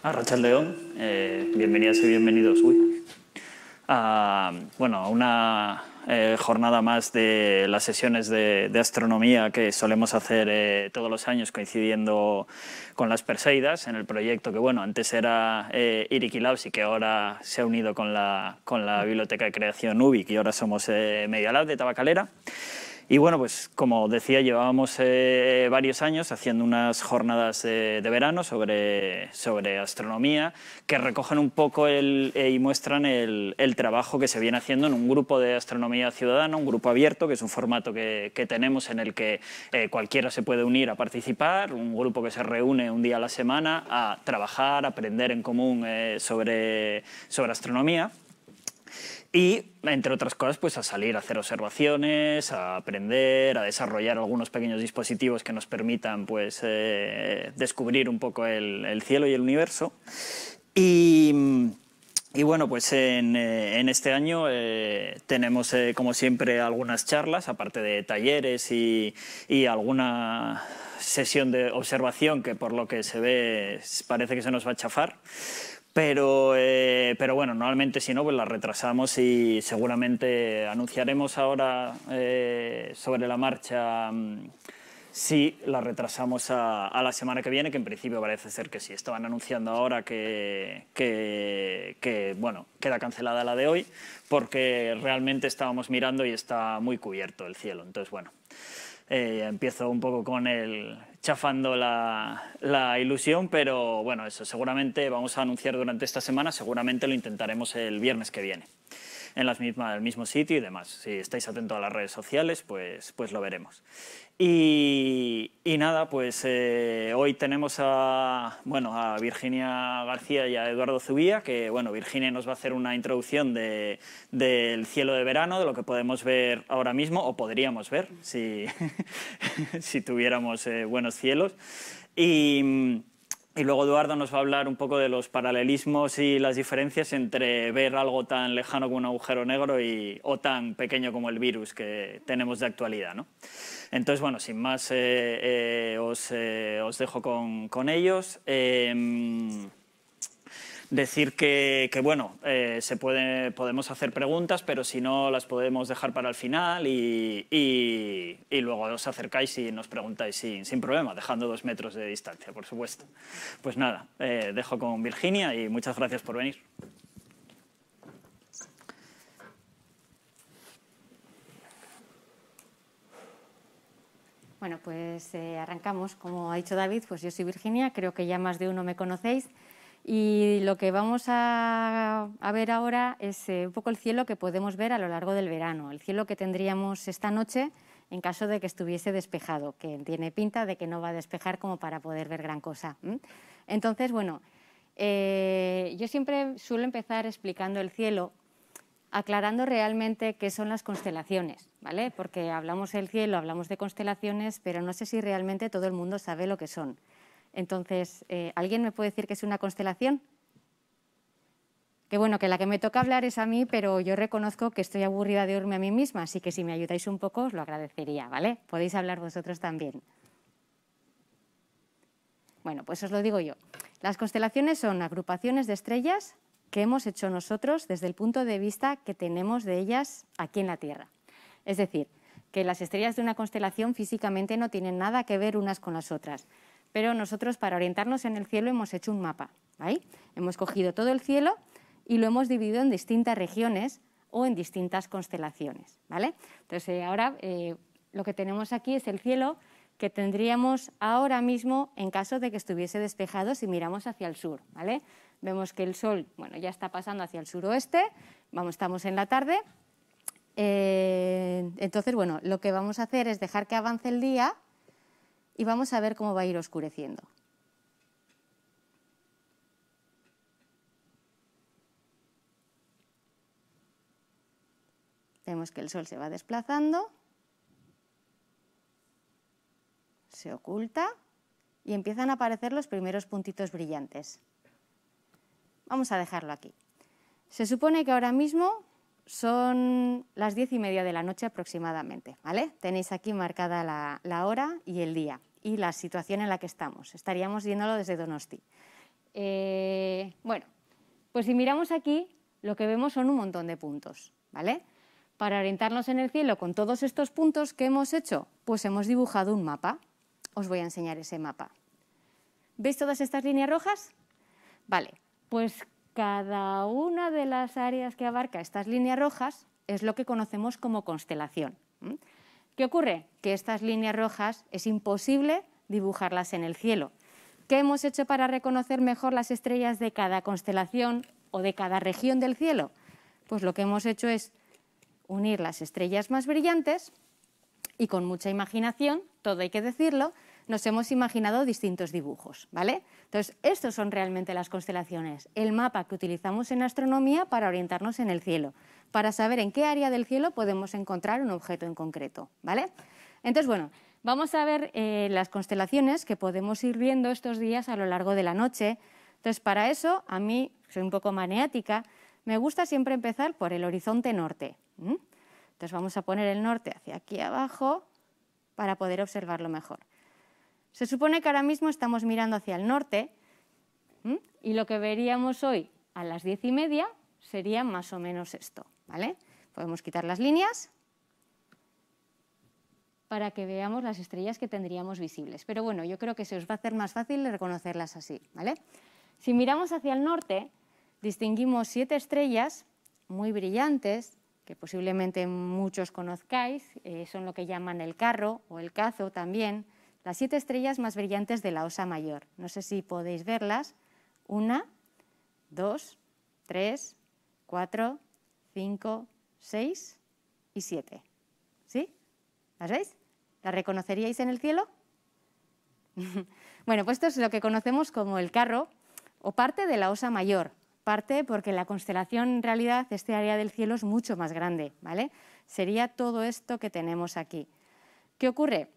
A ah, Rachel León, eh, bienvenidas y bienvenidos a, ah, bueno, a una eh, jornada más de las sesiones de, astronomía que solemos hacer eh, todos los años coincidiendo con las Perseidas en el proyecto que bueno, antes era Iriki Labs y que ahora se ha unido con la, con la Biblioteca de Creación UBIC y ahora somos Media Lab de Tabacalera. Y bueno, pues como decía, llevábamos eh, varios años haciendo unas jornadas eh, de verano sobre, sobre astronomía que recogen un poco eh, y muestran el, trabajo que se viene haciendo en un grupo de astronomía ciudadana, un grupo abierto, que es un formato que, que tenemos en el que cualquiera se puede unir a participar, un grupo que se reúne un día a la semana a trabajar, aprender en común sobre, sobre astronomía y, entre otras cosas, pues a salir a hacer observaciones, a aprender, a desarrollar algunos pequeños dispositivos que nos permitan pues, eh, descubrir un poco el, cielo y el universo. Y, bueno, pues en, eh, este año eh, tenemos, como siempre, algunas charlas, aparte de talleres y, y alguna sesión de observación que por lo que se ve parece que se nos va a chafar pero, eh, pero bueno, normalmente si no, pues la retrasamos y seguramente anunciaremos ahora eh, sobre la marcha mm, si la retrasamos a, la semana que viene, que en principio parece ser que sí. Estaban anunciando ahora que, bueno, queda cancelada la de hoy porque realmente estábamos mirando y está muy cubierto el cielo. Entonces, bueno, eh, empiezo un poco con el, chafando la, ilusión, pero bueno, eso seguramente vamos a anunciar durante esta semana, seguramente lo intentaremos el viernes que viene en las el mismo sitio y demás. Si estáis atentos a las redes sociales, pues, pues lo veremos. Y, y nada, pues eh, hoy tenemos a, bueno, a Virginia García y a Eduardo Zubía, que bueno, Virginia nos va a hacer una introducción del cielo de verano, de lo que podemos ver ahora mismo, o podríamos ver si, si tuviéramos eh, buenos cielos. Y, y luego Eduardo nos va a hablar un poco de los paralelismos y las diferencias entre ver algo tan lejano como un agujero negro y, o tan pequeño como el virus que tenemos de actualidad. ¿no? Entonces, bueno, sin más, eh, eh, eh, os, dejo con, con ellos. Em, decir que, bueno, eh, se puede, podemos hacer preguntas, pero si no, las podemos dejar para el final y, luego os acercáis y nos preguntáis sin, problema, dejando dos metros de distancia, por supuesto. Pues nada, eh, dejo con Virginia y muchas gracias por venir. Bueno, pues eh, arrancamos. Como ha dicho David, pues yo soy Virginia, creo que ya más de uno me conocéis. Y lo que vamos a, ver ahora es eh, un poco el cielo que podemos ver a lo largo del verano, el cielo que tendríamos esta noche en caso de que estuviese despejado, que tiene pinta de que no va a despejar como para poder ver gran cosa. Entonces, bueno, eh, yo siempre suelo empezar explicando el cielo, aclarando realmente qué son las constelaciones, ¿vale? Porque hablamos del cielo, hablamos de constelaciones, pero no sé si realmente todo el mundo sabe lo que son. Entonces, eh, ¿alguien me puede decir que es una constelación? Que bueno, que la que me toca hablar es a mí, pero yo reconozco que estoy aburrida de oírme a mí misma, así que si me ayudáis un poco os lo agradecería, ¿vale? Podéis hablar vosotros también. Bueno, pues os lo digo yo. Las constelaciones son agrupaciones de estrellas que hemos hecho nosotros desde el punto de vista que tenemos de ellas aquí en la Tierra. Es decir, que las estrellas de una constelación físicamente no tienen nada que ver unas con las otras pero nosotros para orientarnos en el cielo hemos hecho un mapa. Hemos cogido todo el cielo y lo hemos dividido en distintas regiones o en distintas constelaciones. ¿vale? Entonces eh, ahora eh, lo que tenemos aquí es el cielo que tendríamos ahora mismo en caso de que estuviese despejado si miramos hacia el sur. ¿vale? Vemos que el sol bueno, ya está pasando hacia el suroeste, vamos, estamos en la tarde. Eh, entonces, bueno, lo que vamos a hacer es dejar que avance el día y vamos a ver cómo va a ir oscureciendo. Vemos que el sol se va desplazando, se oculta y empiezan a aparecer los primeros puntitos brillantes. Vamos a dejarlo aquí. Se supone que ahora mismo son las diez y media de la noche aproximadamente, ¿vale? Tenéis aquí marcada la, la hora y el día y la situación en la que estamos. Estaríamos viéndolo desde Donosti. Eh, bueno, pues si miramos aquí, lo que vemos son un montón de puntos, ¿vale? Para orientarnos en el cielo con todos estos puntos que hemos hecho, pues hemos dibujado un mapa. Os voy a enseñar ese mapa. ¿Veis todas estas líneas rojas? Vale, pues cada una de las áreas que abarca estas líneas rojas es lo que conocemos como constelación. ¿Qué ocurre? Que estas líneas rojas es imposible dibujarlas en el cielo. ¿Qué hemos hecho para reconocer mejor las estrellas de cada constelación o de cada región del cielo? Pues lo que hemos hecho es unir las estrellas más brillantes y con mucha imaginación, todo hay que decirlo, nos hemos imaginado distintos dibujos, ¿vale? Entonces, estos son realmente las constelaciones, el mapa que utilizamos en astronomía para orientarnos en el cielo, para saber en qué área del cielo podemos encontrar un objeto en concreto, ¿vale? Entonces, bueno, vamos a ver eh, las constelaciones que podemos ir viendo estos días a lo largo de la noche. Entonces, para eso, a mí, soy un poco maniática, me gusta siempre empezar por el horizonte norte. Entonces, vamos a poner el norte hacia aquí abajo para poder observarlo mejor. Se supone que ahora mismo estamos mirando hacia el norte y lo que veríamos hoy a las diez y media sería más o menos esto. ¿vale? Podemos quitar las líneas para que veamos las estrellas que tendríamos visibles. Pero bueno, yo creo que se os va a hacer más fácil reconocerlas así. ¿vale? Si miramos hacia el norte, distinguimos siete estrellas muy brillantes, que posiblemente muchos conozcáis, eh, son lo que llaman el carro o el cazo también, las siete estrellas más brillantes de la Osa Mayor. No sé si podéis verlas. Una, dos, tres, cuatro, cinco, seis y siete. ¿Sí? ¿Las veis? ¿Las reconoceríais en el cielo? bueno, pues esto es lo que conocemos como el carro o parte de la Osa Mayor. Parte porque la constelación, en realidad, este área del cielo es mucho más grande, ¿vale? Sería todo esto que tenemos aquí. ¿Qué ocurre?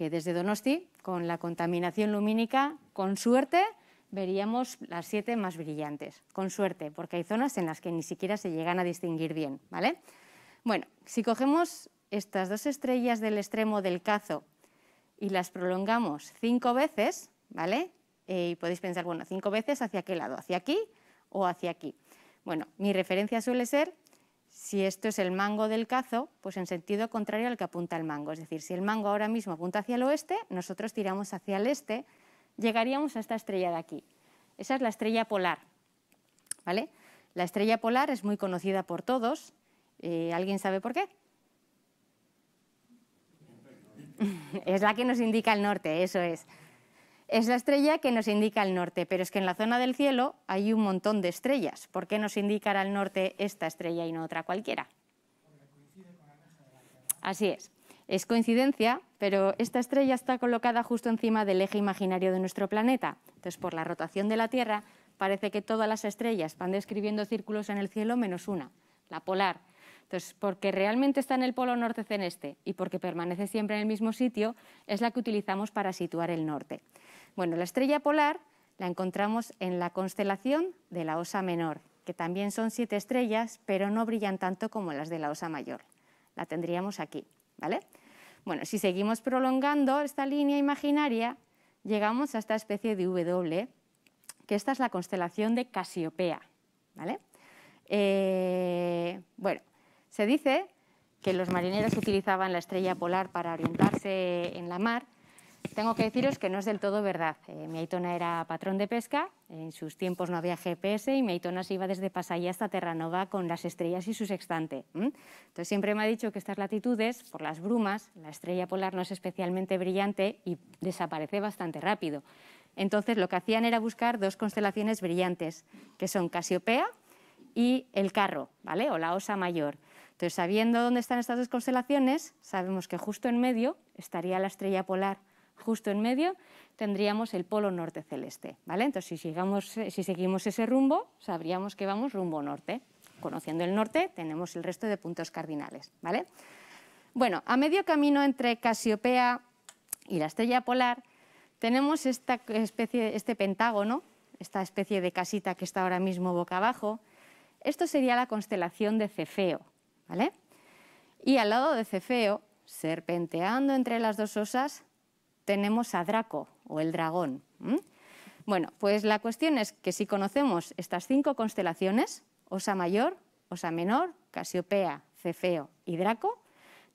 que desde Donosti, con la contaminación lumínica, con suerte veríamos las siete más brillantes, con suerte, porque hay zonas en las que ni siquiera se llegan a distinguir bien, ¿vale? Bueno, si cogemos estas dos estrellas del extremo del cazo y las prolongamos cinco veces, ¿vale? Eh, y podéis pensar, bueno, cinco veces hacia qué lado, hacia aquí o hacia aquí. Bueno, mi referencia suele ser si esto es el mango del cazo, pues en sentido contrario al que apunta el mango. Es decir, si el mango ahora mismo apunta hacia el oeste, nosotros tiramos hacia el este, llegaríamos a esta estrella de aquí. Esa es la estrella polar. ¿vale? La estrella polar es muy conocida por todos. Eh, ¿Alguien sabe por qué? es la que nos indica el norte, eso es es la estrella que nos indica el norte, pero es que en la zona del cielo hay un montón de estrellas. ¿Por qué nos indicará el norte esta estrella y no otra cualquiera? Así es. Es coincidencia, pero esta estrella está colocada justo encima del eje imaginario de nuestro planeta. Entonces, por la rotación de la Tierra, parece que todas las estrellas van describiendo círculos en el cielo menos una, la polar, entonces, porque realmente está en el polo norte ceneste y porque permanece siempre en el mismo sitio, es la que utilizamos para situar el norte. Bueno, la estrella polar la encontramos en la constelación de la Osa Menor, que también son siete estrellas, pero no brillan tanto como las de la Osa Mayor. La tendríamos aquí, ¿vale? Bueno, si seguimos prolongando esta línea imaginaria, llegamos a esta especie de W, que esta es la constelación de Casiopea, ¿vale? Eh, bueno, se dice que los marineros utilizaban la estrella polar para orientarse en la mar. Tengo que deciros que no es del todo verdad. Eh, mi aitona era patrón de pesca, en sus tiempos no había GPS y mi aitona se iba desde pasay hasta Terranova con las estrellas y su sextante. Entonces siempre me ha dicho que estas latitudes, por las brumas, la estrella polar no es especialmente brillante y desaparece bastante rápido. Entonces lo que hacían era buscar dos constelaciones brillantes, que son Casiopea y el Carro, ¿vale? O la Osa Mayor. Entonces, sabiendo dónde están estas dos constelaciones, sabemos que justo en medio estaría la estrella polar, justo en medio tendríamos el polo norte celeste, ¿vale? Entonces, si, eh, si seguimos ese rumbo, sabríamos que vamos rumbo norte. Conociendo el norte, tenemos el resto de puntos cardinales, ¿vale? Bueno, a medio camino entre Casiopea y la estrella polar, tenemos esta especie, este pentágono, esta especie de casita que está ahora mismo boca abajo. Esto sería la constelación de Cefeo. Y al lado de Cefeo, serpenteando entre las dos osas, tenemos a Draco, o el dragón. Bueno, pues la cuestión es que si conocemos estas cinco constelaciones, Osa Mayor, Osa Menor, Casiopea, Cefeo y Draco,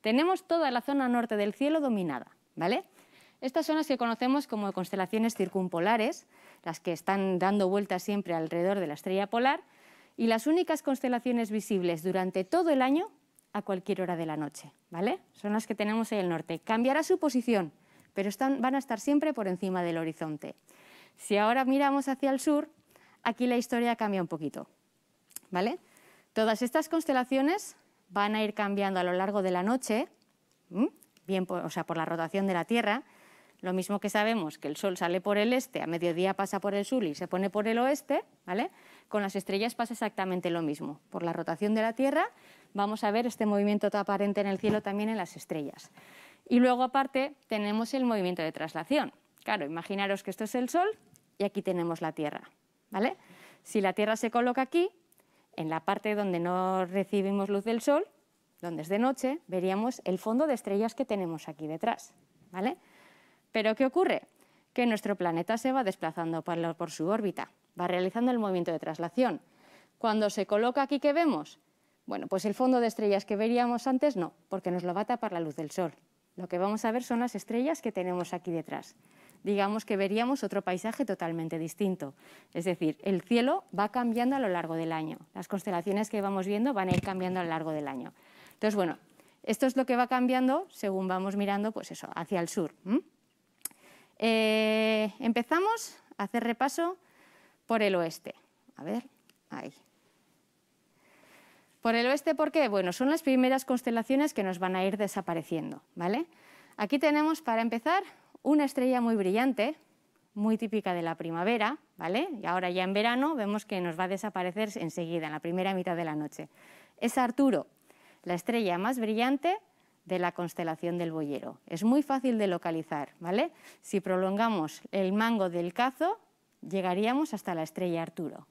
tenemos toda la zona norte del cielo dominada, ¿vale? Estas son las que conocemos como constelaciones circumpolares, las que están dando vueltas siempre alrededor de la estrella polar, y las únicas constelaciones visibles durante todo el año a cualquier hora de la noche, ¿vale? Son las que tenemos en el norte. Cambiará su posición, pero van a estar siempre por encima del horizonte. Si ahora miramos hacia el sur, aquí la historia cambia un poquito, ¿vale? Todas estas constelaciones van a ir cambiando a lo largo de la noche, bien o sea, por la rotación de la Tierra, lo mismo que sabemos que el Sol sale por el este, a mediodía pasa por el sur y se pone por el oeste, ¿vale? Con las estrellas pasa exactamente lo mismo. Por la rotación de la Tierra vamos a ver este movimiento aparente en el cielo también en las estrellas. Y luego aparte tenemos el movimiento de traslación. Claro, imaginaros que esto es el Sol y aquí tenemos la Tierra, ¿vale? Si la Tierra se coloca aquí, en la parte donde no recibimos luz del Sol, donde es de noche, veríamos el fondo de estrellas que tenemos aquí detrás, ¿vale? Pero ¿qué ocurre? Que nuestro planeta se va desplazando por, su órbita, va realizando el movimiento de traslación. Cuando se coloca aquí, ¿qué vemos? Bueno, pues el fondo de estrellas que veríamos antes no, porque nos lo va a tapar la luz del Sol. Lo que vamos a ver son las estrellas que tenemos aquí detrás. Digamos que veríamos otro paisaje totalmente distinto. Es decir, el cielo va cambiando a lo largo del año. Las constelaciones que vamos viendo van a ir cambiando a lo largo del año. Entonces, bueno, esto es lo que va cambiando según vamos mirando, pues eso, hacia el sur. Eh, empezamos a hacer repaso por el oeste. A ver, ahí. Por el oeste, ¿por qué? Bueno, son las primeras constelaciones que nos van a ir desapareciendo, ¿vale? Aquí tenemos, para empezar, una estrella muy brillante, muy típica de la primavera, ¿vale? Y ahora ya en verano vemos que nos va a desaparecer enseguida, en la primera mitad de la noche. Es Arturo, la estrella más brillante de la constelación del boyero. Es muy fácil de localizar, ¿vale? Si prolongamos el mango del cazo, llegaríamos hasta la estrella Arturo.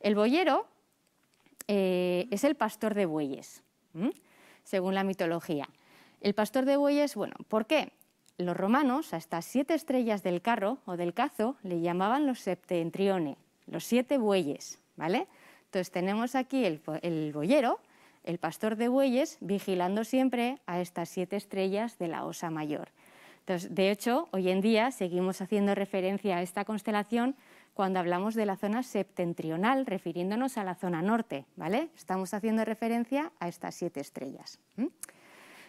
El boyero eh, es el pastor de bueyes, según la mitología. El pastor de bueyes, bueno, ¿por qué? Los romanos a estas siete estrellas del carro o del cazo le llamaban los septentrione, los siete bueyes, ¿vale? Entonces tenemos aquí el, el boyero, el pastor de bueyes vigilando siempre a estas siete estrellas de la Osa Mayor. Entonces, de hecho, hoy en día seguimos haciendo referencia a esta constelación cuando hablamos de la zona septentrional, refiriéndonos a la zona norte, ¿vale? Estamos haciendo referencia a estas siete estrellas.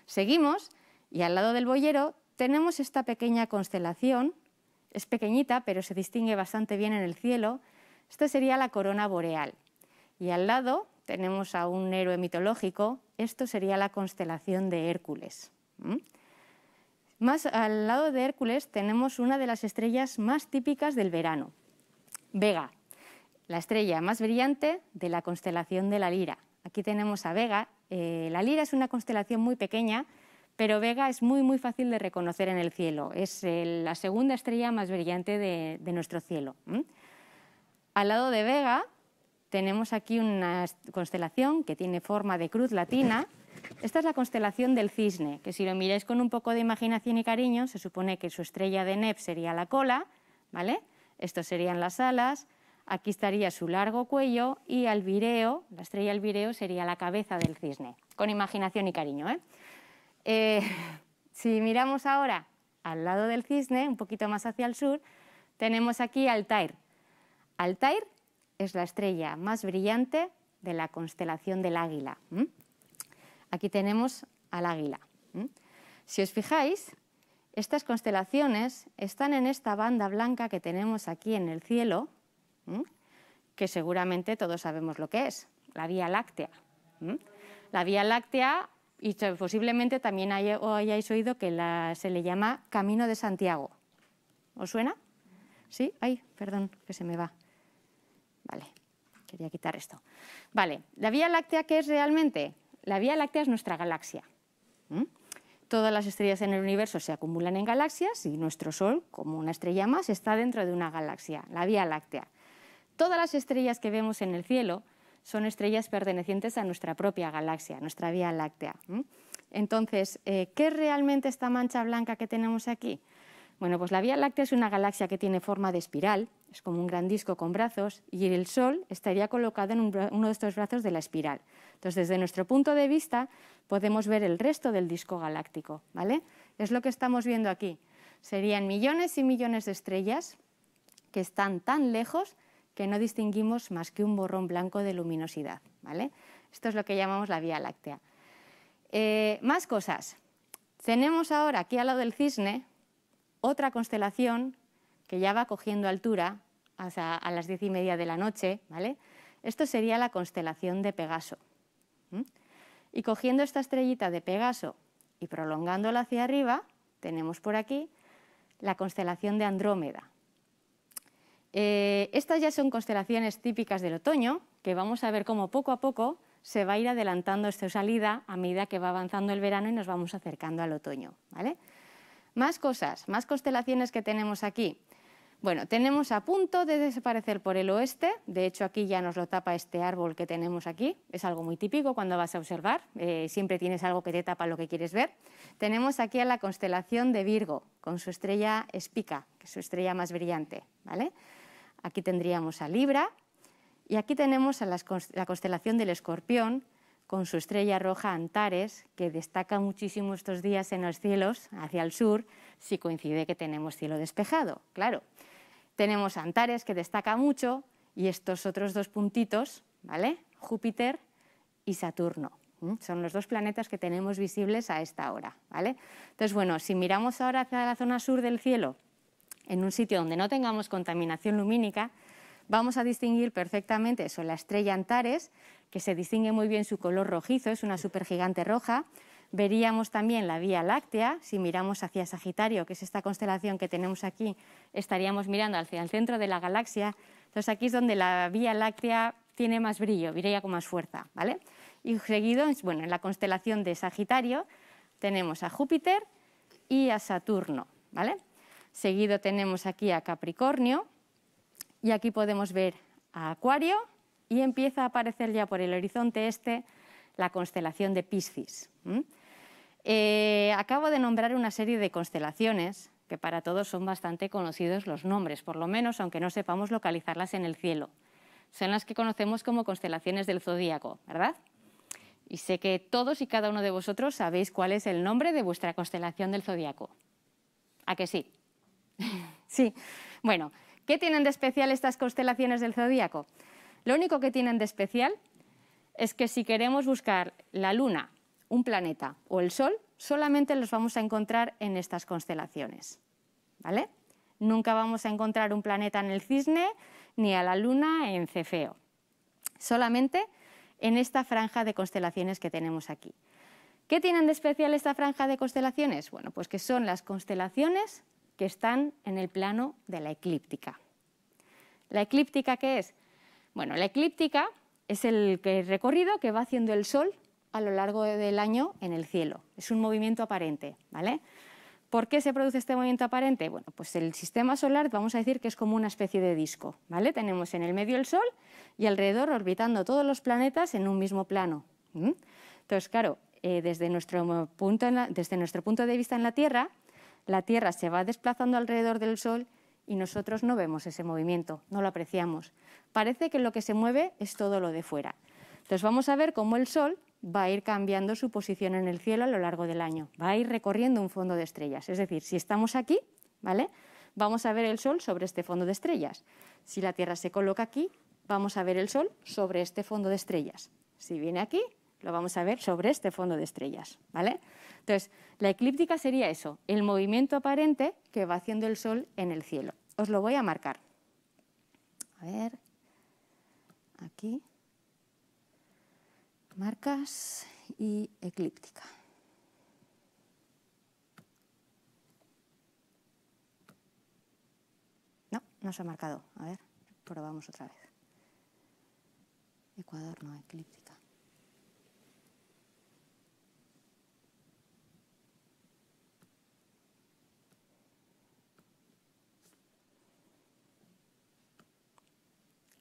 Seguimos y al lado del boyero tenemos esta pequeña constelación, es pequeñita pero se distingue bastante bien en el cielo, esta sería la corona boreal. Y al lado tenemos a un héroe mitológico, esto sería la constelación de Hércules. Más al lado de Hércules tenemos una de las estrellas más típicas del verano, Vega, la estrella más brillante de la constelación de la Lira. Aquí tenemos a Vega. Eh, la Lira es una constelación muy pequeña, pero Vega es muy, muy fácil de reconocer en el cielo. Es eh, la segunda estrella más brillante de, nuestro cielo. Al lado de Vega tenemos aquí una constelación que tiene forma de cruz latina. Esta es la constelación del cisne, que si lo miráis con un poco de imaginación y cariño, se supone que su estrella de Neb sería la cola, ¿vale? Estos serían las alas, aquí estaría su largo cuello y vireo, la estrella vireo sería la cabeza del cisne, con imaginación y cariño. ¿eh? eh si miramos ahora al lado del cisne, un poquito más hacia el sur, tenemos aquí Altair. Altair es la estrella más brillante de la constelación del águila. Aquí tenemos al águila. Si os fijáis, estas constelaciones están en esta banda blanca que tenemos aquí en el cielo, que seguramente todos sabemos lo que es, la Vía Láctea. La Vía Láctea, y posiblemente también hay, o hayáis oído que se le llama Camino de Santiago. ¿Os suena? Sí, ay, perdón, que se me va. Vale, quería quitar esto. Vale, la Vía Láctea, ¿qué es realmente? La Vía Láctea es nuestra galaxia. Todas las estrellas en el universo se acumulan en galaxias y nuestro Sol, como una estrella más, está dentro de una galaxia, la Vía Láctea. Todas las estrellas que vemos en el cielo son estrellas pertenecientes a nuestra propia galaxia, nuestra Vía Láctea. Entonces, eh, ¿qué es realmente esta mancha blanca que tenemos aquí? Bueno, pues la Vía Láctea es una galaxia que tiene forma de espiral, es como un gran disco con brazos, y el Sol estaría colocado en uno de estos brazos de la espiral. Entonces, desde nuestro punto de vista, podemos ver el resto del disco galáctico, ¿vale? Es lo que estamos viendo aquí. Serían millones y millones de estrellas que están tan lejos que no distinguimos más que un borrón blanco de luminosidad, ¿vale? Esto es lo que llamamos la Vía Láctea. Eh, más cosas. Tenemos ahora aquí al lado del cisne otra constelación que ya va cogiendo altura a las diez y media de la noche, ¿vale? Esto sería la constelación de Pegaso. Y cogiendo esta estrellita de Pegaso y prolongándola hacia arriba, tenemos por aquí la constelación de Andrómeda. Eh, estas ya son constelaciones típicas del otoño, que vamos a ver cómo poco a poco se va a ir adelantando esta salida a medida que va avanzando el verano y nos vamos acercando al otoño. ¿vale? Más cosas, más constelaciones que tenemos aquí. Bueno, tenemos a punto de desaparecer por el oeste, de hecho aquí ya nos lo tapa este árbol que tenemos aquí, es algo muy típico cuando vas a observar, eh, siempre tienes algo que te tapa lo que quieres ver. Tenemos aquí a la constelación de Virgo, con su estrella Espica, que es su estrella más brillante, ¿vale? Aquí tendríamos a Libra y aquí tenemos a la constelación del Escorpión, con su estrella roja Antares, que destaca muchísimo estos días en los cielos hacia el sur, si coincide que tenemos cielo despejado, claro. Tenemos Antares, que destaca mucho, y estos otros dos puntitos, ¿vale? Júpiter y Saturno. Son los dos planetas que tenemos visibles a esta hora, ¿vale? Entonces, bueno, si miramos ahora hacia la zona sur del cielo, en un sitio donde no tengamos contaminación lumínica, vamos a distinguir perfectamente eso, la estrella Antares, que se distingue muy bien su color rojizo, es una supergigante roja, Veríamos también la Vía Láctea, si miramos hacia Sagitario, que es esta constelación que tenemos aquí, estaríamos mirando hacia el centro de la galaxia. Entonces aquí es donde la Vía Láctea tiene más brillo, brilla con más fuerza, ¿vale? Y seguido, bueno, en la constelación de Sagitario tenemos a Júpiter y a Saturno, ¿vale? Seguido tenemos aquí a Capricornio y aquí podemos ver a Acuario y empieza a aparecer ya por el horizonte este la constelación de Piscis. Eh, acabo de nombrar una serie de constelaciones que para todos son bastante conocidos los nombres, por lo menos aunque no sepamos localizarlas en el cielo. Son las que conocemos como constelaciones del zodíaco, ¿verdad? Y sé que todos y cada uno de vosotros sabéis cuál es el nombre de vuestra constelación del zodíaco. ¿A que sí? sí. Bueno, ¿qué tienen de especial estas constelaciones del zodíaco? Lo único que tienen de especial es que si queremos buscar la luna un planeta o el Sol, solamente los vamos a encontrar en estas constelaciones. ¿Vale? Nunca vamos a encontrar un planeta en el cisne ni a la luna en Cefeo. Solamente en esta franja de constelaciones que tenemos aquí. ¿Qué tienen de especial esta franja de constelaciones? Bueno, pues que son las constelaciones que están en el plano de la eclíptica. ¿La eclíptica qué es? Bueno, la eclíptica es el recorrido que va haciendo el Sol a lo largo del año en el cielo. Es un movimiento aparente, ¿vale? ¿Por qué se produce este movimiento aparente? Bueno, pues el sistema solar vamos a decir que es como una especie de disco, ¿vale? Tenemos en el medio el Sol y alrededor orbitando todos los planetas en un mismo plano. Entonces, claro, eh, desde, nuestro punto desde nuestro punto de vista en la Tierra, la Tierra se va desplazando alrededor del Sol y nosotros no vemos ese movimiento, no lo apreciamos. Parece que lo que se mueve es todo lo de fuera. Entonces vamos a ver cómo el Sol va a ir cambiando su posición en el cielo a lo largo del año, va a ir recorriendo un fondo de estrellas. Es decir, si estamos aquí, ¿vale? Vamos a ver el Sol sobre este fondo de estrellas. Si la Tierra se coloca aquí, vamos a ver el Sol sobre este fondo de estrellas. Si viene aquí, lo vamos a ver sobre este fondo de estrellas, ¿vale? Entonces, la eclíptica sería eso, el movimiento aparente que va haciendo el Sol en el cielo. Os lo voy a marcar. A ver, aquí marcas y eclíptica. No, no se ha marcado. A ver, probamos otra vez. Ecuador no eclíptica.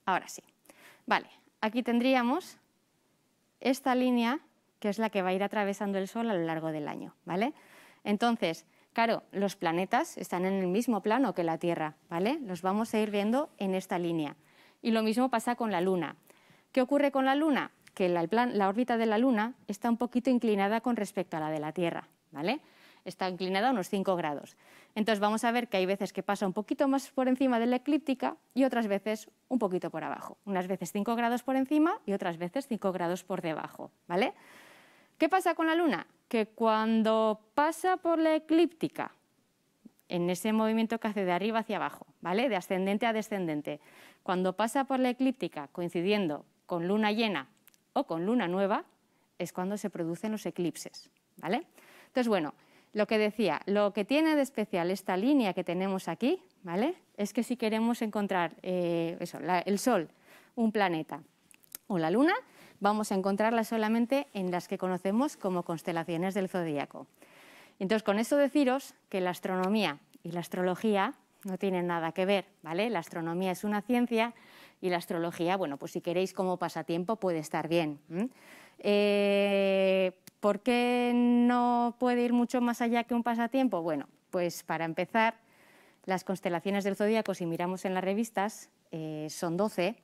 Ahora sí. Vale, aquí tendríamos esta línea, que es la que va a ir atravesando el Sol a lo largo del año, ¿vale? Entonces, claro, los planetas están en el mismo plano que la Tierra, ¿vale? Los vamos a ir viendo en esta línea. Y lo mismo pasa con la Luna. ¿Qué ocurre con la Luna? Que la, órbita de la Luna está un poquito inclinada con respecto a la de la Tierra, ¿vale? Está inclinada a unos 5 grados. Entonces vamos a ver que hay veces que pasa un poquito más por encima de la eclíptica y otras veces un poquito por abajo. Unas veces 5 grados por encima y otras veces 5 grados por debajo, ¿vale? ¿Qué pasa con la Luna? Que cuando pasa por la eclíptica, en ese movimiento que hace de arriba hacia abajo, ¿vale? De ascendente a descendente, cuando pasa por la eclíptica coincidiendo con luna llena o con luna nueva, es cuando se producen los eclipses, ¿vale? Entonces, bueno, lo que decía, lo que tiene de especial esta línea que tenemos aquí, ¿vale? Es que si queremos encontrar eh, el Sol, un planeta o la Luna, vamos a encontrarla solamente en las que conocemos como constelaciones del zodíaco. Entonces, con eso deciros que la astronomía y la astrología no tienen nada que ver, ¿vale? La astronomía es una ciencia y la astrología, bueno, pues si queréis como pasatiempo puede estar bien. ¿eh? ¿Por qué no puede ir mucho más allá que un pasatiempo? Bueno, pues para empezar, las constelaciones del zodíaco, si miramos en las revistas, eh, son 12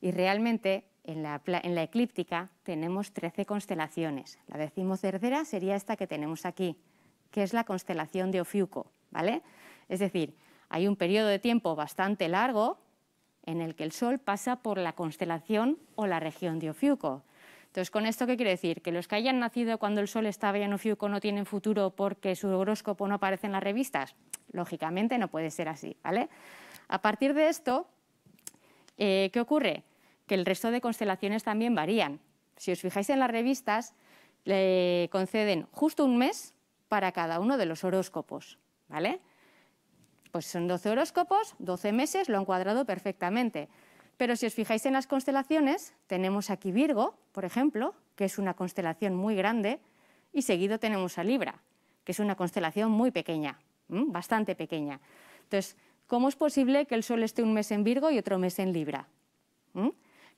y realmente en la, eclíptica tenemos 13 constelaciones. La decimotercera sería esta que tenemos aquí, que es la constelación de Ofiuco, ¿vale? Es decir, hay un periodo de tiempo bastante largo en el que el Sol pasa por la constelación o la región de Ofiuco. Entonces, ¿con esto qué quiere decir? ¿Que los que hayan nacido cuando el sol estaba en Ofiuco no tienen futuro porque su horóscopo no aparece en las revistas? Lógicamente no puede ser así, ¿vale? A partir de esto, eh, ¿qué ocurre? Que el resto de constelaciones también varían. Si os fijáis en las revistas, le conceden justo un mes para cada uno de los horóscopos, ¿vale? Pues son 12 horóscopos, 12 meses, lo han cuadrado perfectamente. Pero si os fijáis en las constelaciones, tenemos aquí Virgo, por ejemplo, que es una constelación muy grande, y seguido tenemos a Libra, que es una constelación muy pequeña, bastante pequeña. Entonces, ¿cómo es posible que el Sol esté un mes en Virgo y otro mes en Libra?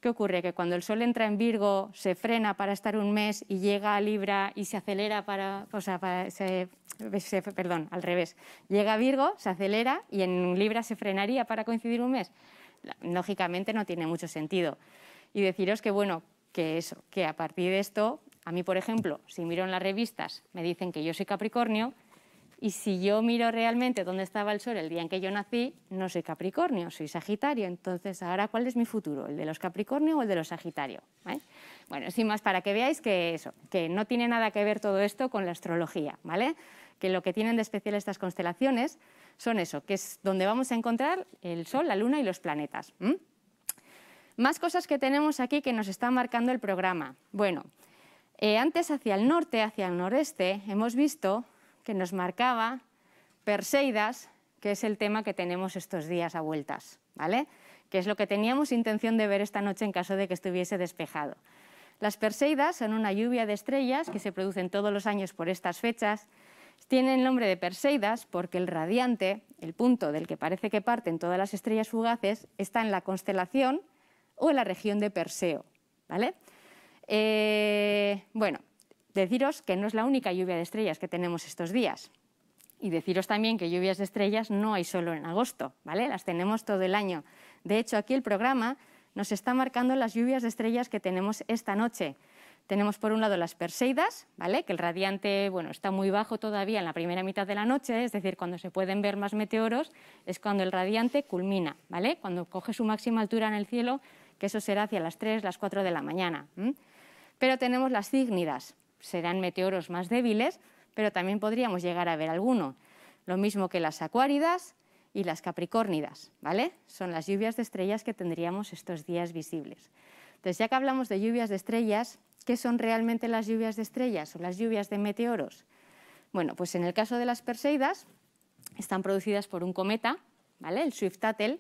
¿Qué ocurre? Que cuando el Sol entra en Virgo, se frena para estar un mes y llega a Libra y se acelera para... O sea, se, perdón, al revés. Llega a Virgo, se acelera y en Libra se frenaría para coincidir un mes lógicamente no tiene mucho sentido. Y deciros que, bueno, que eso, que a partir de esto, a mí, por ejemplo, si miro en las revistas, me dicen que yo soy Capricornio, y si yo miro realmente dónde estaba el sol el día en que yo nací, no soy Capricornio, soy Sagitario. Entonces, ahora, ¿cuál es mi futuro? ¿El de los Capricornio o el de los Sagitario? Bueno, sin más, para que veáis que eso, que no tiene nada que ver todo esto con la astrología, ¿vale? Que lo que tienen de especial estas constelaciones son eso, que es donde vamos a encontrar el Sol, la Luna y los planetas. Más cosas que tenemos aquí que nos está marcando el programa. Bueno, eh, antes hacia el norte, hacia el noreste, hemos visto que nos marcaba Perseidas, que es el tema que tenemos estos días a vueltas, ¿vale? Que es lo que teníamos intención de ver esta noche en caso de que estuviese despejado. Las Perseidas son una lluvia de estrellas que se producen todos los años por estas fechas tiene el nombre de Perseidas porque el radiante, el punto del que parece que parten todas las estrellas fugaces, está en la constelación o en la región de Perseo. ¿vale? Eh, bueno, deciros que no es la única lluvia de estrellas que tenemos estos días. Y deciros también que lluvias de estrellas no hay solo en agosto, ¿vale? Las tenemos todo el año. De hecho, aquí el programa nos está marcando las lluvias de estrellas que tenemos esta noche. Tenemos por un lado las Perseidas, ¿vale? que el radiante bueno, está muy bajo todavía en la primera mitad de la noche, es decir, cuando se pueden ver más meteoros es cuando el radiante culmina, ¿vale? cuando coge su máxima altura en el cielo, que eso será hacia las 3, las 4 de la mañana. Pero tenemos las Cígnidas, serán meteoros más débiles, pero también podríamos llegar a ver alguno. Lo mismo que las Acuáridas y las Capricórnidas, ¿vale? Son las lluvias de estrellas que tendríamos estos días visibles. Entonces, ya que hablamos de lluvias de estrellas, ¿qué son realmente las lluvias de estrellas o las lluvias de meteoros? Bueno, pues en el caso de las Perseidas, están producidas por un cometa, ¿vale? El Swift-Tuttle,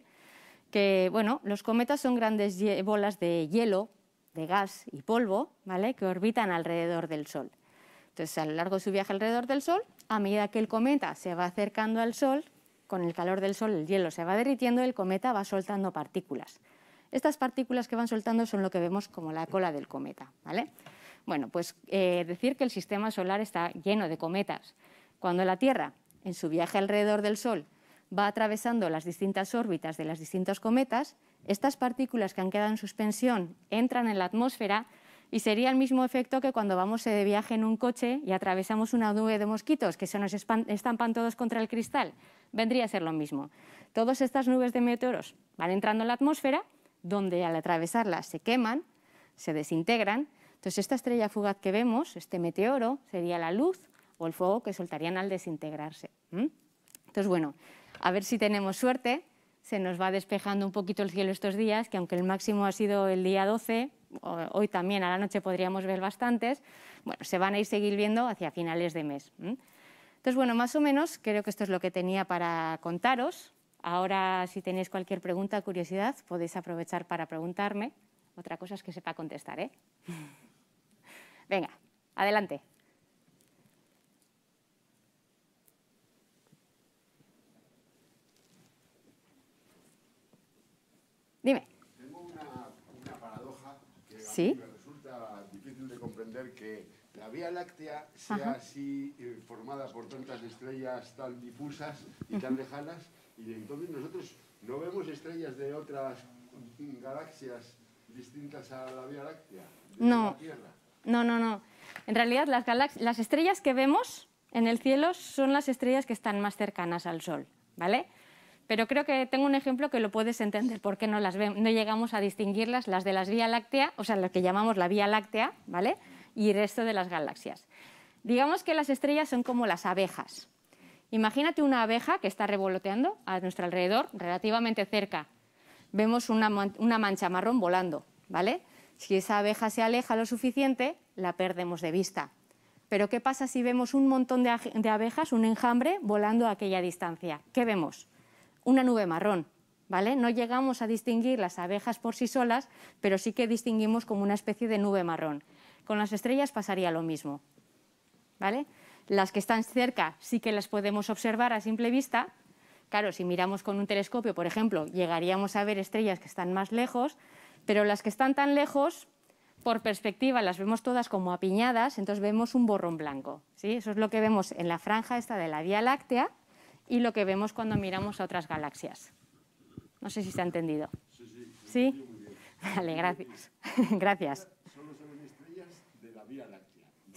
que, bueno, los cometas son grandes bolas de hielo, de gas y polvo, ¿vale? Que orbitan alrededor del Sol. Entonces, a lo largo de su viaje alrededor del Sol, a medida que el cometa se va acercando al Sol, con el calor del Sol el hielo se va derritiendo, y el cometa va soltando partículas. Estas partículas que van soltando son lo que vemos como la cola del cometa. ¿vale? Bueno, pues eh, decir que el sistema solar está lleno de cometas. Cuando la Tierra, en su viaje alrededor del Sol, va atravesando las distintas órbitas de las distintas cometas, estas partículas que han quedado en suspensión entran en la atmósfera y sería el mismo efecto que cuando vamos de viaje en un coche y atravesamos una nube de mosquitos que se nos estampan todos contra el cristal. Vendría a ser lo mismo. Todas estas nubes de meteoros van entrando en la atmósfera donde al atravesarlas se queman, se desintegran. Entonces esta estrella fugaz que vemos, este meteoro, sería la luz o el fuego que soltarían al desintegrarse. Entonces bueno, a ver si tenemos suerte, se nos va despejando un poquito el cielo estos días, que aunque el máximo ha sido el día 12, hoy también a la noche podríamos ver bastantes, bueno, se van a ir seguir viendo hacia finales de mes. Entonces bueno, más o menos creo que esto es lo que tenía para contaros. Ahora, si tenéis cualquier pregunta o curiosidad, podéis aprovechar para preguntarme. Otra cosa es que sepa contestar, ¿eh? Venga, adelante. Dime. Tengo una, paradoja que me resulta difícil de comprender que la Vía Láctea sea así eh, formada por tantas estrellas tan difusas y tan lejanas y entonces nosotros no vemos estrellas de otras galaxias distintas a la Vía Láctea. No. No, no, no. En realidad las, estrellas que vemos en el cielo son las estrellas que están más cercanas al Sol, ¿vale? Pero creo que tengo un ejemplo que lo puedes entender porque no las vemos, no llegamos a distinguirlas las de las Vía Láctea, o sea, las que llamamos la Vía Láctea, ¿vale? Y el resto de las galaxias. Digamos que las estrellas son como las abejas, Imagínate una abeja que está revoloteando a nuestro alrededor, relativamente cerca. Vemos una, mancha marrón volando, ¿vale? Si esa abeja se aleja lo suficiente, la perdemos de vista. Pero ¿qué pasa si vemos un montón de, de, abejas, un enjambre, volando a aquella distancia? ¿Qué vemos? Una nube marrón, ¿vale? No llegamos a distinguir las abejas por sí solas, pero sí que distinguimos como una especie de nube marrón. Con las estrellas pasaría lo mismo, ¿vale? Las que están cerca sí que las podemos observar a simple vista. Claro, si miramos con un telescopio, por ejemplo, llegaríamos a ver estrellas que están más lejos, pero las que están tan lejos, por perspectiva, las vemos todas como apiñadas, entonces vemos un borrón blanco. ¿sí? Eso es lo que vemos en la franja esta de la Vía Láctea y lo que vemos cuando miramos a otras galaxias. No sé si se ha entendido. ¿Sí? ¿Sí? Vale, gracias. gracias.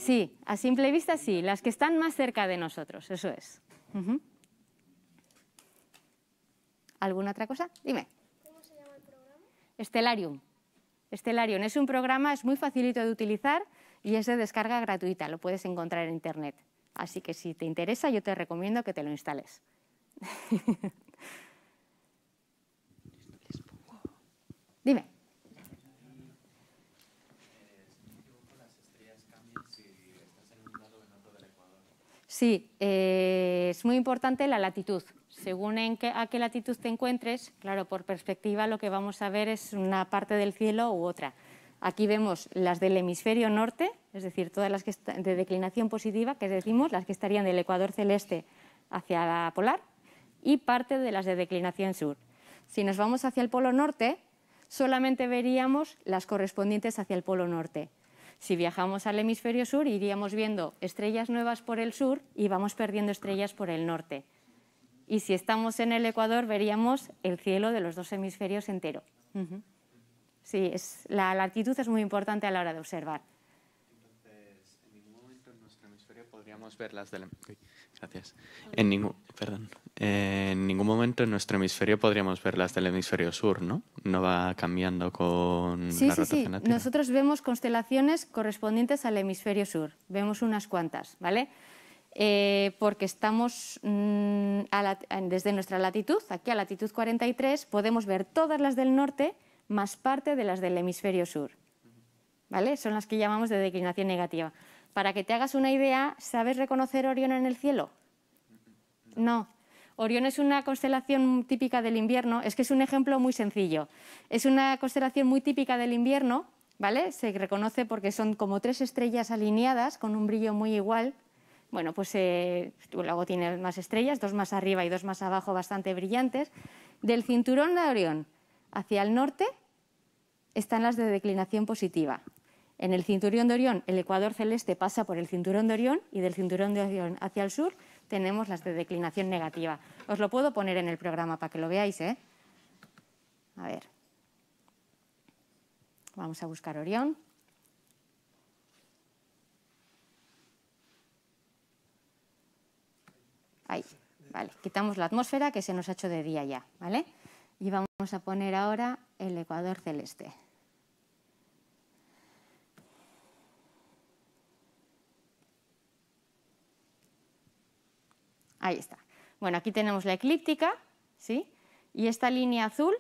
Sí, a simple vista sí, las que están más cerca de nosotros, eso es. ¿Alguna otra cosa? Dime. ¿Cómo se llama el programa? Stellarium. Stellarium es un programa, es muy facilito de utilizar y es de descarga gratuita, lo puedes encontrar en internet. Así que si te interesa, yo te recomiendo que te lo instales. Dime. Sí, eh, es muy importante la latitud. Según a qué latitud te encuentres, claro, por perspectiva lo que vamos a ver es una parte del cielo u otra. Aquí vemos las del hemisferio norte, es decir, todas las que de declinación positiva, que decimos las que estarían del ecuador celeste hacia la polar, y parte de las de declinación sur. Si nos vamos hacia el polo norte, solamente veríamos las correspondientes hacia el polo norte. Si viajamos al hemisferio sur, iríamos viendo estrellas nuevas por el sur y vamos perdiendo estrellas por el norte. Y si estamos en el Ecuador, veríamos el cielo de los dos hemisferios entero. Sí, es, la latitud es muy importante a la hora de observar. Entonces, en ningún momento en nuestro hemisferio podríamos ver las del... gracias. En ningún... Perdón en ningún momento en nuestro hemisferio podríamos ver las del hemisferio sur, ¿no? No va cambiando con la sí, rotación sí. Nosotros vemos constelaciones correspondientes al hemisferio sur. Vemos unas cuantas, ¿vale? Eh, porque estamos mm, desde nuestra latitud, aquí a latitud 43, podemos ver todas las del norte más parte de las del hemisferio sur. ¿Vale? Son las que llamamos de declinación negativa. Para que te hagas una idea, ¿sabes reconocer Orión en el cielo? No. Orión es una constelación típica del invierno, es que es un ejemplo muy sencillo. Es una constelación muy típica del invierno, ¿vale? Se reconoce porque son como tres estrellas alineadas con un brillo muy igual. Bueno, pues eh, luego tiene más estrellas, dos más arriba y dos más abajo bastante brillantes. Del cinturón de Orión hacia el norte están las de declinación positiva. En el cinturón de Orión, el ecuador celeste pasa por el cinturón de Orión y del cinturón de Orión hacia el sur tenemos las de declinación negativa. Os lo puedo poner en el programa para que lo veáis. ¿eh? A ver. Vamos a buscar Orión. Ahí, vale. Quitamos la atmósfera que se nos ha hecho de día ya, ¿vale? Y vamos a poner ahora el ecuador celeste. Ahí está. Bueno, aquí tenemos la eclíptica, ¿sí? Y esta línea azul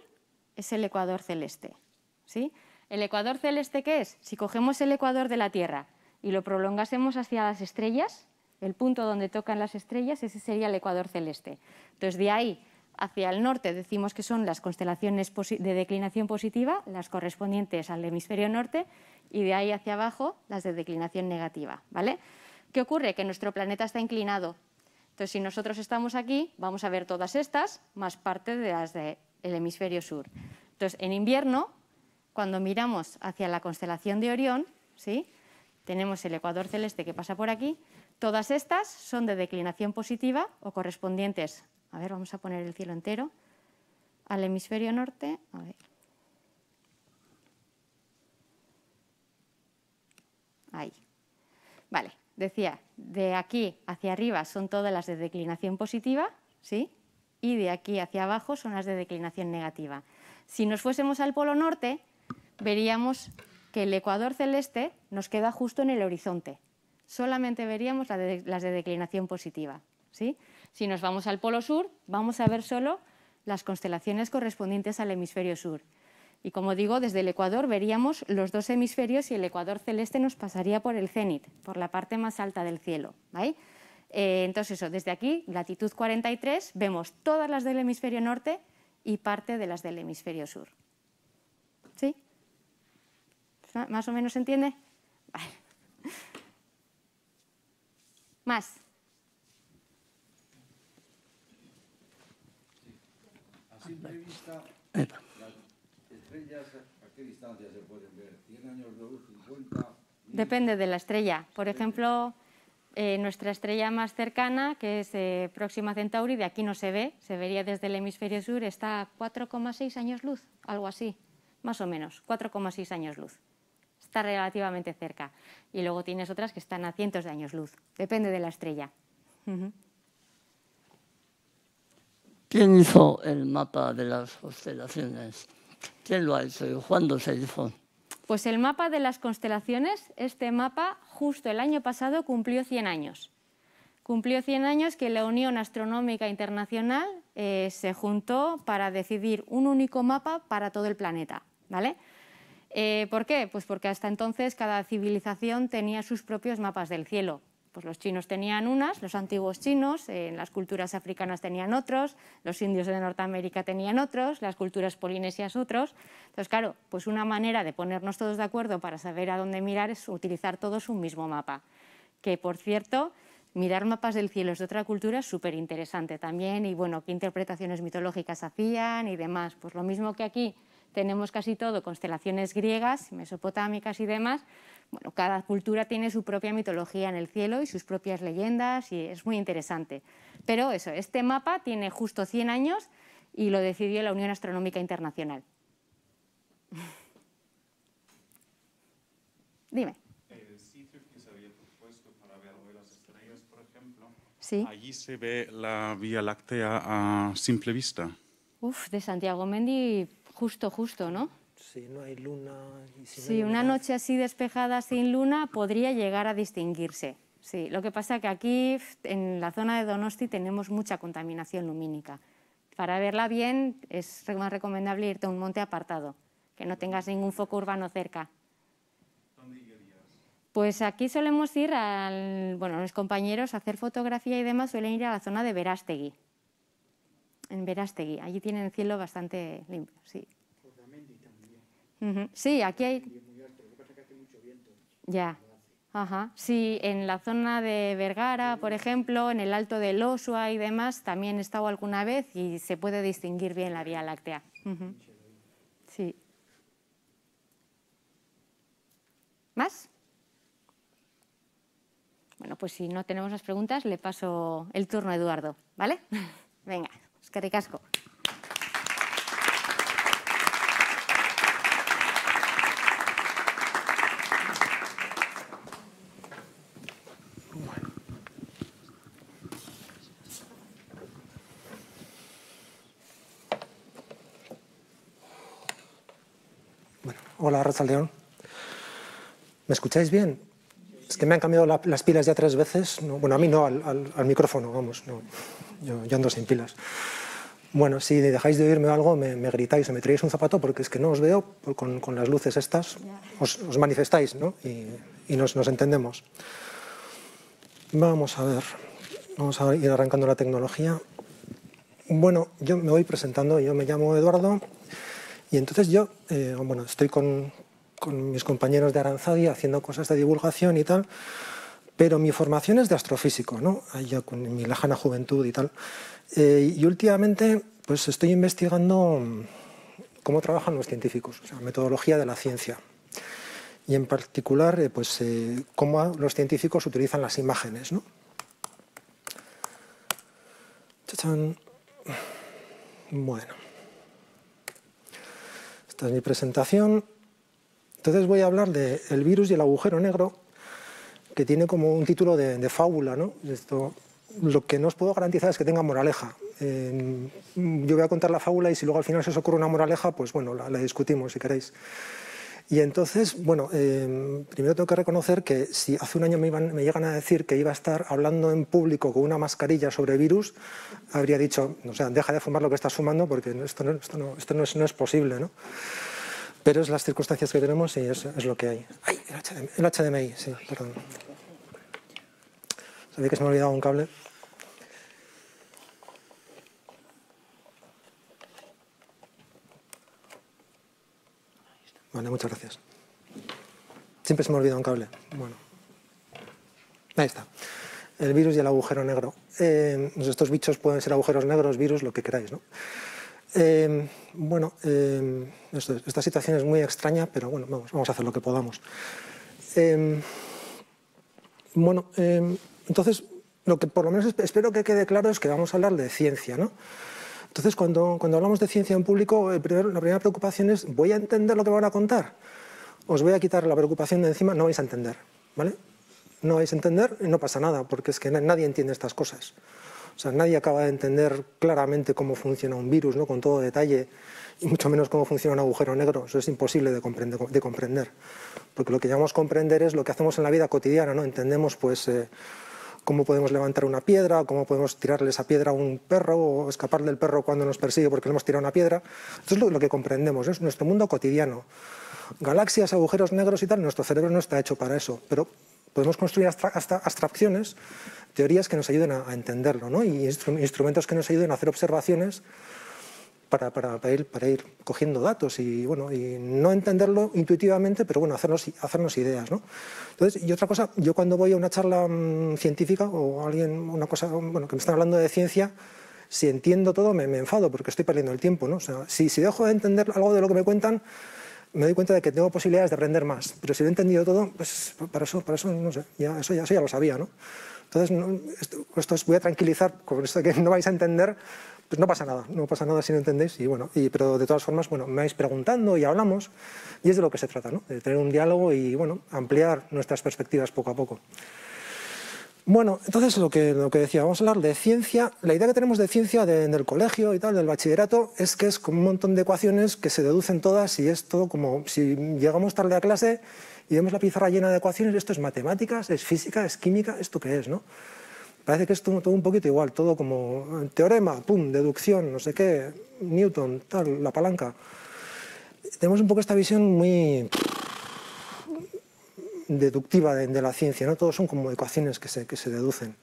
es el ecuador celeste, ¿sí? ¿El ecuador celeste qué es? Si cogemos el ecuador de la Tierra y lo prolongásemos hacia las estrellas, el punto donde tocan las estrellas, ese sería el ecuador celeste. Entonces, de ahí hacia el norte decimos que son las constelaciones de declinación positiva, las correspondientes al hemisferio norte, y de ahí hacia abajo las de declinación negativa, ¿vale? ¿Qué ocurre? Que nuestro planeta está inclinado entonces, si nosotros estamos aquí, vamos a ver todas estas, más parte de las del hemisferio sur. Entonces, en invierno, cuando miramos hacia la constelación de Orión, ¿sí? tenemos el ecuador celeste que pasa por aquí, todas estas son de declinación positiva o correspondientes, a ver, vamos a poner el cielo entero, al hemisferio norte, a ver. Ahí. Vale decía, de aquí hacia arriba son todas las de declinación positiva, ¿sí? Y de aquí hacia abajo son las de declinación negativa. Si nos fuésemos al polo norte, veríamos que el ecuador celeste nos queda justo en el horizonte. Solamente veríamos las de declinación positiva, ¿sí? Si nos vamos al polo sur, vamos a ver solo las constelaciones correspondientes al hemisferio sur. Y como digo, desde el Ecuador veríamos los dos hemisferios y el Ecuador celeste nos pasaría por el cenit, por la parte más alta del cielo. ¿vale? Eh, entonces, eso, desde aquí, latitud 43, vemos todas las del hemisferio norte y parte de las del hemisferio sur. ¿Sí? ¿Más o menos se entiende? Vale. Más a qué distancia se ver? años luz? Depende de la estrella. Por ejemplo, eh, nuestra estrella más cercana, que es próxima eh, Próxima Centauri, de aquí no se ve, se vería desde el hemisferio sur, está a 4,6 años luz, algo así, más o menos, 4,6 años luz. Está relativamente cerca. Y luego tienes otras que están a cientos de años luz, depende de la estrella. ¿Quién hizo el mapa de las constelaciones? ¿Quién lo ha hecho cuándo se Pues el mapa de las constelaciones, este mapa justo el año pasado cumplió 100 años. Cumplió 100 años que la Unión Astronómica Internacional eh, se juntó para decidir un único mapa para todo el planeta. ¿vale? Eh, ¿Por qué? Pues porque hasta entonces cada civilización tenía sus propios mapas del cielo pues los chinos tenían unas, los antiguos chinos, eh, en las culturas africanas tenían otros, los indios de Norteamérica tenían otros, las culturas polinesias otros. Entonces, claro, pues una manera de ponernos todos de acuerdo para saber a dónde mirar es utilizar todos un mismo mapa. Que, por cierto, mirar mapas del cielo de otra cultura es súper interesante también y, bueno, qué interpretaciones mitológicas hacían y demás. Pues lo mismo que aquí tenemos casi todo, constelaciones griegas, mesopotámicas y demás, bueno, cada cultura tiene su propia mitología en el cielo y sus propias leyendas y es muy interesante. Pero eso, este mapa tiene justo 100 años y lo decidió la Unión Astronómica Internacional. Dime. El allí se ve la Vía Láctea a simple vista. Uf, de Santiago Mendi, justo, justo, ¿no? si no hay luna... si una noche así despejada sin luna podría llegar a distinguirse. Sí, lo que pasa es que aquí en la zona de Donosti tenemos mucha contaminación lumínica. Para verla bien es más recomendable irte a un monte apartado, que no tengas ningún foco urbano cerca. ¿Dónde irías? Pues aquí solemos ir, al, bueno, los compañeros a hacer fotografía y demás suelen ir a la zona de Verástegui. En Verástegui, allí tienen el cielo bastante limpio, sí. Sí, aquí hay... Ya. Ajá. Sí, en la zona de Vergara, por ejemplo, en el Alto de Losua y demás, también he estado alguna vez y se puede distinguir bien la Vía Láctea. Sí. ¿Más? Bueno, pues si no tenemos más preguntas, le paso el turno a Eduardo, ¿vale? Venga, es que ricasco. ¿Me escucháis bien? Es que me han cambiado las pilas ya tres veces. bueno, a mí no, al, micrófono, vamos. yo, ando sin pilas. Bueno, si dejáis de oírme algo, me, gritáis o me traéis un zapato porque es que no os veo con, las luces estas. Os, manifestáis, ¿no? Y, nos, entendemos. Vamos a ver. Vamos a ir arrancando la tecnología. Bueno, yo me voy presentando. Yo me llamo Eduardo. Y entonces yo, eh, bueno, estoy con, con mis compañeros de Aranzadi haciendo cosas de divulgación y tal, pero mi formación es de astrofísico, ¿no? Allá con mi lejana juventud y tal. Eh, y últimamente pues estoy investigando mm, cómo trabajan los científicos, la metodología de la ciencia. Y en particular, eh, pues eh, cómo los científicos utilizan las imágenes, ¿no? Bueno. Esta es mi presentación. Entonces voy a hablar de el virus y el agujero negro, que tiene como un título de, fábula. ¿no? Esto, lo que no os puedo garantizar es que tenga moraleja. yo voy a contar la fábula y si luego al final se os ocurre una moraleja, pues bueno, la, discutimos si queréis. Y entonces, bueno, eh, primero tengo que reconocer que si hace un año me, llegan a decir que iba a estar hablando en público con una mascarilla sobre virus, habría dicho, o sea, deja de fumar lo que estás fumando porque esto no, esto es, no es posible, ¿no? Pero es las circunstancias que tenemos y es, es lo que hay. ¡Ay! El HDMI, sí, perdón. Sabía que se me ha olvidado un cable. Vale, muchas gracias. Siempre se me ha olvidado un cable. Bueno. Ahí está. El virus y el agujero negro. Eh, estos bichos pueden ser agujeros negros, virus, lo que queráis, ¿no? Em, bueno, em, esta situación es muy extraña, pero bueno, vamos, a hacer lo que podamos. Em, bueno, entonces, lo que por lo menos espero que quede claro es que vamos a hablar de ciencia, ¿no? Entonces, cuando, hablamos de ciencia en público, eh, la primera preocupación es, ¿voy a entender lo que van a contar? Os voy a quitar la preocupación de encima, no vais a entender, ¿vale? No vais a entender, y no pasa nada, porque es que nadie entiende estas cosas. O sea, nadie acaba de entender claramente cómo funciona un virus, ¿no? Con todo detalle, y mucho menos cómo funciona un agujero negro. Eso es imposible de comprender. De comprender. Porque lo que llamamos comprender es lo que hacemos en la vida cotidiana, ¿no? Entendemos, pues... Eh, cómo podemos levantar una piedra, cómo podemos tirarle esa piedra a un perro o escapar del perro cuando nos persigue porque le hemos tirado una piedra. Eso es lo, que comprendemos, es nuestro mundo cotidiano. Galaxias, agujeros negros y tal, nuestro cerebro no está hecho para eso, pero podemos construir abstracciones teorías que nos ayuden a, entenderlo ¿no? y instrumentos que nos ayuden a hacer observaciones para, para, ir, para, ir, cogiendo datos y, bueno, y no entenderlo intuitivamente, pero bueno, hacernos, hacernos ideas. ¿no? Entonces, y otra cosa, yo cuando voy a una charla mm, científica o alguien, una cosa, bueno, que me están hablando de ciencia, si entiendo todo me, enfado porque estoy perdiendo el tiempo. ¿no? O sea, si, si dejo de entender algo de lo que me cuentan, me doy cuenta de que tengo posibilidades de aprender más. Pero si he entendido todo, pues para eso, para eso no sé, ya, eso, ya, eso ya lo sabía. ¿no? Entonces, no, esto, os voy a tranquilizar con esto que no vais a entender, pues no pasa nada, no pasa nada si no entendéis. Y bueno, y, pero de todas formas, bueno, me vais preguntando y hablamos, y es de lo que se trata, ¿no? de tener un diálogo y bueno, ampliar nuestras perspectivas poco a poco. Bueno, entonces lo que, lo que decía, vamos a hablar de ciencia. La idea que tenemos de ciencia en del colegio y tal, del bachillerato, es que es como un montón de ecuaciones que se deducen todas y es todo como si llegamos tarde a clase y vemos la pizarra llena de ecuaciones, esto es matemáticas, es física, es química, ¿esto qué es? ¿no? Parece que es todo, un poquito igual, todo como teorema, pum, deducción, no sé qué, Newton, tal, la palanca. Tenemos un poco esta visión muy deductiva de, la ciencia, ¿no? Todos son como ecuaciones que se, que se deducen.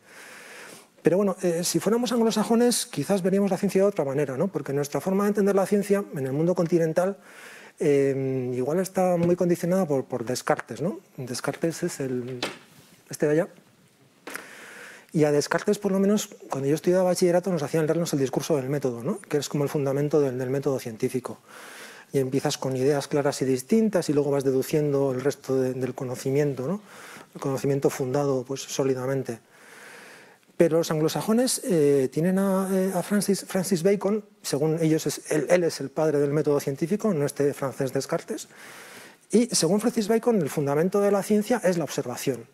Pero bueno, eh, si fuéramos anglosajones, quizás veríamos la ciencia de otra manera, ¿no? porque nuestra forma de entender la ciencia en el mundo continental Em, igual está muy condicionada por, Descartes, ¿no? Descartes es el, este de allá. Y a Descartes, por lo menos, cuando yo estudiaba bachillerato, nos hacían leernos el discurso del método, ¿no? que es como el fundamento del, método científico y empiezas con ideas claras y distintas y luego vas deduciendo el resto del conocimiento, ¿no? el conocimiento fundado pues, sólidamente. Pero los anglosajones eh, tienen a, eh, Francis, Bacon, según ellos, él, es el padre del método científico, no este francés Descartes. Y según Francis Bacon, el fundamento de la ciencia es la observación.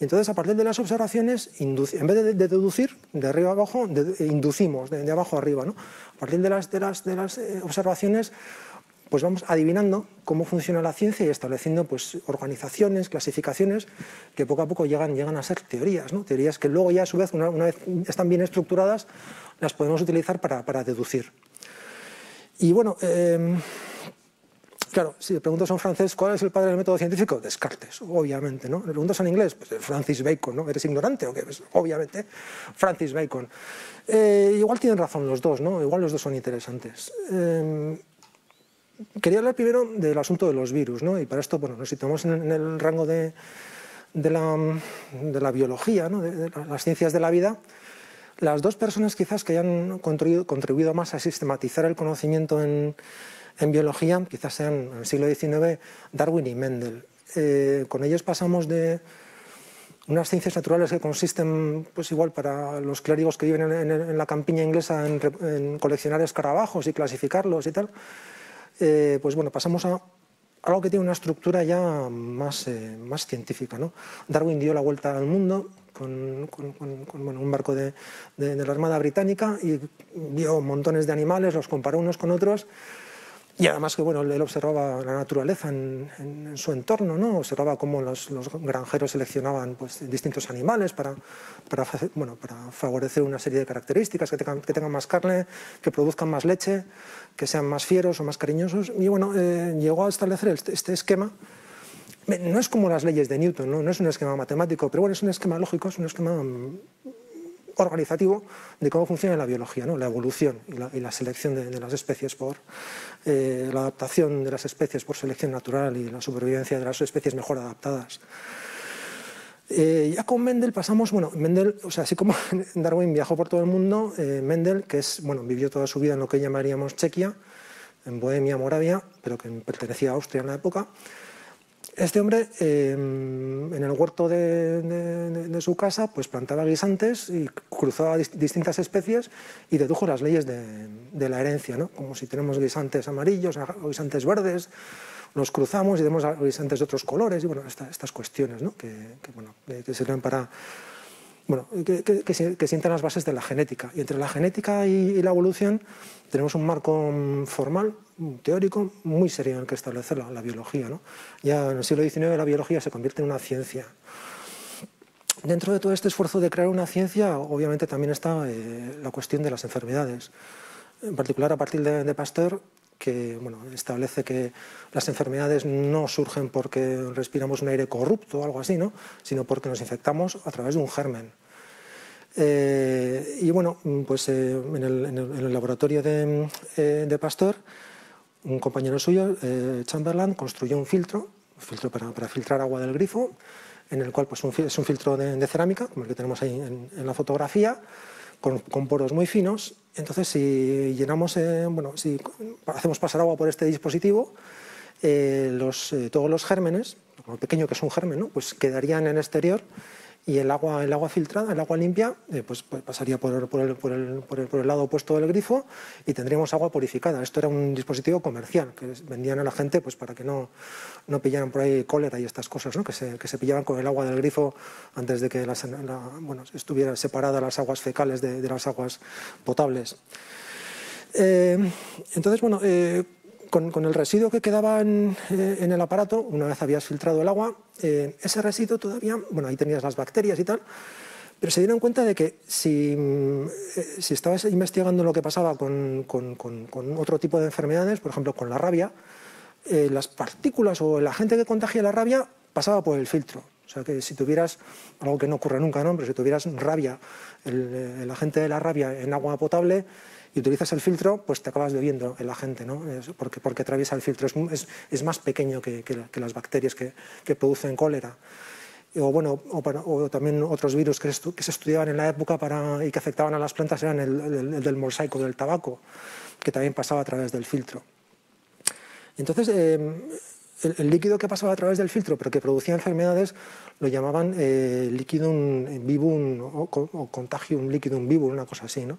Y entonces, a partir de las observaciones, en vez de, deducir de arriba abajo, inducimos de, abajo arriba. ¿no? A partir de las, eh, observaciones, pues vamos adivinando cómo funciona la ciencia y estableciendo pues, organizaciones, clasificaciones que poco a poco llegan, llegan a ser teorías, ¿no? teorías que luego ya a su vez, una, vez están bien estructuradas, las podemos utilizar para, deducir. Y bueno, em, claro, si le preguntas a un francés cuál es el padre del método científico, Descartes, obviamente. ¿no? Le preguntas en inglés, pues, Francis Bacon, ¿no? ¿eres ignorante o qué? Pues, obviamente, Francis Bacon. Eh, igual tienen razón los dos, ¿no? igual los dos son interesantes. Em, quería hablar primero del asunto de los virus, Y para esto, bueno, nos situamos en, el rango de, la, biología, de, las ciencias de la vida. Las dos personas quizás que hayan contribuido, más a sistematizar el conocimiento en, biología, quizás sean en el siglo XIX Darwin y Mendel. Eh, con ellos pasamos de unas ciencias naturales que consisten, pues igual para los clérigos que viven en, la campiña inglesa, en, coleccionar escarabajos y clasificarlos y tal, eh, pues bueno, pasamos a algo que tiene una estructura ya más, eh, científica. Darwin dio la vuelta al mundo con, un barco de, la Armada Británica y vio montones de animales, los comparó unos con otros y además que bueno, él observaba la naturaleza en, su entorno, ¿no? observaba cómo los, granjeros seleccionaban pues, distintos animales para, para, bueno, para, favorecer una serie de características, que tengan, más carne, que produzcan más leche, que sean más fieros o más cariñosos. Y bueno, eh, llegó a establecer este, este esquema. No es como las leyes de Newton, ¿no? ¿no? es un esquema matemático, pero bueno, es un esquema lógico, es un esquema mm, organizativo de cómo funciona la biología, ¿no? la evolución y la, selección de, las especies por eh, la adaptación de las especies por selección natural y la supervivencia de las especies mejor adaptadas. Eh, ya con Mendel pasamos, bueno, Mendel, o sea, así como Darwin viajó por todo el mundo, eh, Mendel, que es, bueno, vivió toda su vida en lo que llamaríamos Chequia, en Bohemia, Moravia, pero que pertenecía a Austria en la época, este hombre em, en el huerto de, su casa pues plantaba guisantes y cruzaba distintas especies y dedujo las leyes de, la herencia, ¿no? como si tenemos guisantes amarillos, guisantes verdes, los cruzamos y tenemos guisantes de otros colores y bueno, estas cuestiones ¿no? que, bueno, que para sientan las bases de la genética. Y entre la genética y la evolución tenemos un marco mm, formal teórico muy serio en el que establecer la, biología. Ya en el siglo XIX la biología se convierte en una ciencia. Dentro de todo este esfuerzo de crear una ciencia, obviamente también está eh, la cuestión de las enfermedades. En particular, a partir de, Pasteur, que bueno, establece que las enfermedades no surgen porque respiramos un aire corrupto o algo así, ¿no? sino porque nos infectamos a través de un germen. Eh, y bueno, pues eh, en, el, laboratorio de, de Pasteur un compañero suyo, eh, Chamberlain, construyó un filtro, un filtro para, filtrar agua del grifo, en el cual pues, es un filtro de, cerámica, como el que tenemos ahí en, la fotografía, con, poros muy finos. Entonces, si llenamos, eh, bueno, si hacemos pasar agua por este dispositivo, eh, todos los gérmenes, lo pequeño que es un germen, pues quedarían en exterior y el agua, el agua filtrada, el agua limpia, eh, pues, pues, pasaría por, el, por, el, por, el, lado opuesto del grifo y tendríamos agua purificada. Esto era un dispositivo comercial que vendían a la gente pues, para que no, no pillaran por ahí cólera y estas cosas, ¿no? que, se, que se pillaban con el agua del grifo antes de que las, la, bueno, estuvieran separadas las aguas fecales de, las aguas potables. Eh, entonces, bueno, eh, con, el residuo que quedaba eh, en, el aparato, una vez habías filtrado el agua, eh, ese residuo todavía, bueno, ahí tenías las bacterias y tal, pero se dieron cuenta de que si, eh, si estabas investigando lo que pasaba con, otro tipo de enfermedades, por ejemplo, con la rabia, las partículas o el agente que contagia la rabia pasaba por el filtro. O sea que si tuvieras, algo que no ocurre nunca, ¿no? pero si tuvieras rabia, el agente de la rabia en agua potable, y utilizas el filtro, pues te acabas bebiendo en la gente, ¿no? porque, porque atraviesa el filtro, es, más pequeño que, las bacterias que, producen cólera o, bueno, también otros virus que se, estudiaban en la época y que afectaban a las plantas eran el, del mosaico del tabaco, que también pasaba a través del filtro. Entonces, eh, el, líquido que pasaba a través del filtro, pero que producía enfermedades, lo llamaban eh, liquidum vivum o, o, contagium liquidum vivum, una cosa así, ¿no?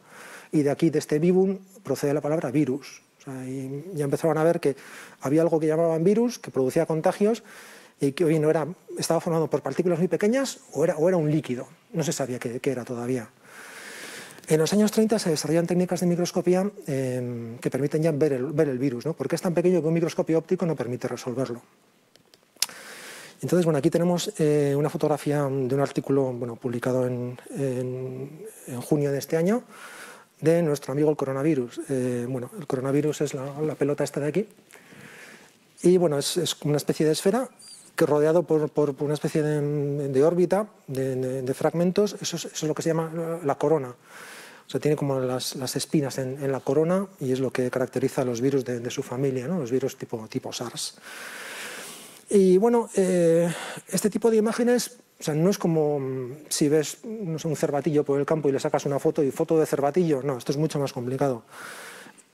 y de aquí, de este vivum, procede la palabra virus. y ya empezaron a ver que había algo que llamaban virus, que producía contagios, y que hoy no era, estaba formado por partículas muy pequeñas o era, o era un líquido. No se sabía qué, era todavía. En los años 30 se desarrollan técnicas de microscopía em, que permiten ya ver el, ver el virus, porque es tan pequeño que un microscopio óptico no permite resolverlo. Entonces, bueno, aquí tenemos eh, una fotografía de un artículo publicado en junio de este año de nuestro amigo el coronavirus. Eh, bueno, el coronavirus es la, pelota esta de aquí. Y bueno, es, una especie de esfera que rodeado por, una especie de, órbita, de, fragmentos, eso es, lo que se llama la corona. O sea, tiene como las, espinas en, la corona y es lo que caracteriza a los virus de, su familia, ¿no? los virus tipo, tipo SARS. Y bueno, eh, este tipo de imágenes o sea, no es como mm, si ves un cerbatillo por el campo y le sacas una foto y foto de cerbatillo. No, esto es mucho más complicado.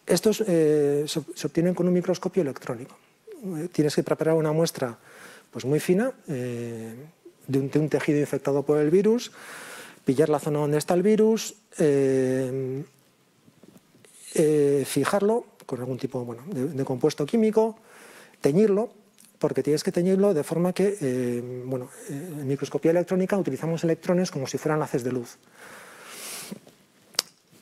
Estos eh, se, obtienen con un microscopio electrónico. Eh, tienes que preparar una muestra pues, muy fina eh, de, un, tejido infectado por el virus, pillar la zona donde está el virus, fijarlo con algún tipo de compuesto químico, teñirlo porque tienes que teñirlo de forma que, eh, bueno, eh, en microscopía electrónica utilizamos electrones como si fueran haces de luz.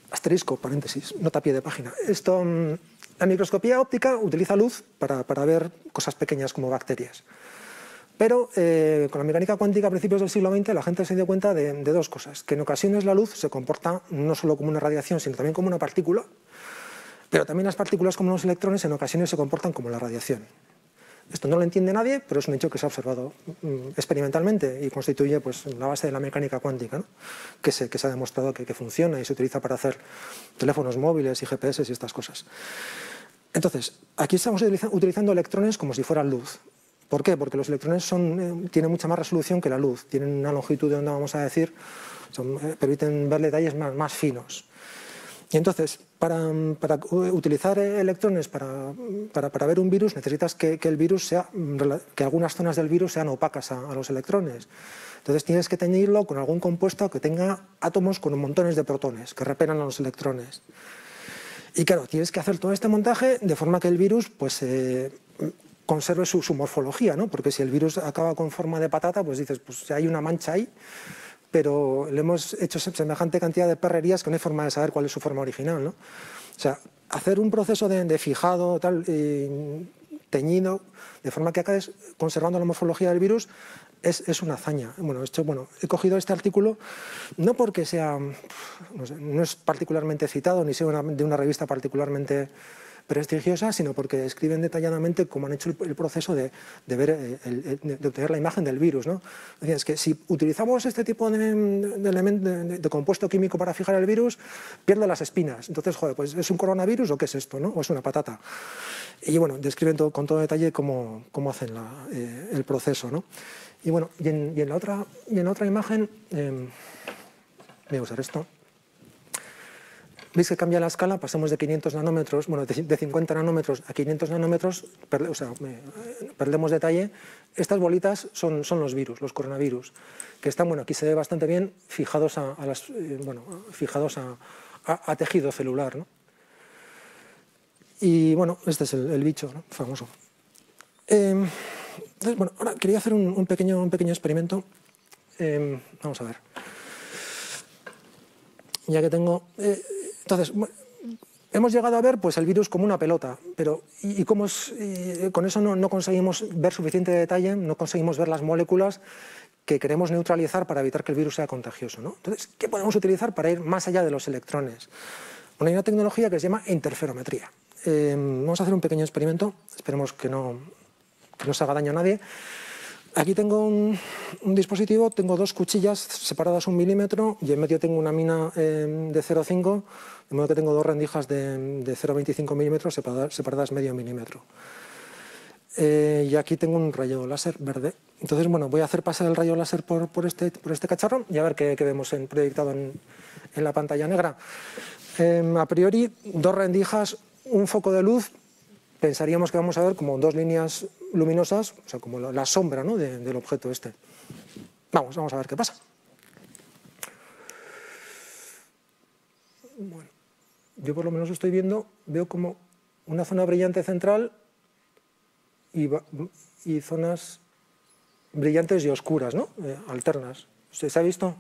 Asterisco, paréntesis, nota pie de página. Esto, mm, la microscopía óptica utiliza luz para, para ver cosas pequeñas como bacterias. Pero eh, con la mecánica cuántica a principios del siglo XX la gente se dio cuenta de, de, dos cosas, que en ocasiones la luz se comporta no solo como una radiación, sino también como una partícula, pero también las partículas como los electrones en ocasiones se comportan como la radiación. Esto no lo entiende nadie, pero es un hecho que se ha observado mm, mm, experimentalmente y constituye pues, la base de la mecánica cuántica, que, se, que se ha demostrado que, funciona y se utiliza para hacer teléfonos móviles y GPS y estas cosas. Entonces, aquí estamos utilizando electrones como si fueran luz. ¿Por qué? Porque los electrones son, eh, tienen mucha más resolución que la luz, tienen una longitud de onda, vamos a decir, eh, permiten ver detalles más, más, finos. Y entonces, para, utilizar electrones para, ver un virus necesitas que, el virus sea, que algunas zonas del virus sean opacas a, los electrones. Entonces tienes que teñirlo con algún compuesto que tenga átomos con montones de protones que repelan a los electrones. Y claro, tienes que hacer todo este montaje de forma que el virus pues, eh, conserve su, morfología, ¿no? porque si el virus acaba con forma de patata, pues dices, pues si hay una mancha ahí, pero le hemos hecho semejante cantidad de perrerías que no hay forma de saber cuál es su forma original. O sea, hacer un proceso de, fijado, tal, teñido, de forma que acabes conservando la morfología del virus, es, una hazaña. Bueno, he cogido este artículo no porque sea, no, es particularmente citado, ni sea de una revista particularmente prestigiosa sino porque describen detalladamente cómo han hecho el, proceso de, ver eh, el, de obtener la imagen del virus. ¿no? Es que si utilizamos este tipo de, de, de, compuesto químico para fijar el virus, pierde las espinas. Entonces, joder, pues ¿es un coronavirus o qué es esto? ¿no? ¿O es una patata? Y bueno, describen todo, con todo detalle cómo, hacen eh, el proceso. ¿no? Y bueno, y en, la, otra, y en otra imagen, em, voy a usar esto veis que cambia la escala, pasamos de 500 nanómetros, bueno, de 50 nanómetros a 500 nanómetros, perdemos detalle. Estas bolitas son, son los virus, los coronavirus, que están, bueno, aquí se ve bastante bien, fijados a, eh, bueno, fijados tejido celular, Y bueno, este es el, bicho famoso. Em, entonces, bueno, ahora quería hacer un, pequeño, un pequeño experimento. Em, vamos a ver. Ya que tengo... Eh, entonces, hemos llegado a ver pues, el virus como una pelota, pero y, cómo con eso no, no, conseguimos ver suficiente detalle, no conseguimos ver las moléculas que queremos neutralizar para evitar que el virus sea contagioso. ¿no? Entonces, ¿qué podemos utilizar para ir más allá de los electrones? Bueno, hay una tecnología que se llama interferometría. Eh, vamos a hacer un pequeño experimento, esperemos que no, que no se haga daño a nadie. Aquí tengo un, dispositivo, tengo dos cuchillas separadas un milímetro y en medio tengo una mina em, de 0,5, de modo que tengo dos rendijas de, 0,25 milímetros separadas, medio milímetro. Eh, y aquí tengo un rayo láser verde. Entonces, bueno, voy a hacer pasar el rayo láser por, este, por este cacharro y a ver qué, vemos en, proyectado en, la pantalla negra. Em, a priori, dos rendijas, un foco de luz, pensaríamos que vamos a ver como dos líneas luminosas, o sea, como la, sombra ¿no? del objeto este. Vamos, vamos a ver qué pasa. Bueno, yo por lo menos estoy viendo, veo como una zona brillante central y, zonas brillantes y oscuras, ¿no? Eh, alternas. ¿Se, ha visto?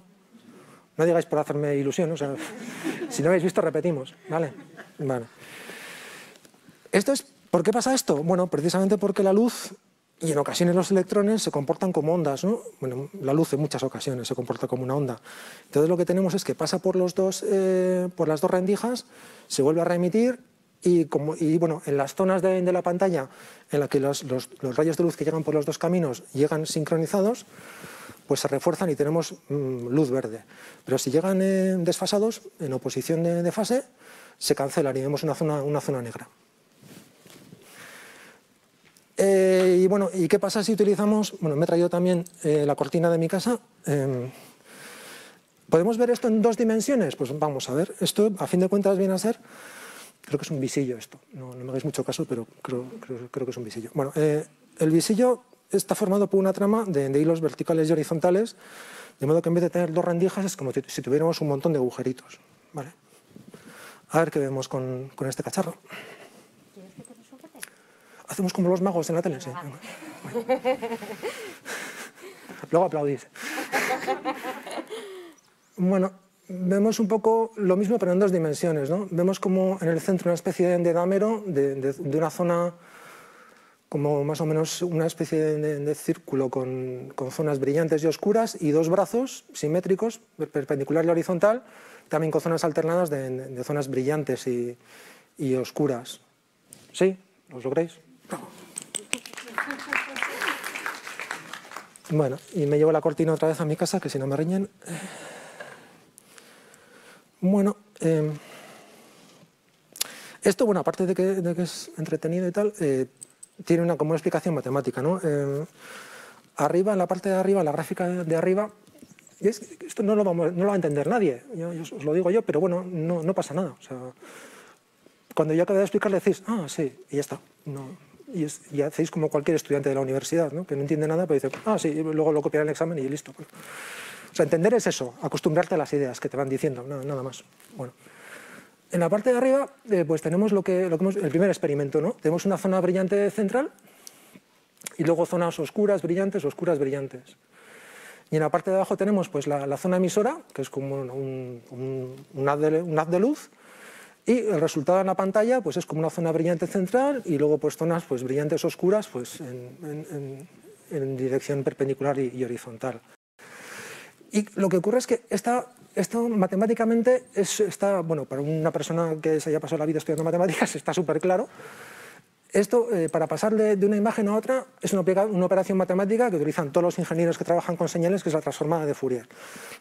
No digáis por hacerme ilusión, o sea, si no habéis visto repetimos, ¿vale? Esto es ¿Por qué pasa esto? Bueno, precisamente porque la luz y en ocasiones los electrones se comportan como ondas, ¿no? Bueno, la luz en muchas ocasiones se comporta como una onda. Entonces lo que tenemos es que pasa por, eh, las dos rendijas, se vuelve a reemitir y, como, y bueno, en las zonas de, la pantalla en las que los, rayos de luz que llegan por los dos caminos llegan sincronizados, pues se refuerzan y tenemos mm, luz verde. Pero si llegan eh, desfasados, en oposición de, fase, se cancelan y vemos una zona negra. Eh, y bueno, ¿y qué pasa si utilizamos? Bueno, me he traído también eh, la cortina de mi casa. Em, ¿Podemos ver esto en dos dimensiones? Pues vamos a ver. Esto, a fin de cuentas, viene a ser... Creo que es un visillo esto. No, me hagáis mucho caso, pero creo, que es un visillo. Bueno, eh, el visillo está formado por una trama de, hilos verticales y horizontales, de modo que en vez de tener dos rendijas es como si tuviéramos un montón de agujeritos. A ver qué vemos con este cacharro. Hacemos como los magos en la tele. Sí. Ah. Luego aplaudís. Bueno, vemos un poco lo mismo, pero en dos dimensiones. ¿no? Vemos como en el centro una especie de gamero, de, una zona como más o menos una especie de, círculo con, zonas brillantes y oscuras y dos brazos simétricos, perpendicular y horizontal, también con zonas alternadas de, zonas brillantes y, y oscuras. ¿Sí? ¿Os lo creéis? Bueno, y me llevo la cortina otra vez a mi casa, que si no me riñen. Bueno, em, esto, bueno, aparte de que, es entretenido y tal, eh, tiene una, como una explicación matemática, ¿no? Em, arriba, en la parte de arriba, la gráfica de arriba, es, esto no lo, vamos, no lo va a entender nadie, os lo digo yo, pero bueno, no, pasa nada. cuando yo acabo de explicar le decís, ah, sí, y ya está. No, y, hacéis como cualquier estudiante de la universidad, ¿no? que no entiende nada, pero dice, ah, sí, luego lo copiará en el examen y listo. Pues". O sea, entender es eso, acostumbrarte a las ideas que te van diciendo, nada, más. Bueno. En la parte de arriba, eh, pues tenemos lo que, lo el primer experimento, ¿no? Tenemos una zona brillante central y luego zonas oscuras, brillantes, oscuras, brillantes. Y en la parte de abajo tenemos pues, la, zona emisora, que es como un, un haz de luz, y el resultado en la pantalla pues es como una zona brillante central y luego pues zonas pues brillantes oscuras pues en, dirección perpendicular y, horizontal. Y lo que ocurre es que esto matemáticamente está, bueno, para una persona que se haya pasado la vida estudiando matemáticas está súper claro, esto, eh, para pasar de, una imagen a otra, es una, operación matemática que utilizan todos los ingenieros que trabajan con señales, que es la transformada de Fourier.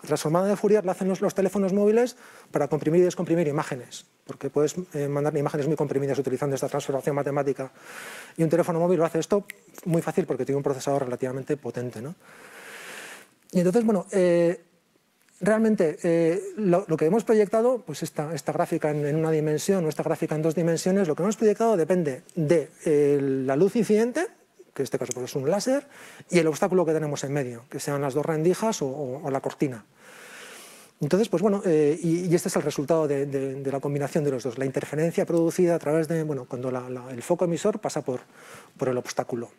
La transformada de Fourier la hacen los, teléfonos móviles para comprimir y descomprimir imágenes, porque puedes eh, mandar imágenes muy comprimidas utilizando esta transformación matemática. Y un teléfono móvil lo hace esto muy fácil porque tiene un procesador relativamente potente. Y entonces, bueno, eh, Realmente, eh, lo, que hemos proyectado, pues esta, esta gráfica en, una dimensión o esta gráfica en dos dimensiones, lo que hemos proyectado depende de eh, la luz incidente, que en este caso pues, es un láser, y el obstáculo que tenemos en medio, que sean las dos rendijas o, la cortina. Entonces, pues bueno, eh, y, este es el resultado de, la combinación de los dos, la interferencia producida a través de, bueno, cuando el foco emisor pasa por, por el obstáculo.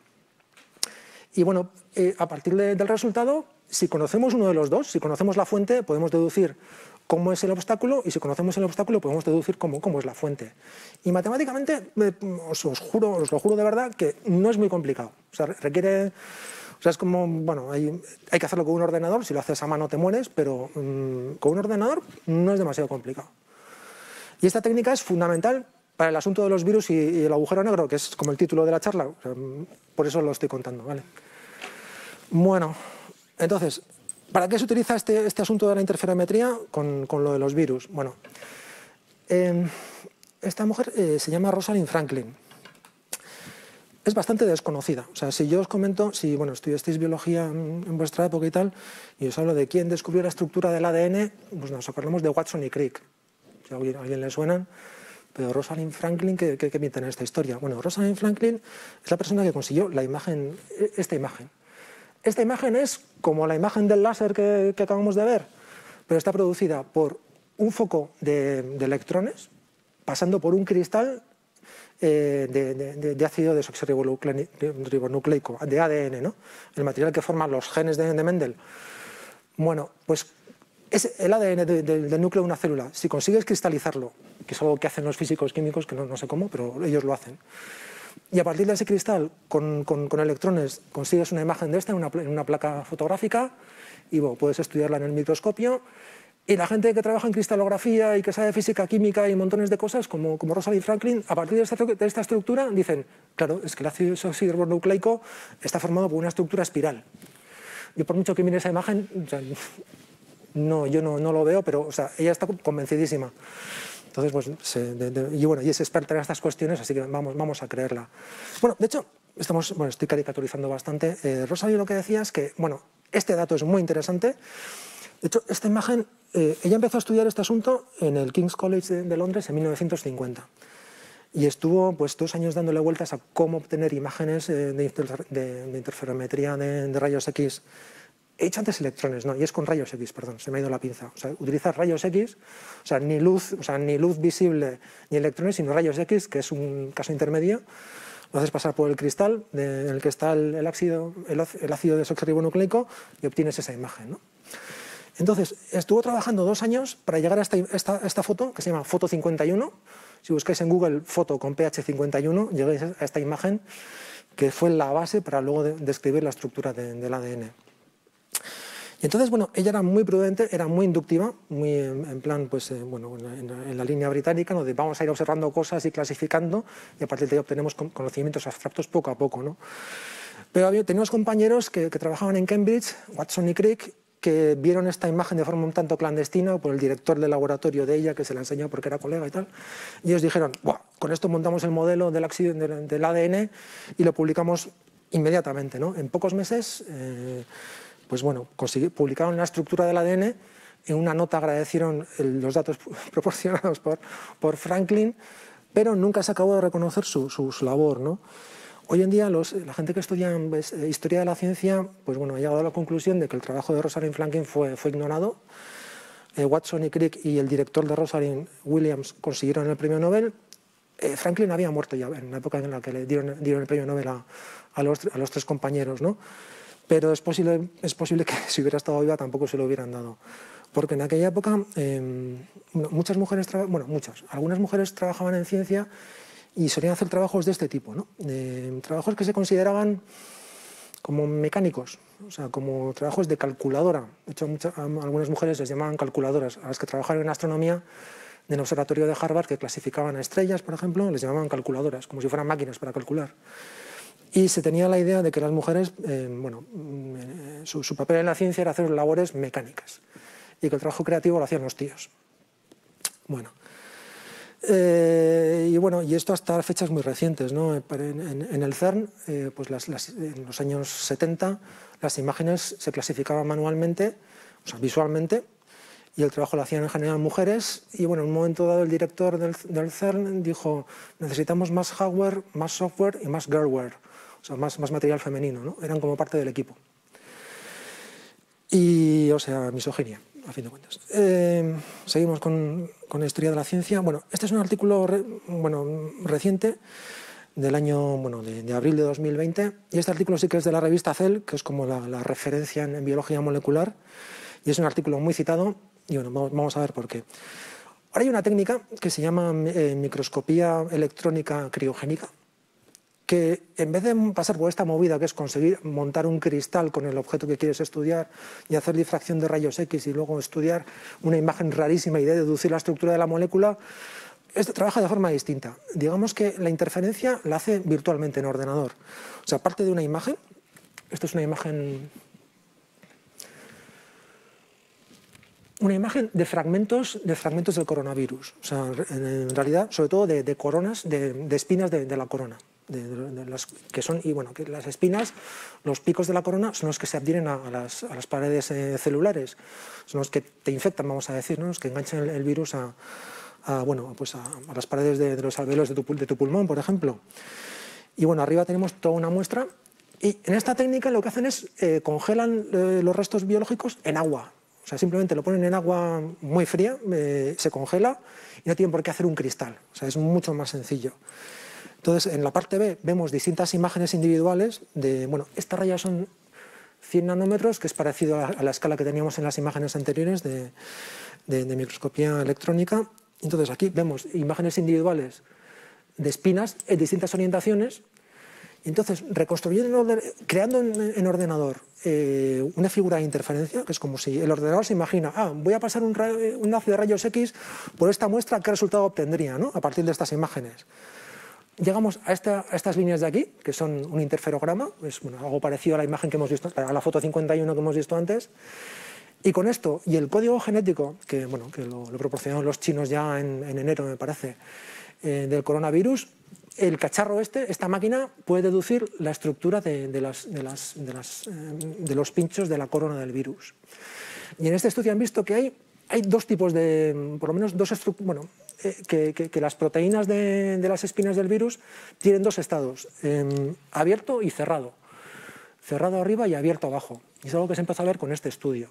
Y bueno, eh, a partir del resultado, si conocemos uno de los dos, si conocemos la fuente, podemos deducir cómo es el obstáculo y si conocemos el obstáculo podemos deducir cómo, es la fuente. Y matemáticamente, eh, os, juro, os lo juro de verdad, que no es muy complicado. O requiere... O sea, es como, bueno, hay, que hacerlo con un ordenador, si lo haces a mano te mueres, pero mm, con un ordenador no es demasiado complicado. Y esta técnica es fundamental para el asunto de los virus y, el agujero negro, que es como el título de la charla, mm, por eso lo estoy contando, ¿vale? Bueno, entonces, ¿para qué se utiliza este, este asunto de la interferometría con, lo de los virus? Bueno, em, esta mujer eh, se llama Rosalind Franklin. Es bastante desconocida. O sea, si yo os comento, si bueno, estudiasteis biología en, vuestra época y tal, y os hablo de quién descubrió la estructura del ADN, pues nos acordamos de Watson y Crick. Si a alguien, le suenan, pero Rosalind Franklin, ¿qué, qué, en esta historia? Bueno, Rosalind Franklin es la persona que consiguió la imagen, e, esta imagen. Esta imagen es como la imagen del láser que, acabamos de ver, pero está producida por un foco de, electrones pasando por un cristal eh, de, ácido de, ácido desoxirribonucleico, de ADN, el material que forma los genes de, Mendel. Bueno, pues es el ADN del núcleo de una célula. Si consigues cristalizarlo, que es algo que hacen los físicos químicos, que no sé cómo, pero ellos lo hacen, y a partir de ese cristal, con, con, electrones, consigues una imagen de esta en una, en una placa fotográfica y bueno, puedes estudiarla en el microscopio. Y la gente que trabaja en cristalografía y que sabe física, química y montones de cosas, como, como Rosalind Franklin, a partir de esta, de esta estructura dicen, claro, es que el ácido nucleico está formado por una estructura espiral. Yo por mucho que mire esa imagen, no, yo no, no, lo veo, pero o sea, ella está convencidísima. Entonces, pues, y bueno, y es experta en estas cuestiones, así que vamos, vamos a creerla. Bueno, de hecho, estamos, bueno, estoy caricaturizando bastante. Eh, Rosario lo que decía es que, bueno, este dato es muy interesante. De hecho, esta imagen, eh, ella empezó a estudiar este asunto en el King's College de, Londres en 1950 y estuvo pues, dos años dándole vueltas a cómo obtener imágenes eh, de, de, interferometría de, rayos X he hecho antes electrones, no, y es con rayos X, perdón, se me ha ido la pinza. O sea, utilizas rayos X, o sea, ni luz, o sea, ni luz visible ni electrones, sino rayos X, que es un caso intermedio. Lo haces pasar por el cristal en el que está el, ácido, el, ácido desoxirribonucleico y obtienes esa imagen. Entonces, estuvo trabajando dos años para llegar a esta, foto, que se llama Foto 51. Si buscáis en Google foto con pH 51, llegáis a esta imagen, que fue la base para luego describir la estructura del ADN. Entonces, bueno, ella era muy prudente, era muy inductiva, muy en, plan, pues, eh, bueno, en, la línea británica, ¿no? vamos a ir observando cosas y clasificando, y a partir de ahí obtenemos conocimientos abstractos poco a poco, ¿no? Pero había, teníamos compañeros que, trabajaban en Cambridge, Watson y Crick, que vieron esta imagen de forma un tanto clandestina por el director del laboratorio de ella, que se la enseñó porque era colega y tal, y ellos dijeron, guau, con esto montamos el modelo del, del ADN y lo publicamos inmediatamente. ¿no? En pocos meses eh, pues bueno, publicaron la estructura del ADN, en una nota agradecieron los datos proporcionados por, Franklin, pero nunca se acabó de reconocer su, labor. ¿no? Hoy en día la gente que estudia eh, historia de la ciencia pues bueno, ha llegado a la conclusión de que el trabajo de Rosalind Franklin fue, ignorado. Eh, Watson y Crick y el director de Rosalind Williams consiguieron el premio Nobel. Eh, Franklin había muerto ya en la época en la que le dieron, el premio Nobel a, los, a los tres compañeros. ¿no? pero es posible, es posible que si hubiera estado viva tampoco se lo hubieran dado. Porque en aquella época em, muchas mujeres, bueno, muchas, algunas mujeres trabajaban en ciencia y solían hacer trabajos de este tipo, ¿no? Em, trabajos que se consideraban como mecánicos, o sea, como trabajos de calculadora. De hecho, muchas, algunas mujeres les llamaban calculadoras, a las que trabajaron en astronomía en el observatorio de Harvard, que clasificaban a estrellas, por ejemplo, les llamaban calculadoras, como si fueran máquinas para calcular. Y se tenía la idea de que las mujeres, eh, bueno, mm, eh, su, papel en la ciencia era hacer labores mecánicas y que el trabajo creativo lo hacían los tíos. Bueno. Eh, y bueno, y esto hasta fechas muy recientes, ¿no? En, el CERN, pues en los años 70, las imágenes se clasificaban manualmente, o sea, visualmente, y el trabajo lo hacían en general mujeres. Y bueno, en un momento dado el director del CERN dijo, necesitamos más hardware, más software y más girlware más, material femenino, ¿no? eran como parte del equipo. Y, o sea, misoginia, a fin de cuentas. Em, seguimos con, la historia de la ciencia. Bueno, este es un artículo bueno, reciente del año, bueno, de, abril de 2020, y este artículo sí que es de la revista Cell, que es como la, referencia en, biología molecular, y es un artículo muy citado, y bueno, vamos a ver por qué. Ahora hay una técnica que se llama eh, microscopía electrónica criogénica, que en vez de pasar por esta movida que es conseguir montar un cristal con el objeto que quieres estudiar y hacer difracción de rayos X y luego estudiar una imagen rarísima y deducir la estructura de la molécula, esto trabaja de forma distinta. Digamos que la interferencia la hace virtualmente en ordenador. O sea, parte de una imagen, esto es una imagen una imagen de fragmentos, de fragmentos del coronavirus, o sea, en realidad, sobre todo de, coronas, de, espinas de la corona las, que son, y bueno, que las espinas, los picos de la corona son los que se adhieren a, las, paredes eh, celulares, son los que te infectan, vamos a decir, ¿no? los que enganchan el, virus a, bueno, pues a, las paredes de, los alveolos de tu, pulmón, por ejemplo. Y bueno, arriba tenemos toda una muestra. Y en esta técnica lo que hacen es eh, congelan eh, los restos biológicos en agua, o sea, simplemente lo ponen en agua muy fría, se congela y no tienen por qué hacer un cristal. O sea, es mucho más sencillo. Entonces, en la parte B vemos distintas imágenes individuales de, bueno, estas raya son 100 nanómetros, que es parecido a la, escala que teníamos en las imágenes anteriores de, microscopía electrónica. Entonces, aquí vemos imágenes individuales de espinas en distintas orientaciones. Entonces, reconstruyendo, creando en, ordenador eh, una figura de interferencia, que es como si el ordenador se imagina, ah, voy a pasar un, un de rayos X por esta muestra, ¿qué resultado obtendría a partir de estas imágenes? llegamos a, estas líneas de aquí, que son un interferograma, es bueno, algo parecido a la imagen que hemos visto, a la foto 51 que hemos visto antes, y con esto, y el código genético, que, bueno, que lo, proporcionaron los chinos ya en, enero, me parece, eh, del coronavirus, el cacharro este, esta máquina, puede deducir la estructura de, de, de, eh, de los pinchos de la corona del virus. Y en este estudio han visto que hay, hay dos tipos de, por lo menos dos estructuras, bueno, que, las proteínas de, las espinas del virus tienen dos estados, em, abierto y cerrado. Cerrado arriba y abierto abajo. Y es algo que se empieza a ver con este estudio.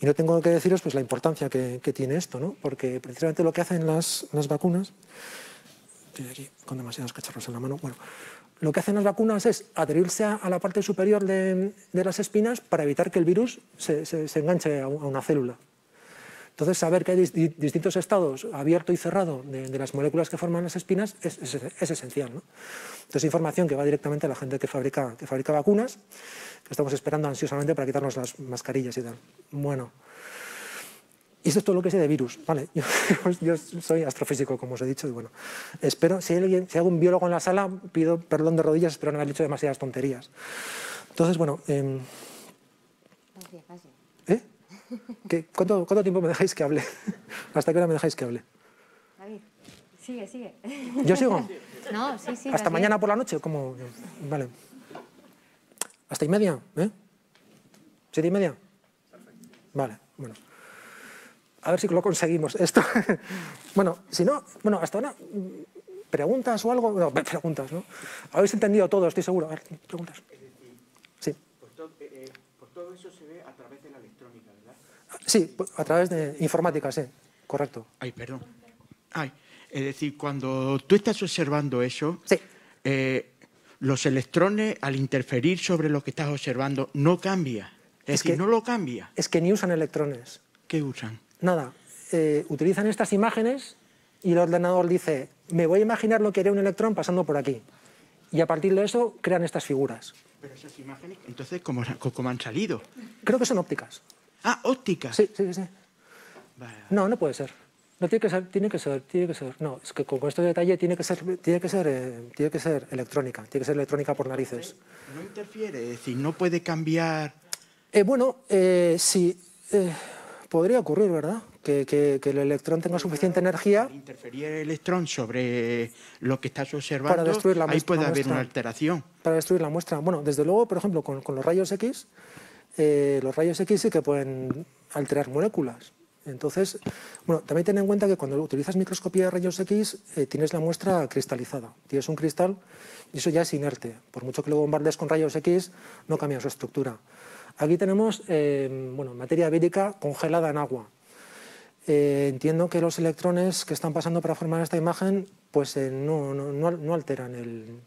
Y no tengo que deciros pues, la importancia que, tiene esto, ¿no? porque precisamente lo que hacen las, vacunas, estoy aquí con demasiados cacharros en la mano, bueno, lo que hacen las vacunas es adherirse a, la parte superior de, las espinas para evitar que el virus se enganche a una célula. Entonces, saber que hay distintos estados abierto y cerrado de, las moléculas que forman las espinas es, esencial. ¿no? Entonces, información que va directamente a la gente que fabrica, que fabrica vacunas, que estamos esperando ansiosamente para quitarnos las mascarillas y tal. Bueno. Y eso es todo lo que sé de virus, ¿vale? Yo, soy astrofísico, como os he dicho, y bueno, espero, si hay, alguien, si algún biólogo en la sala, pido perdón de rodillas, espero no haber dicho demasiadas tonterías. Entonces, bueno... Em, Gracias cuánto, tiempo me dejáis que hable? ¿Hasta qué hora me dejáis que hable? David, sigue, sigue. ¿Yo sigo? No, sí, sí. ¿Hasta mañana por la noche? como Vale. ¿Hasta y media? ¿Eh? ¿Siete y media? Vale, bueno. A ver si lo conseguimos esto. bueno, si no, bueno, hasta ahora, mm, ¿preguntas o algo? No, preguntas, ¿no? Habéis entendido todo, estoy seguro. A ver, preguntas. Sí, a través de informática, sí, correcto. Ay, perdón. Ay, es decir, cuando tú estás observando eso, eh, los electrones al interferir sobre lo que estás observando no cambia. Es, decir, que no lo cambia. Es que ni usan electrones. ¿Qué usan? Nada. Eh, utilizan estas imágenes y el ordenador dice, me voy a imaginar lo que haría un electrón pasando por aquí. Y a partir de eso crean estas figuras. Pero esas imágenes, entonces, ¿cómo, cómo han salido? Creo que son ópticas. Ah, óptica. Sí, sí, sí. No, no puede ser. No tiene que ser, tiene que ser, tiene que ser. No, es que con, esto este detalle tiene que ser, tiene que ser, eh, tiene que ser electrónica, tiene que ser electrónica por narices. No interfiere, es decir, no puede cambiar. Eh, bueno, eh, sí, podría ocurrir, ¿verdad? Que, el electrón tenga suficiente energía. Interferir el electrón sobre lo que estás observando, para destruir la muestra. ahí puede haber una alteración. Para destruir la muestra. Bueno, desde luego, por ejemplo, con los rayos X, eh, los rayos X sí que pueden alterar moléculas. Entonces, bueno, también ten en cuenta que cuando utilizas microscopía de rayos X eh, tienes la muestra cristalizada. Tienes un cristal y eso ya es inerte. Por mucho que lo bombardes con rayos X, no cambia su estructura. Aquí tenemos eh, bueno, materia vírica congelada en agua. entiendo que los electrones que están pasando para formar esta imagen pues no, alteran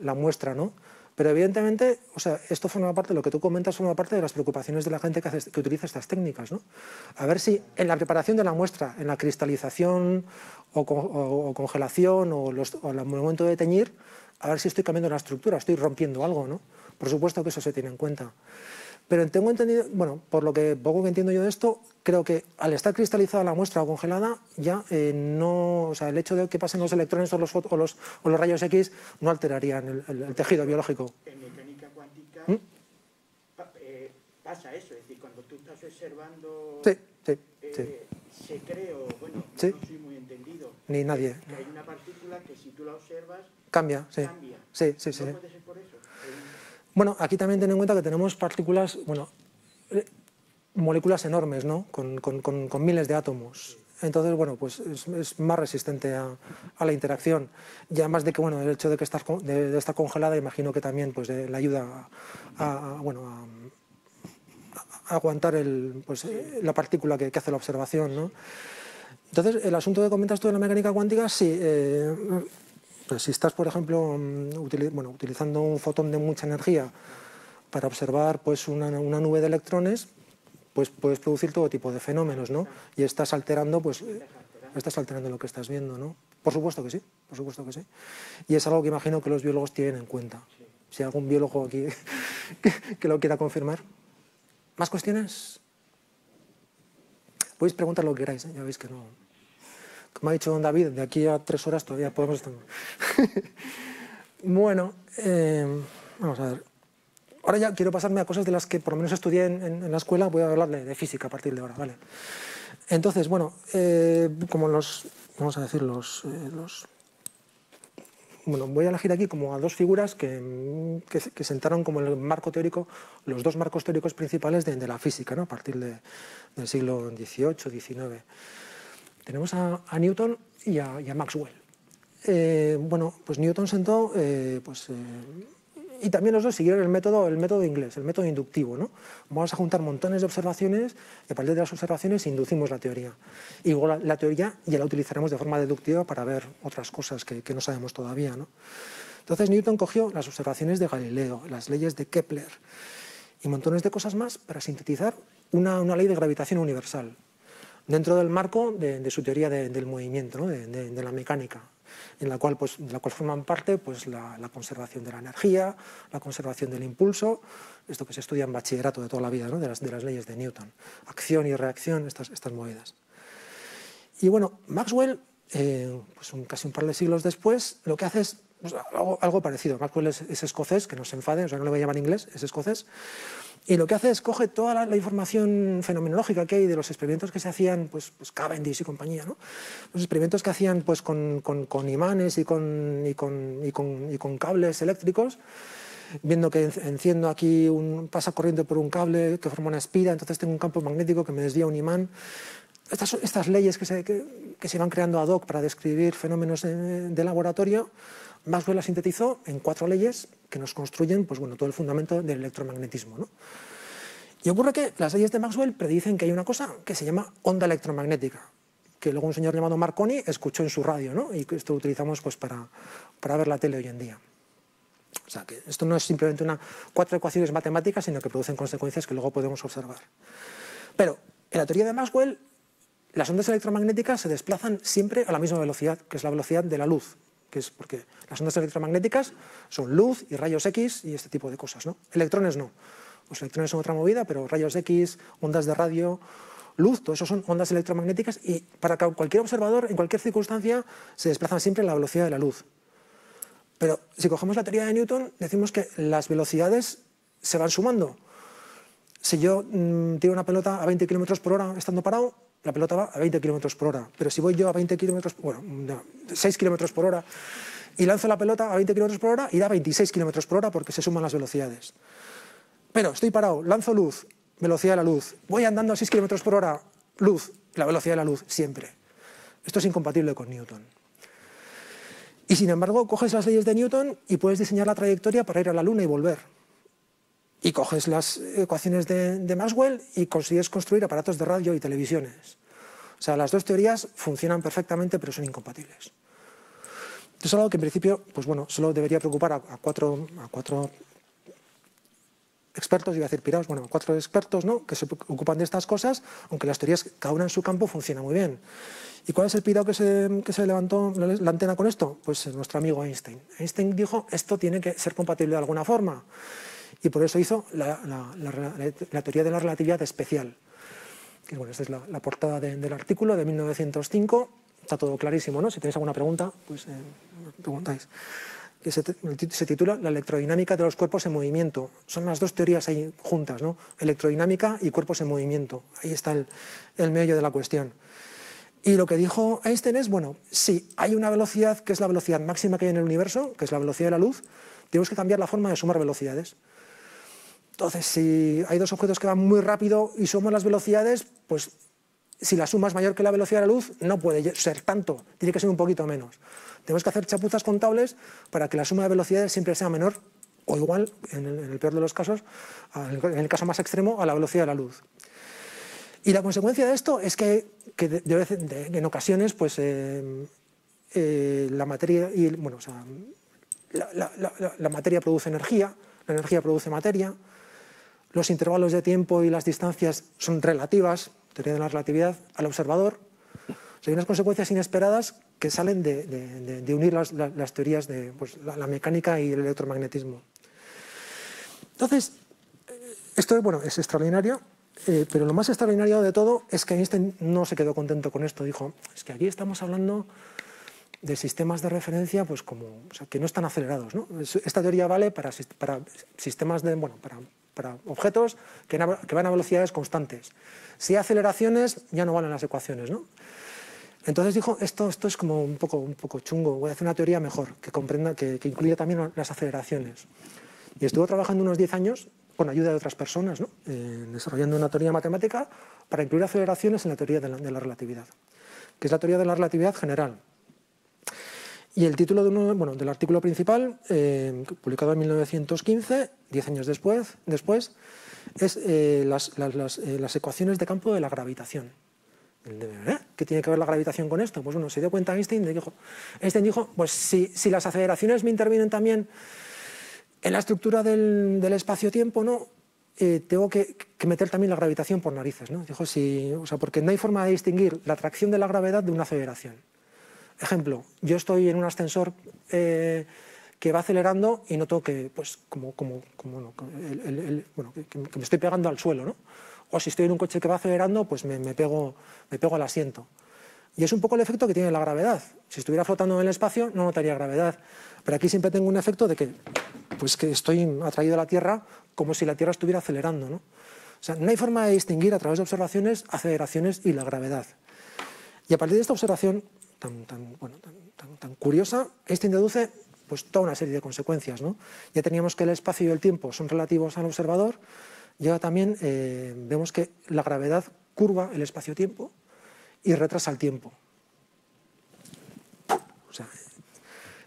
la muestra, ¿no? Pero evidentemente, o sea, esto forma parte, lo que tú comentas forma parte de las preocupaciones de la gente que, utiliza estas técnicas. A ver si en la preparación de la muestra, en la cristalización o, congelación o, los, el momento de teñir, a ver si estoy cambiando la estructura, estoy rompiendo algo. ¿no? Por supuesto que eso se tiene en cuenta. Pero tengo entendido, bueno, por lo que poco que entiendo yo de esto, creo que al estar cristalizada la muestra o congelada, ya eh, no, o sea, el hecho de que pasen los electrones o los, o los, rayos X no alterarían el, tejido biológico. En mecánica cuántica ¿Mm? eh, pasa eso, es decir, cuando tú estás observando, sí, sí, eh, sí. se creo, bueno, no soy muy entendido, ni nadie. Que hay una partícula que si tú la observas, cambia, cambia. sí, sí, sí. puede ser por eso? Bueno, aquí también ten en cuenta que tenemos partículas, bueno, eh, moléculas enormes, ¿no? Con, miles de átomos. Entonces, bueno, pues es, más resistente a, la interacción. Y además de que, bueno, el hecho de que estar, congelada, imagino que también pues, eh, le ayuda a, bueno, a, aguantar pues, eh, la partícula que, hace la observación. ¿no? Entonces, el asunto de comentas tú de la mecánica cuántica, sí, eh, pues si estás, por ejemplo, mm, bueno, utilizando un fotón de mucha energía para observar pues, una, nube de electrones, pues puedes producir todo tipo de fenómenos, ¿no? Y estás alterando, pues, eh, estás alterando lo que estás viendo, ¿no? Por supuesto que sí, por supuesto que sí. Y es algo que imagino que los biólogos tienen en cuenta. Si hay algún biólogo aquí que, lo quiera confirmar. ¿Más cuestiones? Podéis preguntar lo que queráis, ¿eh? ya veis que no como ha dicho David, de aquí a tres horas todavía podemos estar. bueno, eh, vamos a ver. Ahora ya quiero pasarme a cosas de las que por lo menos estudié en, la escuela, voy a hablarle de, física a partir de ahora, ¿vale? Entonces, bueno, eh, como los, vamos a decir, eh, los, Bueno, voy a elegir aquí como a dos figuras que, que, sentaron como el marco teórico, los dos marcos teóricos principales de, la física, ¿no? A partir del siglo XVIII, XIX. Tenemos a, Newton y a, Maxwell. Eh, bueno, pues Newton sentó, eh, pues, eh, y también los dos siguieron el método, el método inglés, el método inductivo. ¿no? Vamos a juntar montones de observaciones y a partir de las observaciones inducimos la teoría. Y luego la, teoría ya la utilizaremos de forma deductiva para ver otras cosas que, no sabemos todavía. Entonces Newton cogió las observaciones de Galileo, las leyes de Kepler y montones de cosas más para sintetizar una ley de gravitación universal dentro del marco de, su teoría del movimiento, de, la mecánica, en la cual, pues, de la cual forman parte pues, la, conservación de la energía, la conservación del impulso, esto que se estudia en bachillerato de toda la vida, de, las, leyes de Newton, acción y reacción, estas, movidas. Y bueno, Maxwell, eh, pues casi un par de siglos después, lo que hace es algo, parecido. Maxwell es, escocés, que no se enfade o sea, no le voy a llamar inglés, es escocés. Y lo que hace es coge toda la, información fenomenológica que hay de los experimentos que se hacían, pues, pues Cavendish y compañía, ¿no? Los experimentos que hacían pues, con, imanes y con, y, con, cables eléctricos, viendo que enciendo aquí, un, pasa corriente por un cable que forma una espira, entonces tengo un campo magnético que me desvía un imán. Estas, estas leyes que se, que, van creando ad hoc para describir fenómenos de, de laboratorio, Maxwell la sintetizó en cuatro leyes que nos construyen pues, bueno, todo el fundamento del electromagnetismo. ¿no? Y ocurre que las leyes de Maxwell predicen que hay una cosa que se llama onda electromagnética, que luego un señor llamado Marconi escuchó en su radio, ¿no? y esto lo utilizamos pues, para, para ver la tele hoy en día. O sea, que esto no es simplemente una, cuatro ecuaciones matemáticas, sino que producen consecuencias que luego podemos observar. Pero en la teoría de Maxwell, las ondas electromagnéticas se desplazan siempre a la misma velocidad, que es la velocidad de la luz que es porque las ondas electromagnéticas son luz y rayos X y este tipo de cosas. ¿no? Electrones no. Los electrones son otra movida, pero rayos X, ondas de radio, luz, todo eso son ondas electromagnéticas y para cualquier observador, en cualquier circunstancia, se desplazan siempre a la velocidad de la luz. Pero si cogemos la teoría de Newton, decimos que las velocidades se van sumando. Si yo mm, tiro una pelota a 20 km por hora estando parado, la pelota va a 20 kilómetros por hora, pero si voy yo a 20 kilómetros, bueno, 6 kilómetros por hora, y lanzo la pelota a 20 kilómetros por hora, irá a 26 kilómetros por hora porque se suman las velocidades. Pero estoy parado, lanzo luz, velocidad de la luz, voy andando a 6 kilómetros por hora, luz, la velocidad de la luz, siempre. Esto es incompatible con Newton. Y sin embargo, coges las leyes de Newton y puedes diseñar la trayectoria para ir a la Luna y volver y coges las ecuaciones de, Maxwell y consigues construir aparatos de radio y televisiones. O sea, las dos teorías funcionan perfectamente, pero son incompatibles. Esto es algo que en principio, pues bueno, solo debería preocupar a, cuatro, a expertos, iba a decir pirados, bueno, a cuatro expertos ¿no? que se ocupan de estas cosas, aunque las teorías, cada una en su campo, funcionan muy bien. ¿Y cuál es el pirado que se, que se levantó la antena con esto? Pues nuestro amigo Einstein. Einstein dijo, esto tiene que ser compatible de alguna forma y por eso hizo la, teoría de la relatividad especial. Que, esta es la, portada del artículo de 1905, está todo clarísimo, ¿no? Si tenéis alguna pregunta, pues eh, preguntáis. Que se, titula La electrodinámica de los cuerpos en movimiento. Son las dos teorías ahí juntas, ¿no? Electrodinámica y cuerpos en movimiento. Ahí está el, el medio de la cuestión. Y lo que dijo Einstein es, bueno, si hay una velocidad que es la velocidad máxima que hay en el universo, que es la velocidad de la luz, tenemos que cambiar la forma de sumar velocidades. Entonces, si hay dos objetos que van muy rápido y somos las velocidades, pues si la suma es mayor que la velocidad de la luz, no puede ser tanto, tiene que ser un poquito menos. Tenemos que hacer chapuzas contables para que la suma de velocidades siempre sea menor o igual, en el, peor de los casos, en el caso más extremo, a la velocidad de la luz. Y la consecuencia de esto es que, en ocasiones pues, la, materia produce energía, la energía produce materia, los intervalos de tiempo y las distancias son relativas, teoría de la relatividad, al observador. hay unas consecuencias inesperadas que salen de, unir las, teorías de pues, la, mecánica y el electromagnetismo. Entonces, eh, esto bueno, es extraordinario, eh, pero lo más extraordinario de todo es que Einstein no se quedó contento con esto. Dijo, es que aquí estamos hablando de sistemas de referencia pues como, sea, que no están acelerados. Esta teoría vale para, para sistemas de, bueno, para para objetos que, van a velocidades constantes. Si hay aceleraciones, ya no valen las ecuaciones, ¿no? Entonces dijo, esto, esto es como un poco, un poco chungo, voy a hacer una teoría mejor, que, comprenda, que, incluya también las aceleraciones. Y estuvo trabajando unos 10 años con ayuda de otras personas, eh, desarrollando una teoría matemática para incluir aceleraciones en la teoría de la, de la relatividad, que es la teoría de la relatividad general. Y el título del artículo principal, eh, publicado en 1915, diez años después, es eh, eh, las, ecuaciones de campo de la gravitación. ¿Qué tiene que ver la gravitación con esto? Pues bueno, se dio cuenta Einstein, dijo, Einstein dijo, pues si, las aceleraciones me intervienen también en la estructura del, espacio-tiempo, ¿no? tengo que, meter también la gravitación por narices, Dijo, sea, porque no hay forma de distinguir la atracción de la gravedad de una aceleración. Ejemplo, yo estoy en un ascensor eh, que va acelerando y noto que, pues, como, como, bueno, que, me estoy pegando al suelo, ¿no? O si estoy en un coche que va acelerando, pues me, me, pego, me pego al asiento. Y es un poco el efecto que tiene la gravedad. Si estuviera flotando en el espacio, no notaría gravedad. Pero aquí siempre tengo un efecto de que, pues que estoy atraído a la Tierra como si la Tierra estuviera acelerando. ¿no? O sea, no hay forma de distinguir a través de observaciones aceleraciones y la gravedad. Y a partir de esta observación tan, bueno, tan, curiosa, esto introduce pues, toda una serie de consecuencias. Ya teníamos que el espacio y el tiempo son relativos al observador, y también eh, vemos que la gravedad curva el espacio-tiempo y retrasa el tiempo.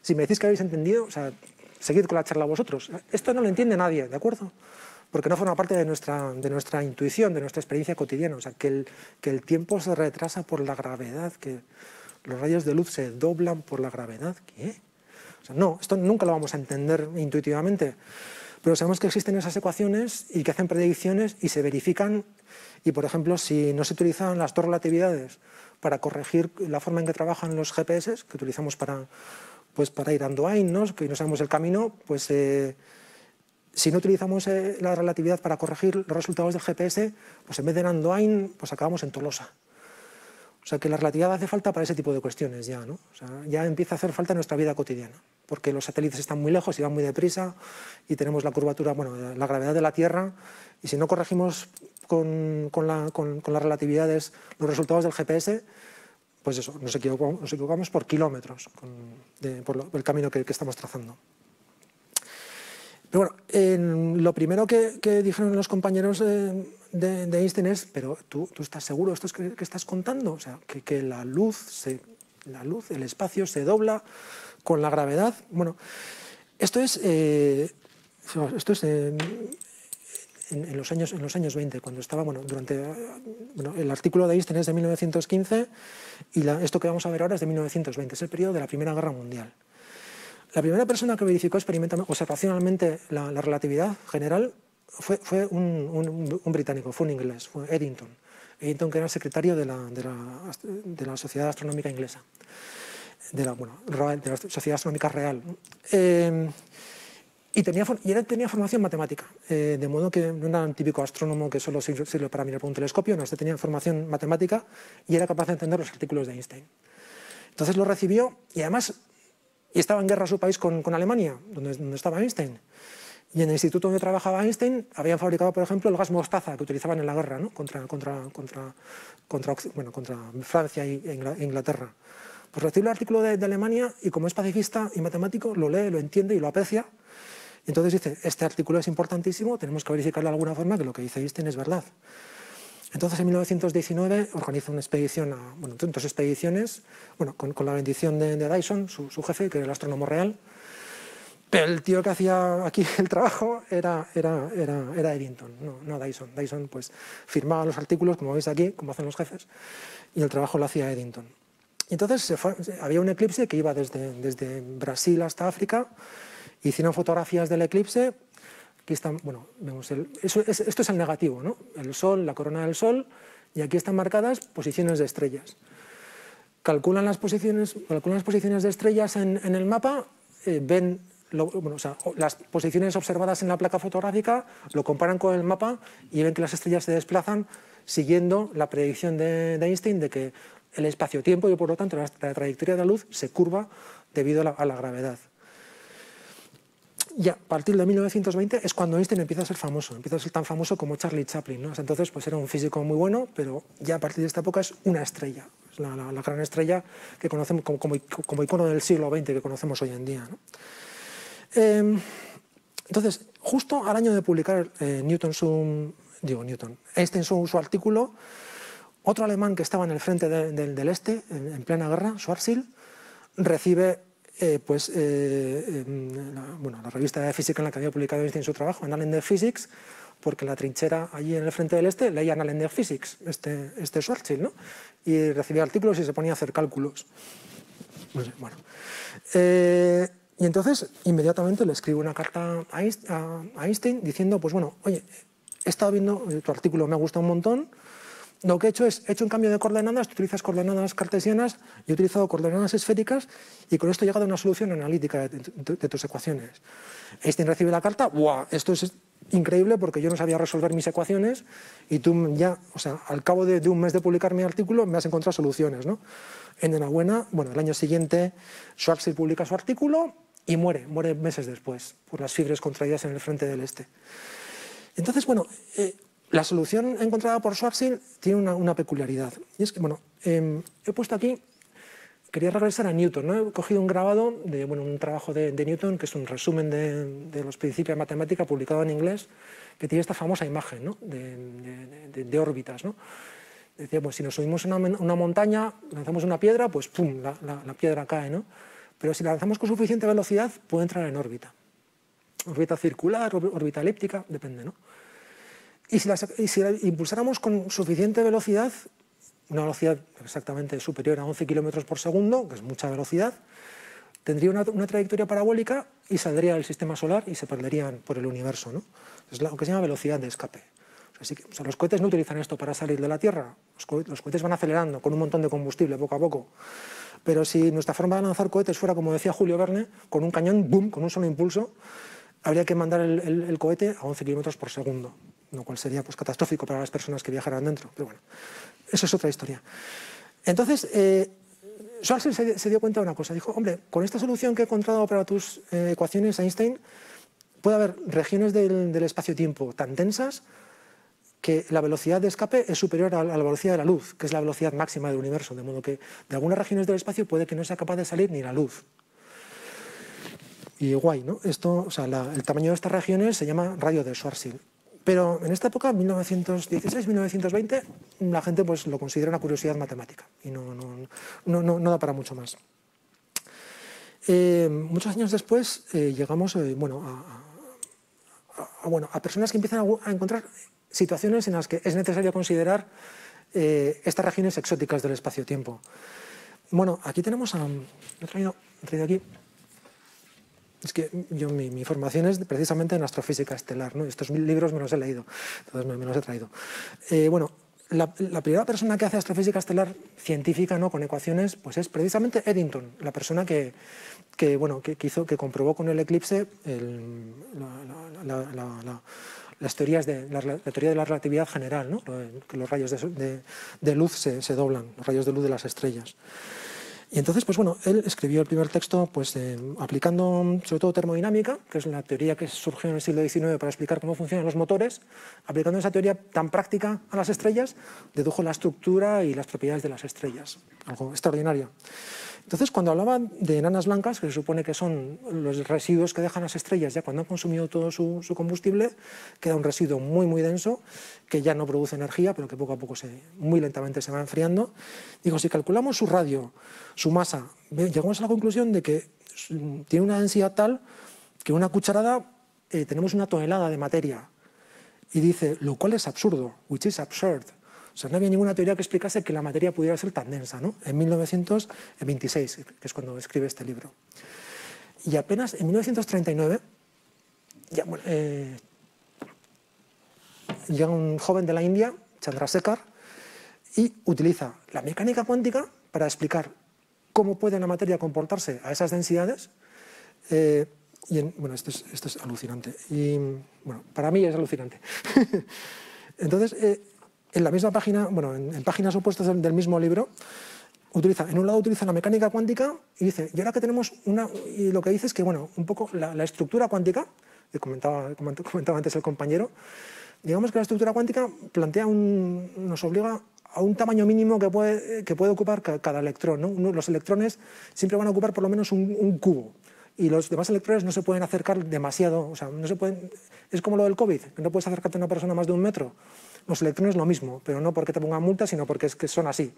si me decís que habéis entendido, sea, seguid con la charla vosotros. Esto no lo entiende nadie, ¿de acuerdo? Porque no forma parte de nuestra, de nuestra intuición, de nuestra experiencia cotidiana. O sea, que el, que el tiempo se retrasa por la gravedad, que, los rayos de luz se doblan por la gravedad. ¿Qué? no, esto nunca lo vamos a entender intuitivamente, pero sabemos que existen esas ecuaciones y que hacen predicciones y se verifican. Y, por ejemplo, si no se utilizan las dos relatividades para corregir la forma en que trabajan los GPS, que utilizamos para, pues, para ir ando ahí, ¿no? que no sabemos el camino, pues... Eh, si no utilizamos eh, la relatividad para corregir los resultados del GPS, pues en vez de a Andoain, pues acabamos en Tolosa. O sea, que la relatividad hace falta para ese tipo de cuestiones ya, ¿no? O sea, ya empieza a hacer falta en nuestra vida cotidiana, porque los satélites están muy lejos y van muy deprisa y tenemos la curvatura, bueno, la gravedad de la Tierra y si no corregimos con, con, la, con, las relatividades los resultados del GPS, pues eso, nos equivocamos, por kilómetros por el camino que estamos trazando. Pero bueno, lo primero que, dijeron los compañeros de, Einstein es, pero ¿tú, estás seguro de esto que, estás contando, o sea, que, la luz, la luz, el espacio se dobla con la gravedad. Bueno, esto es, eh, esto es eh, en, los años, en 20, cuando estaba, bueno, durante, bueno, el artículo de Einstein es de 1915 y esto que vamos a ver ahora es de 1920, es el periodo de la Primera Guerra Mundial. La primera persona que verificó observacionalmente la, relatividad general fue, fue un, británico, fue un inglés, fue Eddington. Eddington que era secretario de la, Sociedad Astronómica Inglesa, de la, Sociedad Astronómica Real. Eh, y tenía, y tenía formación matemática, eh, de modo que no era un típico astrónomo que solo sirve para mirar por un telescopio, no, este tenía formación matemática y era capaz de entender los artículos de Einstein. Entonces lo recibió y además y estaba en guerra su país con, con Alemania, donde, donde, estaba Einstein. Y en el instituto donde trabajaba Einstein habían fabricado, por ejemplo, el gas mostaza que utilizaban en la guerra ¿no? contra, contra, contra, contra, bueno, contra Francia e Inglaterra. Pues recibe el artículo de, de Alemania y como es pacifista y matemático, lo lee, lo entiende y lo aprecia. Entonces dice, este artículo es importantísimo, tenemos que verificarlo de alguna forma que lo que dice Einstein es verdad. Entonces, en 1919 organiza una expedición, bueno, dos expediciones, bueno, con, la bendición de, Dyson, su, jefe, que era el astrónomo real. Pero el tío que hacía aquí el trabajo era, era, era, era Eddington, no, no, Dyson. Dyson pues, firmaba los artículos, como veis aquí, como hacen los jefes, y el trabajo lo hacía Eddington. entonces había un eclipse que iba desde, desde Brasil hasta África, hicieron fotografías del eclipse, Aquí están, bueno, vemos el, esto es el negativo, ¿no? El Sol, la corona del Sol, y aquí están marcadas posiciones de estrellas. Calculan las posiciones, las posiciones de estrellas en, el mapa, eh, ven las posiciones observadas en la placa fotográfica, lo comparan con el mapa y ven que las estrellas se desplazan siguiendo la predicción de, Einstein de que el espacio-tiempo y por lo tanto la, trayectoria de la luz se curva debido a la gravedad y a partir de 1920 es cuando Einstein empieza a ser famoso, empieza a ser tan famoso como Charlie Chaplin. entonces pues era un físico muy bueno, pero ya a partir de esta época es una estrella, la, gran estrella que conocemos como, icono del siglo XX que conocemos hoy en día. Em, entonces, justo al año de publicar eh, Newton su, digo, Newton, Einstein su, artículo, otro alemán que estaba en el frente del este, en, en plena guerra, Schwarzschild, recibe eh, pues, eh, em, la, revista de física en la que había publicado Einstein su trabajo, en Physics, porque la trinchera allí en el frente del este leía the Physics, este, este Schwarzschild, ¿no? y recibía artículos y se ponía a hacer cálculos. Eh, y entonces inmediatamente le escribo una carta a Einstein diciendo, pues bueno, oye, he estado viendo tu artículo, me ha gustado un montón, lo que he hecho es, he hecho un cambio de coordenadas, tú utilizas coordenadas cartesianas, yo he utilizado coordenadas esféricas y con esto he llegado a una solución analítica de, tus ecuaciones. Einstein recibe la carta, ¡guau! Esto es increíble porque yo no sabía resolver mis ecuaciones y tú ya, o sea, al cabo de, un mes de publicar mi artículo me has encontrado soluciones, ¿no? Enhorabuena, bueno, el año siguiente Schwarzschild publica su artículo y muere, muere meses después por las fibras contraídas en el frente del este. Entonces, bueno, eh, la solución encontrada por Schwarzschild tiene una, peculiaridad. Y es que, bueno, em, he puesto aquí, quería regresar a Newton, ¿no? He cogido un grabado de bueno, un trabajo de, Newton, que es un resumen de, los principios de matemática publicado en inglés, que tiene esta famosa imagen ¿no? de, órbitas, ¿no? Decía, pues si nos subimos en una, montaña, lanzamos una piedra, pues pum, la, la piedra cae, ¿no? Pero si la lanzamos con suficiente velocidad, puede entrar en órbita. Órbita circular, órbita elíptica, depende, ¿no? Y si, la, impulsáramos con suficiente velocidad, una velocidad exactamente superior a 11 kilómetros por segundo, que es mucha velocidad, tendría una, trayectoria parabólica y saldría del sistema solar y se perderían por el universo. ¿no? Es lo que se llama velocidad de escape. los cohetes no utilizan esto para salir de la Tierra. Los, cohetes van acelerando con un montón de combustible poco a poco. Pero si nuestra forma de lanzar cohetes fuera, como decía Julio Verne, con un cañón, boom, con un solo impulso, habría que mandar el, cohete a 11 kilómetros por segundo lo cual sería pues, catastrófico para las personas que viajaran dentro. Pero bueno, eso es otra historia. Entonces, eh, Schwarzschild se, dio cuenta de una cosa. Dijo, hombre, con esta solución que he encontrado para tus eh, ecuaciones Einstein, puede haber regiones del, espacio-tiempo tan densas que la velocidad de escape es superior a la velocidad de la luz, que es la velocidad máxima del universo, de modo que de algunas regiones del espacio puede que no sea capaz de salir ni la luz. Y guay, ¿no? Esto, sea, el tamaño de estas regiones se llama radio de Schwarzschild. Pero en esta época, 1916-1920, la gente pues, lo considera una curiosidad matemática y no, no, da para mucho más. Eh, muchos años después eh, llegamos eh, bueno, a, bueno, a personas que empiezan a, encontrar situaciones en las que es necesario considerar estas regiones exóticas del espacio-tiempo. Bueno, aquí tenemos a... traído aquí es que yo, mi, formación es precisamente en astrofísica estelar, ¿no? estos libros me los he leído, entonces me, los he traído. Eh, bueno, la, primera persona que hace astrofísica estelar científica, ¿no? con ecuaciones, pues es precisamente Eddington, la persona que, bueno, que, que comprobó con el eclipse la, las teorías de, la, teoría de la relatividad general, que los rayos de, luz se, se doblan, los rayos de luz de las estrellas. Y entonces, pues bueno, él escribió el primer texto pues, eh, aplicando mm, sobre todo termodinámica, que es la teoría que surgió en el siglo XIX para explicar cómo funcionan los motores, aplicando esa teoría tan práctica a las estrellas, dedujo la estructura y las propiedades de las estrellas, algo extraordinario. Entonces, cuando hablaba de enanas blancas, que se supone que son los residuos que dejan las estrellas ya cuando han consumido todo su, combustible, queda un residuo muy, muy denso, que ya no produce energía, pero que poco a poco, se, muy lentamente se va enfriando. Digo, si calculamos su radio, su masa, llegamos a la conclusión de que tiene una densidad tal que una cucharada eh, tenemos una tonelada de materia. Y dice, lo cual es absurdo, which is absurd. O sea, no había ninguna teoría que explicase que la materia pudiera ser tan densa, ¿no? En 1926, que es cuando escribe este libro. Y apenas en 1939, eh, llega un joven de la India, Chandrasekhar, y utiliza la mecánica cuántica para explicar cómo puede la materia comportarse a esas densidades. Eh, y bueno, esto es, alucinante. Y, bueno, para mí es alucinante. Entonces, eh, en la misma página, bueno, en, páginas opuestas del, mismo libro, utiliza, en un lado utiliza la mecánica cuántica y dice, y ahora que tenemos una, y lo que dice es que, bueno, un poco la, estructura cuántica, que comentaba, comentaba antes el compañero, digamos que la estructura cuántica plantea un, nos obliga a un tamaño mínimo que puede, que puede ocupar cada electrón. Los electrones siempre van a ocupar por lo menos un, un, cubo y los demás electrones no se pueden acercar demasiado. O sea, no se pueden, es como lo del COVID, no puedes acercarte a una persona más de un metro. Los electrones lo mismo, pero no porque te pongan multa, sino porque es que son así.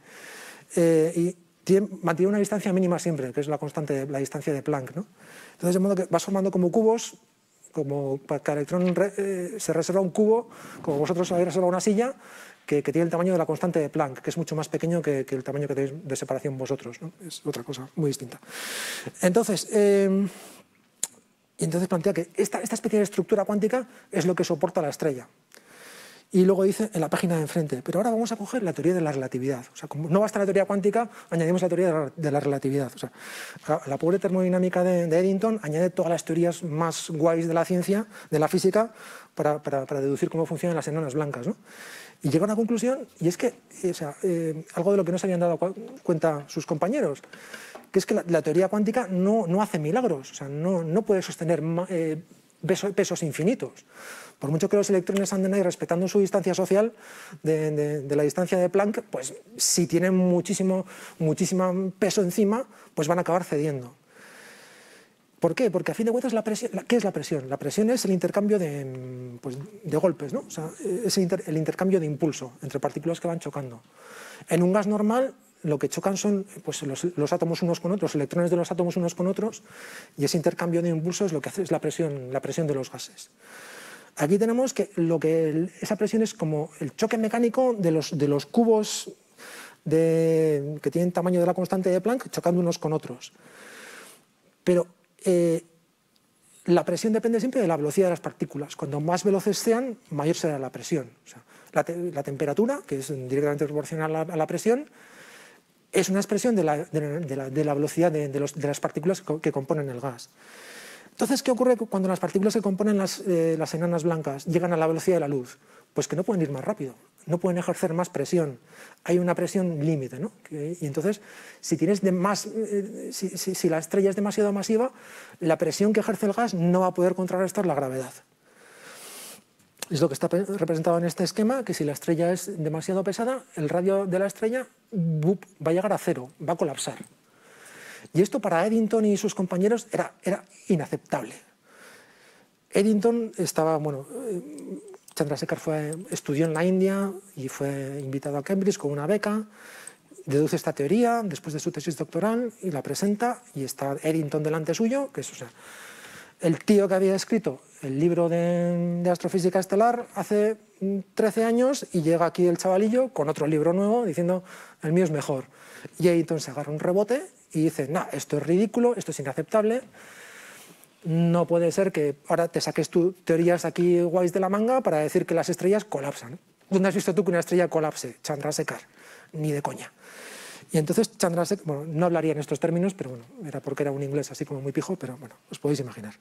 Eh, y mantiene una distancia mínima siempre, que es la constante, la distancia de Planck. ¿no? Entonces, de modo que vas formando como cubos, como para electrón eh, se reserva un cubo, como vosotros habéis reservado una silla, que, tiene el tamaño de la constante de Planck, que es mucho más pequeño que, el tamaño que tenéis de separación vosotros. Es otra cosa muy distinta. Entonces, em, y entonces plantea que esta, esta especie de estructura cuántica es lo que soporta la estrella y luego dice en la página de enfrente, pero ahora vamos a coger la teoría de la relatividad. O sea, como no basta la teoría cuántica, añadimos la teoría de la, relatividad. O sea, la pobre termodinámica de, Eddington añade todas las teorías más guays de la ciencia, de la física, para, deducir cómo funcionan las enanas blancas. ¿no? Y llega a una conclusión, y es que, eh, o sea, eh, algo de lo que no se habían dado cuenta sus compañeros, que es que la, teoría cuántica no, no hace milagros, o sea, no, no puede sostener... Eh, pesos infinitos. Por mucho que los electrones anden ahí respetando su distancia social de, la distancia de Planck, pues si tienen muchísimo, muchísimo peso encima, pues van a acabar cediendo. ¿Por qué? Porque a fin de cuentas, la presión, ¿qué es la presión? La presión es el intercambio de, pues, de golpes, ¿no? o sea, es el, intercambio de impulso entre partículas que van chocando. En un gas normal, lo que chocan son pues, los, átomos unos con otros, los electrones de los átomos unos con otros, y ese intercambio de impulsos lo que hace es la presión, la presión de los gases. Aquí tenemos que, lo que esa presión es como el choque mecánico de los, de los cubos que tienen tamaño de la constante de Planck chocando unos con otros. Pero eh, la presión depende siempre de la velocidad de las partículas. Cuando más veloces sean, mayor será la presión. O sea, la, temperatura, que es directamente proporcional a la presión, es una expresión de la, velocidad de, las partículas que componen el gas. Entonces, ¿qué ocurre cuando las partículas que componen eh, las, enanas blancas llegan a la velocidad de la luz? Pues que no pueden ir más rápido, no pueden ejercer más presión. Hay una presión límite, ¿no? Y entonces, si, tienes más, eh, si la estrella es demasiado masiva, la presión que ejerce el gas no va a poder contrarrestar la gravedad es lo que está representado en este esquema, que si la estrella es demasiado pesada, el radio de la estrella va a llegar a cero, va a colapsar. Y esto para Eddington y sus compañeros era, inaceptable. Eddington estaba, bueno, eh, Chandrasekhar fue, estudió en la India y fue invitado a Cambridge con una beca, deduce esta teoría después de su tesis doctoral y la presenta y está Eddington delante suyo, que es el tío que había escrito el libro de, astrofísica estelar hace 13 mm, años y llega aquí el chavalillo con otro libro nuevo diciendo el mío es mejor. Y ahí entonces agarra un rebote y dice, no, esto es ridículo, esto es inaceptable, no puede ser que ahora te saques tus teorías aquí guays de la manga para decir que las estrellas colapsan. ¿Dónde has visto tú que una estrella colapse? Chandrasekhar, ni de coña. Y entonces Chandrasekhar, bueno, no hablaría en estos términos, pero bueno, era porque era un inglés así como muy pijo, pero bueno, os podéis imaginar.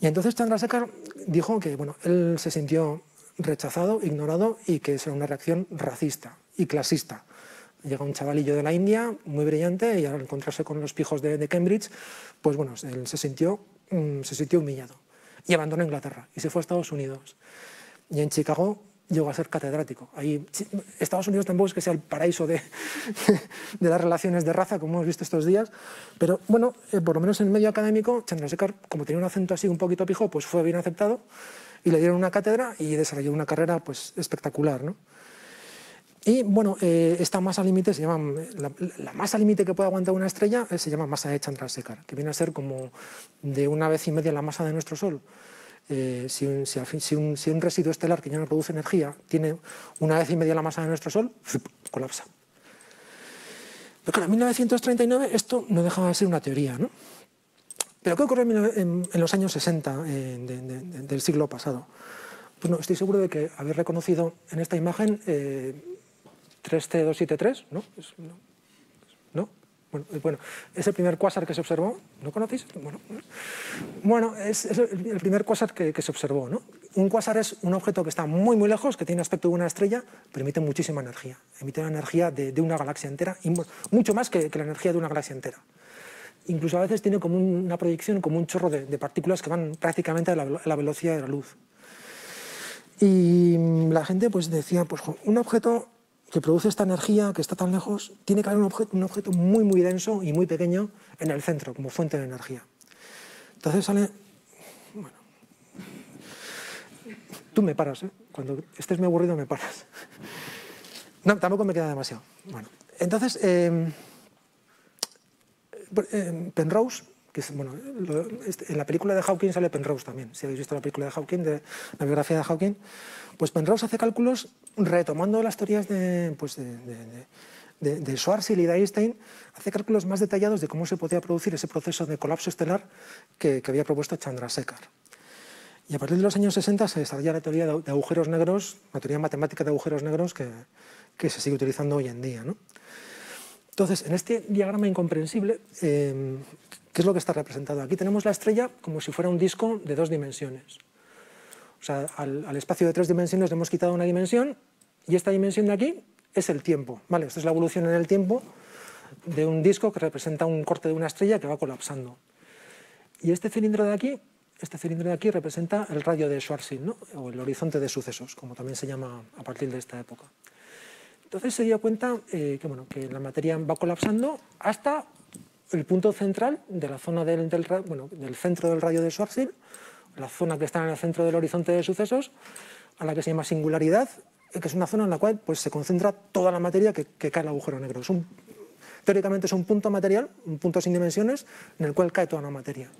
Y entonces Chandrasekhar dijo que bueno, él se sintió rechazado, ignorado y que era una reacción racista y clasista. Llega un chavalillo de la India, muy brillante, y al encontrarse con los pijos de, Cambridge, pues bueno, él se sintió, mm, se sintió humillado y abandonó Inglaterra y se fue a Estados Unidos. Y en Chicago llegó a ser catedrático. Ahí, Estados Unidos tampoco es que sea el paraíso de, de, las relaciones de raza, como hemos visto estos días, pero bueno, eh, por lo menos en el medio académico, Chandrasekhar, como tenía un acento así un poquito pijo, pues fue bien aceptado y le dieron una cátedra y desarrolló una carrera pues, espectacular. ¿no? Y bueno, eh, esta masa límite se llama, la, masa límite que puede aguantar una estrella eh, se llama masa de Chandrasekhar, que viene a ser como de una vez y media la masa de nuestro Sol. Eh, si, un, residuo estelar que ya no produce energía tiene una vez y media la masa de nuestro Sol, colapsa. Pero claro, en 1939 esto no dejaba de ser una teoría, Pero ¿qué ocurrió en, los años 60 eh, del siglo pasado? Pues no, estoy seguro de que habéis reconocido en esta imagen 3C273, eh, ¿no? ¿No? Eh, bueno, es el primer cuásar que se observó. ¿no conocéis? Bueno, bueno es, el primer cuásar que, se observó. Un cuásar es un objeto que está muy, muy lejos, que tiene aspecto de una estrella, pero emite muchísima energía. Emite la energía de, una galaxia entera, y mucho más que, la energía de una galaxia entera. Incluso a veces tiene como una proyección, como un chorro de, partículas que van prácticamente a la, velocidad de la luz. Y la gente pues decía, pues un objeto que produce esta energía que está tan lejos, tiene que haber un objeto, un objeto muy, muy denso y muy pequeño en el centro, como fuente de energía. Entonces sale... Bueno, tú me paras, ¿eh? Cuando estés muy aburrido me paras. No, tampoco me queda demasiado. Bueno, entonces, em, em, Penrose, que es, bueno, este, en la película de Hawking sale Penrose también, si habéis visto la película de Hawking, la biografía de Hawking, pues Penrose hace cálculos retomando las teorías pues de, Schwarzschild y de Einstein, hace cálculos más detallados de cómo se podía producir ese proceso de colapso estelar que, había propuesto Chandrasekhar. Y a partir de los años 60 se desarrolla la teoría de agujeros negros, la teoría matemática de agujeros negros que, se sigue utilizando hoy en día. Entonces, en este diagrama incomprensible, eh, ¿qué es lo que está representado? Aquí tenemos la estrella como si fuera un disco de dos dimensiones. O sea, al, espacio de tres dimensiones le hemos quitado una dimensión y esta dimensión de aquí es el tiempo. ¿vale? Esta es la evolución en el tiempo de un disco que representa un corte de una estrella que va colapsando. Y este cilindro de aquí, este cilindro de aquí representa el radio de Schwarzschild, ¿no? o el horizonte de sucesos, como también se llama a partir de esta época. Entonces se dio cuenta eh, que, bueno, que la materia va colapsando hasta el punto central de la zona del, bueno, del centro del radio de Schwarzschild, la zona que está en el centro del horizonte de sucesos, a la que se llama singularidad, eh, que es una zona en la cual pues, se concentra toda la materia que, cae el agujero negro. Es un, teóricamente es un punto material, un punto sin dimensiones, en el cual cae toda la materia.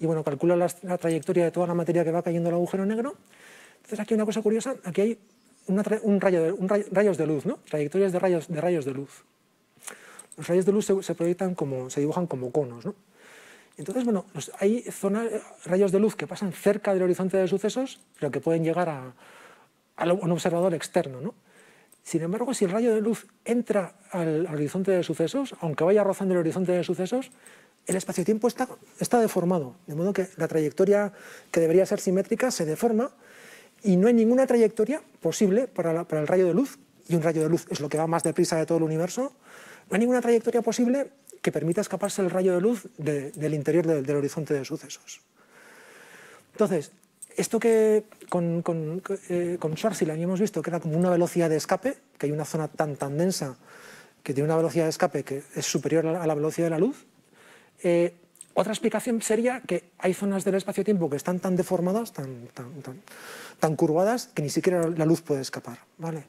Y bueno, calcula la, trayectoria de toda la materia que va cayendo al agujero negro. Entonces aquí hay una cosa curiosa, aquí hay un rayo de, rayos de luz, ¿no? trayectorias de rayos, de rayos de luz. Los rayos de luz se, se proyectan como, se dibujan como conos. ¿no? Entonces, bueno, pues hay zonas, rayos de luz que pasan cerca del horizonte de sucesos, pero que pueden llegar a, un observador externo. Sin embargo, si el rayo de luz entra al, horizonte de sucesos, aunque vaya rozando el horizonte de sucesos, el espacio-tiempo está, deformado, de modo que la trayectoria que debería ser simétrica se deforma y no hay ninguna trayectoria posible para, para el rayo de luz, y un rayo de luz es lo que va más deprisa de todo el universo, no hay ninguna trayectoria posible que permita escaparse el rayo de luz del interior del, horizonte de sucesos. Entonces, esto que con, con, Schwarzschild eh, hemos visto que era como una velocidad de escape, que hay una zona tan, tan densa que tiene una velocidad de escape que es superior a la, velocidad de la luz. Eh, otra explicación sería que hay zonas del espacio-tiempo que están tan deformadas, tan, tan, curvadas, que ni siquiera la luz puede escapar. ¿vale?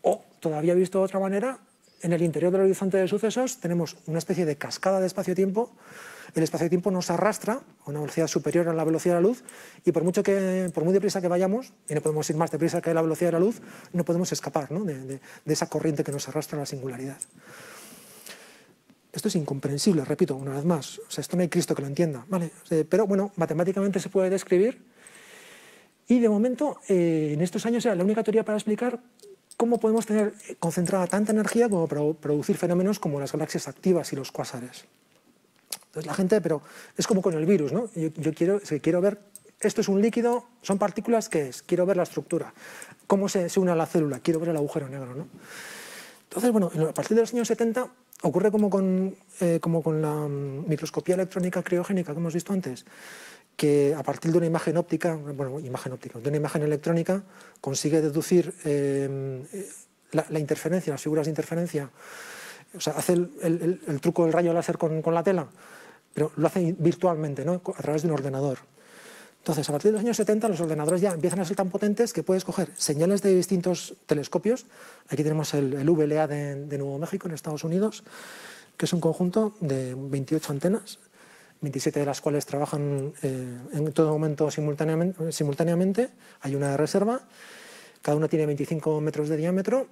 O, todavía visto de otra manera, en el interior del horizonte de sucesos tenemos una especie de cascada de espacio-tiempo. El espacio-tiempo nos arrastra a una velocidad superior a la velocidad de la luz y por, mucho que, por muy deprisa que vayamos, y no podemos ir más deprisa que la velocidad de la luz, no podemos escapar De, esa corriente que nos arrastra a la singularidad. Esto es incomprensible, repito, una vez más. O sea, esto no hay Cristo que lo entienda. ¿vale? Pero bueno, matemáticamente se puede describir. Y de momento, eh, en estos años era la única teoría para explicar ¿cómo podemos tener eh, concentrada tanta energía como para producir fenómenos como las galaxias activas y los cuásares? Entonces la gente, pero es como con el virus, ¿no? Yo, quiero, quiero ver, esto es un líquido, son partículas, ¿qué es? Quiero ver la estructura, cómo se, une a la célula, quiero ver el agujero negro, ¿no? Entonces, bueno, a partir de los años 70 ocurre como con, eh, como con la mm, microscopía electrónica criogénica que hemos visto antes que a partir de una imagen óptica, bueno, imagen óptica, de una imagen electrónica, consigue deducir eh, la, interferencia, las figuras de interferencia. O sea, hace el, truco del rayo láser con, con, la tela, pero lo hace virtualmente, ¿no? a través de un ordenador. Entonces, a partir de los años 70, los ordenadores ya empiezan a ser tan potentes que puedes coger señales de distintos telescopios. Aquí tenemos el, VLA de, de Nuevo México, en Estados Unidos, que es un conjunto de 28 antenas 27 de las cuales trabajan eh, en todo momento simultáneamente, simultáneamente, hay una de reserva, cada una tiene 25 metros de diámetro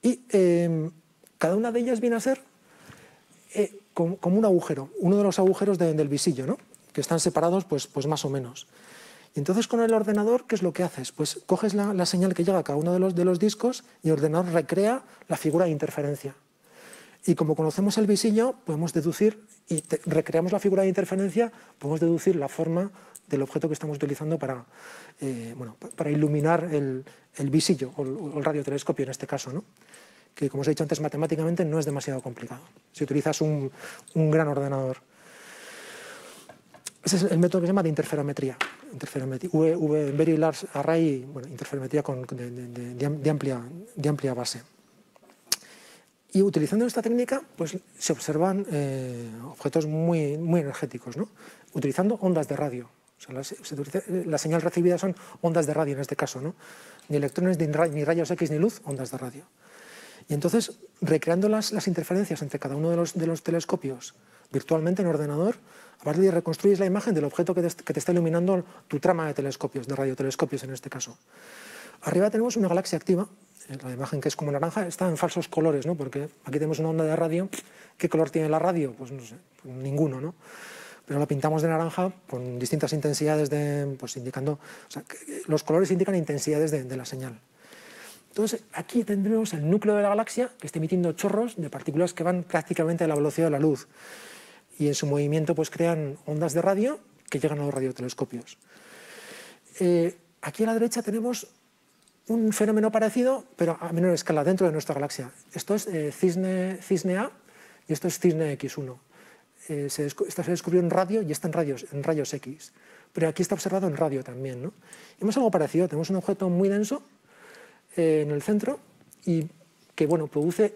y em, cada una de ellas viene a ser eh, como, un agujero, uno de los agujeros del visillo, ¿no? que están separados pues, pues más o menos. Y entonces con el ordenador, ¿qué es lo que haces? Pues coges la, señal que llega a cada uno de los, de los discos y el ordenador recrea la figura de interferencia. Y como conocemos el visillo, podemos deducir, y recreamos la figura de interferencia, podemos deducir la forma del objeto que estamos utilizando para, eh, para iluminar el, visillo o el, radiotelescopio en este caso, ¿no? que como os he dicho antes, matemáticamente no es demasiado complicado, si utilizas un, gran ordenador. Ese es el método que se llama de interferometría. interferometría v, Very Large Array, interferometría de, amplia base. Y utilizando esta técnica, pues se observan eh, objetos muy, muy energéticos, ¿no? utilizando ondas de radio. O sea, la, eh, señal recibida son ondas de radio en este caso, ¿no? ni electrones, ni, rayos X, ni luz, ondas de radio. Y entonces, recreando las, las interferencias entre cada uno de los, de los telescopios virtualmente en ordenador, a partir de reconstruyes la imagen del objeto que te, que te está iluminando tu trama de telescopios, de radiotelescopios en este caso. Arriba tenemos una galaxia activa, eh, la imagen que es como naranja, está en falsos colores, ¿no? Porque aquí tenemos una onda de radio. ¿Qué color tiene la radio? Pues no sé, pues ninguno, ¿no? Pero la pintamos de naranja con distintas intensidades, de, pues indicando... O sea, los colores indican intensidades de, la señal. Entonces, aquí tendremos el núcleo de la galaxia que está emitiendo chorros de partículas que van prácticamente a la velocidad de la luz. Y en su movimiento pues, crean ondas de radio que llegan a los radiotelescopios. Eh, aquí a la derecha tenemos un fenómeno parecido, pero a menor escala, dentro de nuestra galaxia. Esto es eh, cisne, A y esto es cisne X1. Eh, esto se, descubrió en radio y está en rayos, en rayos X. Pero aquí está observado en radio también. ¿no? Hemos algo parecido. Tenemos un objeto muy denso eh, en el centro y que produce,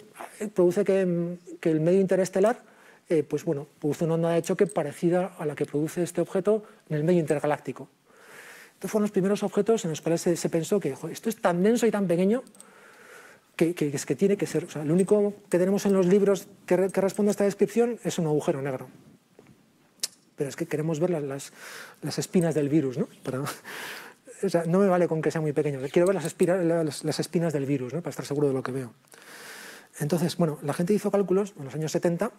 que, el medio interestelar pues, bueno, produce una onda de choque parecida a la que produce este objeto en el medio intergaláctico. Estos fueron los primeros objetos en los cuales se, pensó que esto es tan denso y tan pequeño que, es que tiene que ser. O lo único que tenemos en los libros que, responde a esta descripción es un agujero negro. Pero es que queremos ver las, espinas del virus, ¿no? no me vale con que sea muy pequeño. Quiero ver las, espinas del virus, ¿no? Para estar seguro de lo que veo. Entonces, bueno, la gente hizo cálculos en los años 70.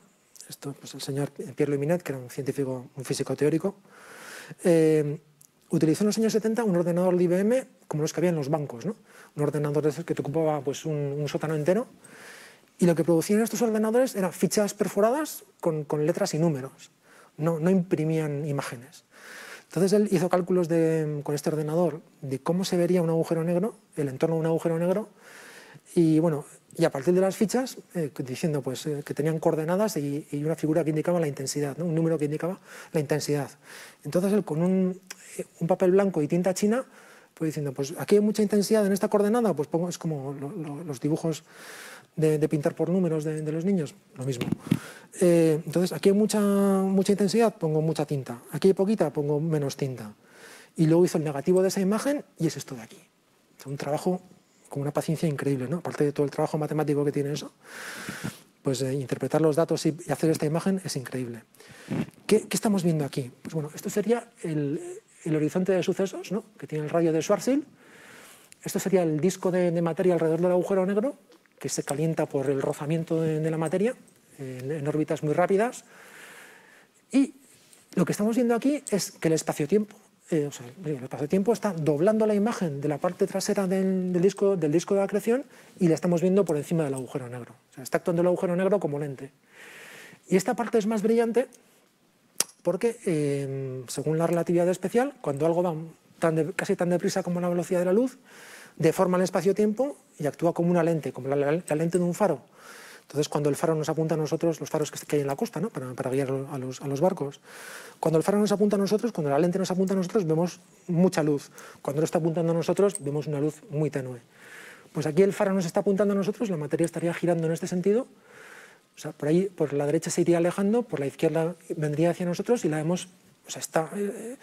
Esto, pues el señor Pierre Luminet, que era un científico, un físico teórico. Eh, utilizó en los años 70 un ordenador de IBM como los que había en los bancos, ¿no? un ordenador de que te ocupaba pues, un, sótano entero, y lo que producían estos ordenadores eran fichas perforadas con, letras y números, no, no, imprimían imágenes. Entonces él hizo cálculos de, con este ordenador de cómo se vería un agujero negro, el entorno de un agujero negro, y bueno, y a partir de las fichas, eh, diciendo pues, eh, que tenían coordenadas y, una figura que indicaba la intensidad, ¿no? un número que indicaba la intensidad. Entonces él con un, un papel blanco y tinta china, pues diciendo, pues aquí hay mucha intensidad en esta coordenada, pues pongo, es como los dibujos de, pintar por números de, los niños, lo mismo. Eh, entonces, aquí hay mucha, mucha intensidad, pongo mucha tinta. Aquí hay poquita, pongo menos tinta. Y luego hizo el negativo de esa imagen y es esto de aquí. Es un trabajo con una paciencia increíble, ¿no? Aparte de todo el trabajo matemático que tiene eso, pues eh, interpretar los datos y, hacer esta imagen es increíble. ¿Qué, ¿Qué, estamos viendo aquí? Pues bueno, esto sería el, el horizonte de sucesos, que tiene el radio de Schwarzschild. Esto sería el disco de, materia alrededor del agujero negro, que se calienta por el rozamiento de, la materia en, órbitas muy rápidas. Y lo que estamos viendo aquí es que el espacio-tiempo eh, espacio está doblando la imagen de la parte trasera del, disco, del disco de acreción y la estamos viendo por encima del agujero negro. O sea, está actuando el agujero negro como lente. Y esta parte es más brillante porque eh, según la relatividad especial, cuando algo va tan casi tan deprisa como la velocidad de la luz, deforma el espacio-tiempo y actúa como una lente, como la, lente de un faro. Entonces, cuando el faro nos apunta a nosotros, los faros que hay en la costa, ¿no? para, guiar a los, barcos, cuando el faro nos apunta a nosotros, cuando la lente nos apunta a nosotros, vemos mucha luz. Cuando no está apuntando a nosotros, vemos una luz muy tenue. Pues aquí el faro nos está apuntando a nosotros, la materia estaría girando en este sentido, o sea, por ahí, por la derecha se iría alejando, por la izquierda vendría hacia nosotros y la vemos... o sea, está, eh,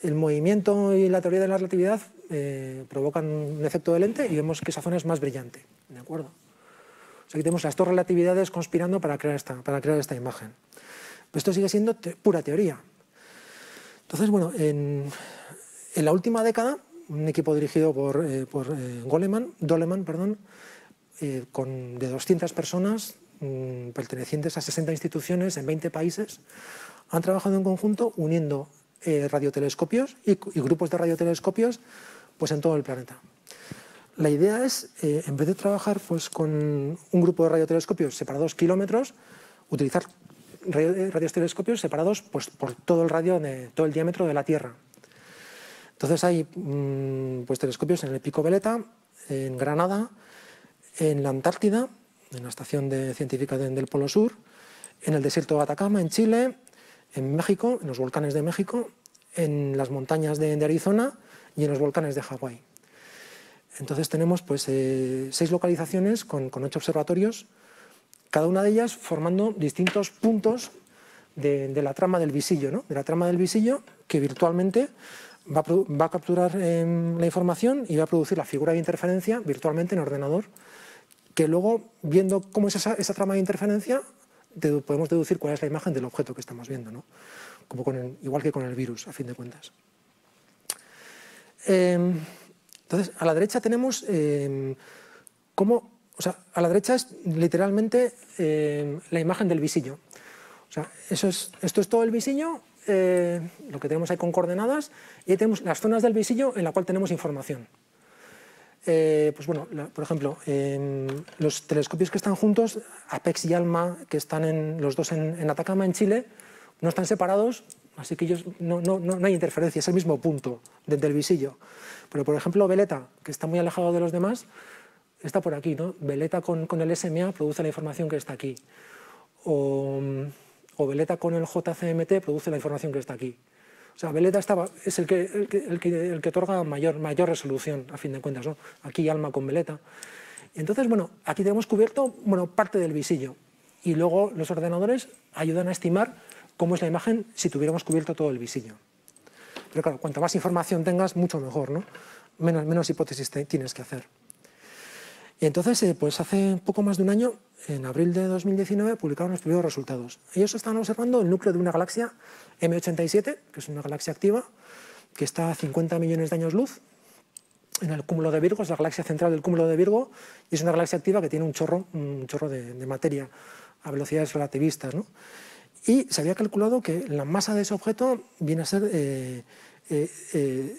el movimiento y la teoría de la relatividad eh, provocan un efecto de lente y vemos que esa zona es más brillante, ¿de acuerdo? O sea, aquí tenemos las dos relatividades conspirando para crear esta, para crear esta imagen. Pero esto sigue siendo pura teoría. Entonces, bueno, en, la última década, un equipo dirigido por, eh, Goleman, Doleman, perdón, con, de 200 personas, Mm, pertenecientes a 60 instituciones en 20 países han trabajado en conjunto uniendo eh, radiotelescopios y, grupos de radiotelescopios pues, en todo el planeta. La idea es, eh, en vez de trabajar pues, con un grupo de radiotelescopios separados kilómetros, utilizar eh, radiotelescopios separados pues, por todo el radio, todo el diámetro de la Tierra. Entonces hay mm, pues, telescopios en el Pico Veleta, en Granada, en la Antártida, en la estación de, científica del Polo Sur, en el desierto de Atacama, en Chile, en México, en los volcanes de México, en las montañas de, Arizona y en los volcanes de Hawái. Entonces tenemos pues, eh, seis localizaciones con, ocho observatorios, cada una de ellas formando distintos puntos de, la trama del visillo, de la trama del visillo que virtualmente va a, capturar em, la información y va a producir la figura de interferencia virtualmente en ordenador que luego, viendo cómo es esa, trama de interferencia, podemos deducir cuál es la imagen del objeto que estamos viendo, igual que con el virus, a fin de cuentas. Em, entonces, a la derecha tenemos em, cómo, o sea, a la derecha es literalmente em, la imagen del visillo. O sea, esto es todo el visillo, eh, lo que tenemos ahí con coordenadas, y ahí tenemos las zonas del visillo en la cual tenemos información. Eh, pues bueno, por ejemplo, los telescopios que están juntos, Apex y Alma, que están en, los dos en, Atacama, en Chile, no están separados, así que no, hay interferencia, es el mismo punto desde el visillo. Pero por ejemplo, Veleta, que está muy alejado de los demás, está por aquí, ¿no? Veleta con, el SMA produce la información que está aquí. O, o Veleta con el JCMT produce la información que está aquí. O sea, Veleta estaba, es el que, otorga mayor, mayor resolución, a fin de cuentas. ¿no? Aquí alma con Veleta. Entonces, bueno, aquí tenemos cubierto bueno, parte del visillo. Y luego los ordenadores ayudan a estimar cómo es la imagen si tuviéramos cubierto todo el visillo. Pero claro, cuanto más información tengas, mucho mejor, ¿no? Menos, hipótesis tienes que hacer. Y entonces, eh, pues hace poco más de un año, en abril de 2019, publicaron los primeros resultados. Ellos estaban observando el núcleo de una galaxia M87, que es una galaxia activa, que está a 50 millones de años luz, en el cúmulo de Virgo, es la galaxia central del cúmulo de Virgo, y es una galaxia activa que tiene un chorro, un chorro de, materia a velocidades relativistas. Y se había calculado que la masa de ese objeto viene a ser 5 eh, eh,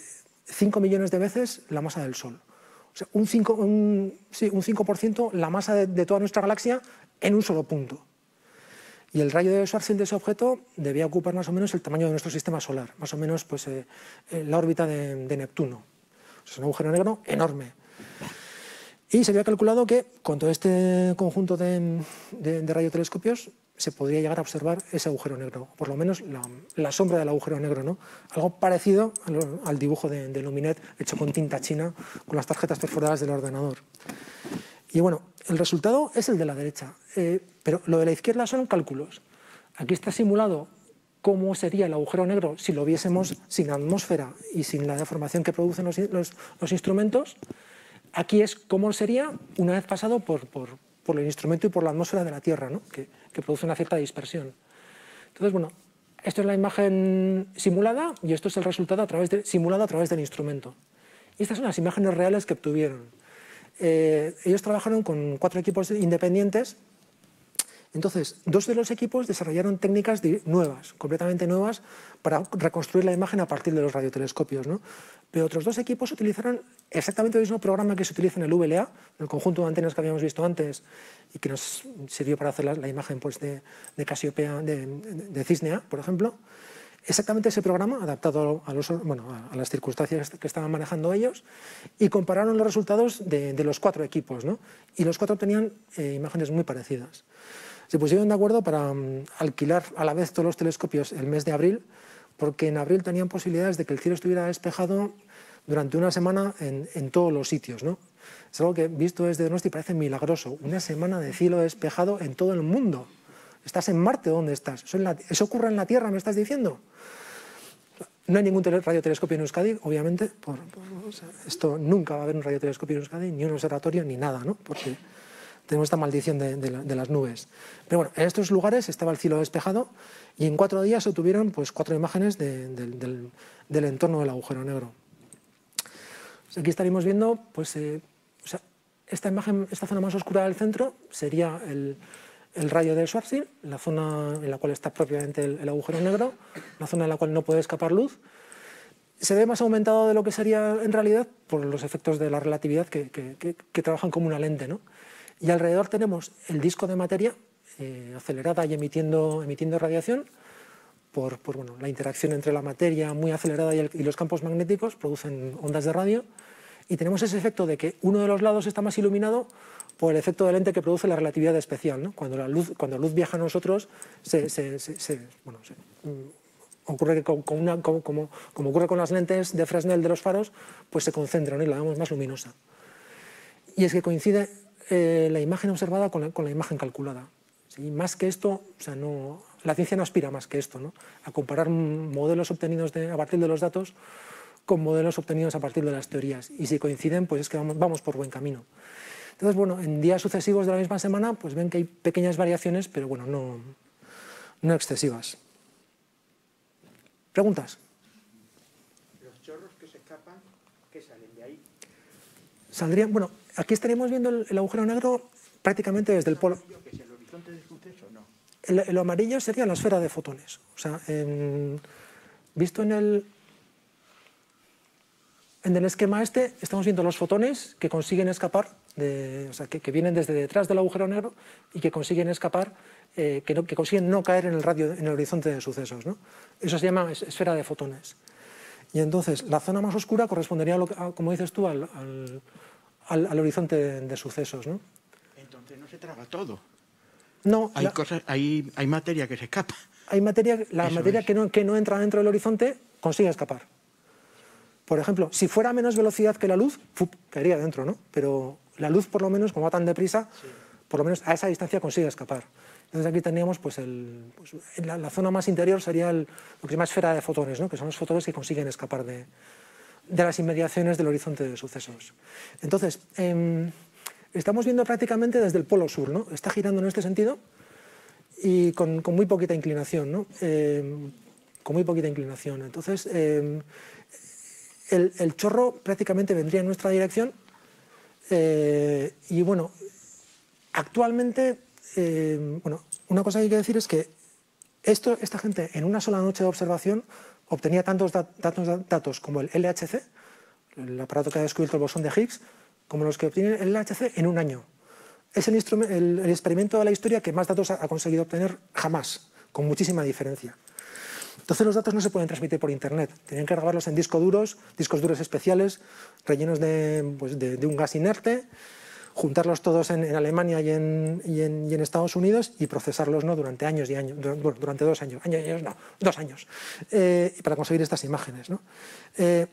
millones de veces la masa del Sol un 5%, la masa de, toda nuestra galaxia en un solo punto. Y el rayo de Schwarzschild de ese objeto debía ocupar más o menos el tamaño de nuestro sistema solar, más o menos pues, eh, eh, la órbita de, Neptuno. es un agujero negro enorme. Y se había calculado que con todo este conjunto de, de radiotelescopios se podría llegar a observar ese agujero negro, por lo menos la, sombra del agujero negro, ¿no? Algo parecido al, dibujo de, de, Luminet hecho con tinta china, con las tarjetas perforadas del ordenador. Y bueno, el resultado es el de la derecha, eh, pero lo de la izquierda son cálculos. Aquí está simulado cómo sería el agujero negro si lo viésemos sin atmósfera y sin la deformación que producen los, instrumentos. Aquí es cómo sería una vez pasado por, por por el instrumento y por la atmósfera de la Tierra, ¿no? que, produce una cierta dispersión. Entonces, bueno, esto es la imagen simulada y esto es el resultado simulado a través del instrumento. Y estas son las imágenes reales que obtuvieron. Eh, ellos trabajaron con cuatro equipos independientes. Entonces, dos de los equipos desarrollaron técnicas nuevas, completamente nuevas, para reconstruir la imagen a partir de los radiotelescopios. ¿no? pero otros dos equipos utilizaron exactamente el mismo programa que se utiliza en el VLA, en el conjunto de antenas que habíamos visto antes y que nos sirvió para hacer la, imagen pues, de, Casiopea, de, Cisnea, por ejemplo. Exactamente ese programa, adaptado a, las circunstancias que estaban manejando ellos, y compararon los resultados de, los cuatro equipos. ¿no? Y los cuatro tenían eh, imágenes muy parecidas. Se pusieron de acuerdo para mm, alquilar a la vez todos los telescopios el mes de abril porque en abril tenían posibilidades de que el cielo estuviera despejado durante una semana en, todos los sitios. ¿no? Es algo que visto desde Donosti parece milagroso, una semana de cielo despejado en todo el mundo. Estás en Marte, ¿dónde estás? Eso, ocurre en la Tierra, ¿me estás diciendo? No hay ningún radiotelescopio en Euskadi, obviamente. Por, esto nunca va a haber un radiotelescopio en Euskadi, ni un observatorio, ni nada, ¿no? Porque tenemos esta maldición de, de, las nubes. Pero bueno, en estos lugares estaba el cielo despejado y en cuatro días se obtuvieron pues, cuatro imágenes del, entorno del agujero negro. Pues aquí estaríamos viendo, pues, eh, esta, imagen, esta zona más oscura del centro sería el, rayo radio de Schwarzschild, la zona en la cual está propiamente el, agujero negro, la zona en la cual no puede escapar luz. Se ve más aumentado de lo que sería en realidad por los efectos de la relatividad que, que trabajan como una lente. ¿no? Y alrededor tenemos el disco de materia, eh, acelerada y emitiendo, emitiendo radiación, por, bueno, la interacción entre la materia muy acelerada y, los campos magnéticos producen ondas de radio. Y tenemos ese efecto de que uno de los lados está más iluminado por el efecto de lente que produce la relatividad especial. ¿no? Cuando, la luz, cuando la luz viaja a nosotros, mm, ocurre que con, una, como, ocurre con las lentes de Fresnel de los faros, pues se concentran y la vemos más luminosa. Y es que coincide eh, la imagen observada con la imagen calculada. Y más que esto, o sea, no, la ciencia no aspira más que esto, ¿no? a comparar modelos obtenidos a partir de los datos con modelos obtenidos a partir de las teorías. Y si coinciden, pues es que vamos, por buen camino. Entonces, bueno, en días sucesivos de la misma semana, pues ven que hay pequeñas variaciones, pero bueno, no, no excesivas. ¿Preguntas? Los chorros que se escapan, ¿qué salen de ahí? Saldrían, bueno, aquí estaríamos viendo el, agujero negro prácticamente desde el polo. Que lo amarillo sería la esfera de fotones. O sea, visto en el, en el esquema este, estamos viendo los fotones que consiguen escapar, que, vienen desde detrás del agujero negro y que consiguen escapar, eh, que, consiguen no caer en el, radio, en el horizonte de sucesos. Eso se llama esfera de fotones. Y entonces, la zona más oscura correspondería, como dices tú, al, horizonte de, sucesos. ¿no? Entonces, no se traba todo. No. Hay, hay, hay, materia que se escapa. Hay materia, la materia que, no, que no entra dentro del horizonte consigue escapar. Por ejemplo, si fuera a menos velocidad que la luz, caería dentro, ¿no? Pero la luz, por lo menos, como va tan deprisa, por lo menos a esa distancia consigue escapar. Entonces aquí teníamos, pues, pues la, zona más interior sería el, lo que se llama esfera de fotones, ¿no? Que son los fotones que consiguen escapar de, las inmediaciones del horizonte de sucesos. Entonces, em, estamos viendo prácticamente desde el polo sur, ¿no? Está girando en este sentido y con, muy poquita inclinación, ¿no? Eh, con muy poquita inclinación. Entonces, eh, el, chorro prácticamente vendría en nuestra dirección eh, y bueno, actualmente, bueno, una cosa que hay que decir es que esto, esta gente en una sola noche de observación obtenía tantos datos, datos como el LHC, el aparato que ha descubierto el bosón de Higgs, como los que obtienen el LHC en un año. Es el, experimento de la historia que más datos ha, conseguido obtener jamás, con muchísima diferencia. Entonces los datos no se pueden transmitir por Internet, tienen que grabarlos en discos duros, discos duros especiales, rellenos de, pues, un gas inerte, juntarlos todos en, Alemania y en, y, en, Estados Unidos y procesarlos ¿no? durante años y años, durante, dos años, años, no, dos años, eh, para conseguir estas imágenes. ¿no? Eh,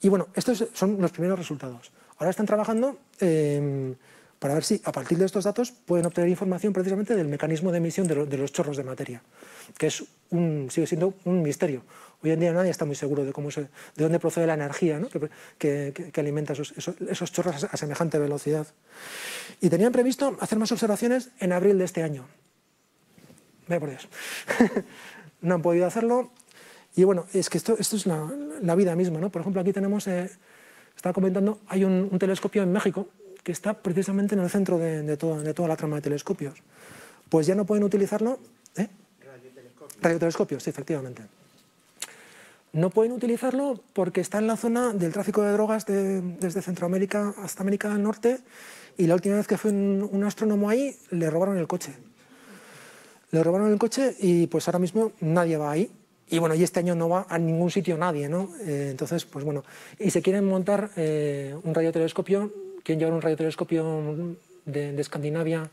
y bueno, estos son los primeros resultados. Ahora están trabajando em, para ver si a partir de estos datos pueden obtener información precisamente del mecanismo de emisión de, los chorros de materia, que es sigue siendo un misterio. Hoy en día nadie está muy seguro de, cómo de dónde procede la energía que, alimenta esos, chorros a, semejante velocidad. Y tenían previsto hacer más observaciones en abril de este año. no han podido hacerlo. Y bueno, es que esto, esto es la, vida misma. Por ejemplo, aquí tenemos... Eh, estaba comentando, hay un, telescopio en México que está precisamente en el centro de, toda la trama de telescopios. Pues ya no pueden utilizarlo. ¿eh? Radiotelescopios. sí, efectivamente. No pueden utilizarlo porque está en la zona del tráfico de drogas desde Centroamérica hasta América del Norte y la última vez que fue un, un, astrónomo ahí le robaron el coche. Le robaron el coche y pues ahora mismo nadie va ahí y bueno, y este año no va a ningún sitio nadie, ¿no? Eh, entonces, pues bueno, y se quieren montar eh, un radiotelescopio, quieren llevar un radiotelescopio de, Escandinavia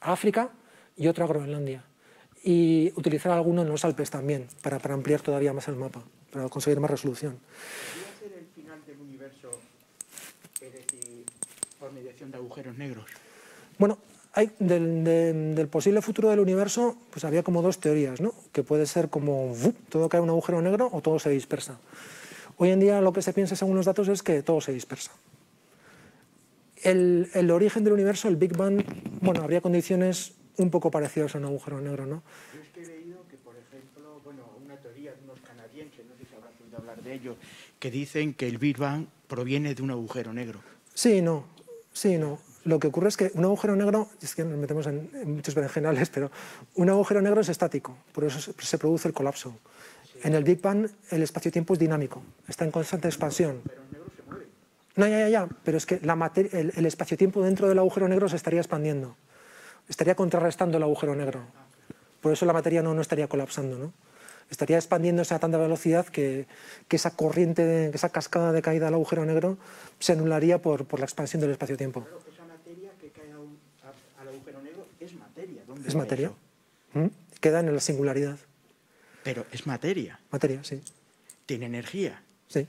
a África y otro a Groenlandia. Y utilizar alguno en los Alpes también, para, para ampliar todavía más el mapa, para conseguir más resolución. ¿Podría ser el final del universo, es decir, por mediación de agujeros negros? Bueno, del, posible futuro del universo, pues había como dos teorías, ¿no? que puede ser como todo cae en un agujero negro o todo se dispersa. Hoy en día lo que se piensa según los datos es que todo se dispersa. El, el origen del universo, el Big Bang, bueno, habría condiciones un poco parecidas a un agujero negro, ¿no? Yo es que he leído que, por ejemplo, bueno, una teoría de unos canadienses, no sé si habrá podido hablar de ello que dicen que el Big Bang proviene de un agujero negro. Sí, no, sí, no lo que ocurre es que un agujero negro, es que nos metemos en, muchos pero un agujero negro es estático, por eso se, produce el colapso. En el Big Bang el espacio-tiempo es dinámico, está en constante expansión. Pero el negro se mueve. No, ya, ya, ya, pero es que la el, el espacio-tiempo dentro del agujero negro se estaría expandiendo, estaría contrarrestando el agujero negro. Por eso la materia no, no estaría colapsando, ¿no? estaría expandiéndose a tanta velocidad que, esa corriente, que esa cascada de caída del agujero negro se anularía por, por la expansión del espacio-tiempo. es materia. ¿Mm? Queda Quedan en la singularidad. Pero es materia. Materia, sí. Tiene energía. Sí.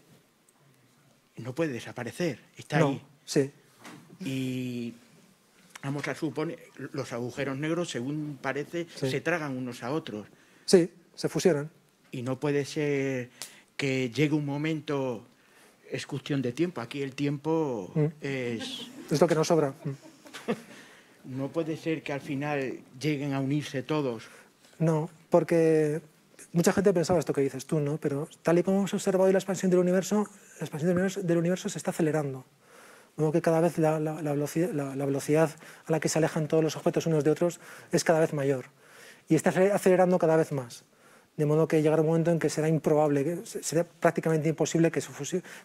No puede desaparecer, está ahí. Sí. Y vamos a suponer, los agujeros negros, según parece, se tragan unos a otros. Sí, se fusionan. Y no puede ser que llegue un momento, es cuestión de tiempo, aquí el tiempo mm. es... Es lo que nos sobra. Mm. No puede ser que al final lleguen a unirse todos. No, porque mucha gente pensaba esto que dices tú, ¿no? Pero tal y como hemos observado hoy la expansión del universo, la expansión del universo, se está acelerando. Como que cada vez la, velocidad, a la que se alejan todos los objetos unos de otros es cada vez mayor. Y está acelerando cada vez más. De modo que llegará un momento en que será improbable, será prácticamente imposible que,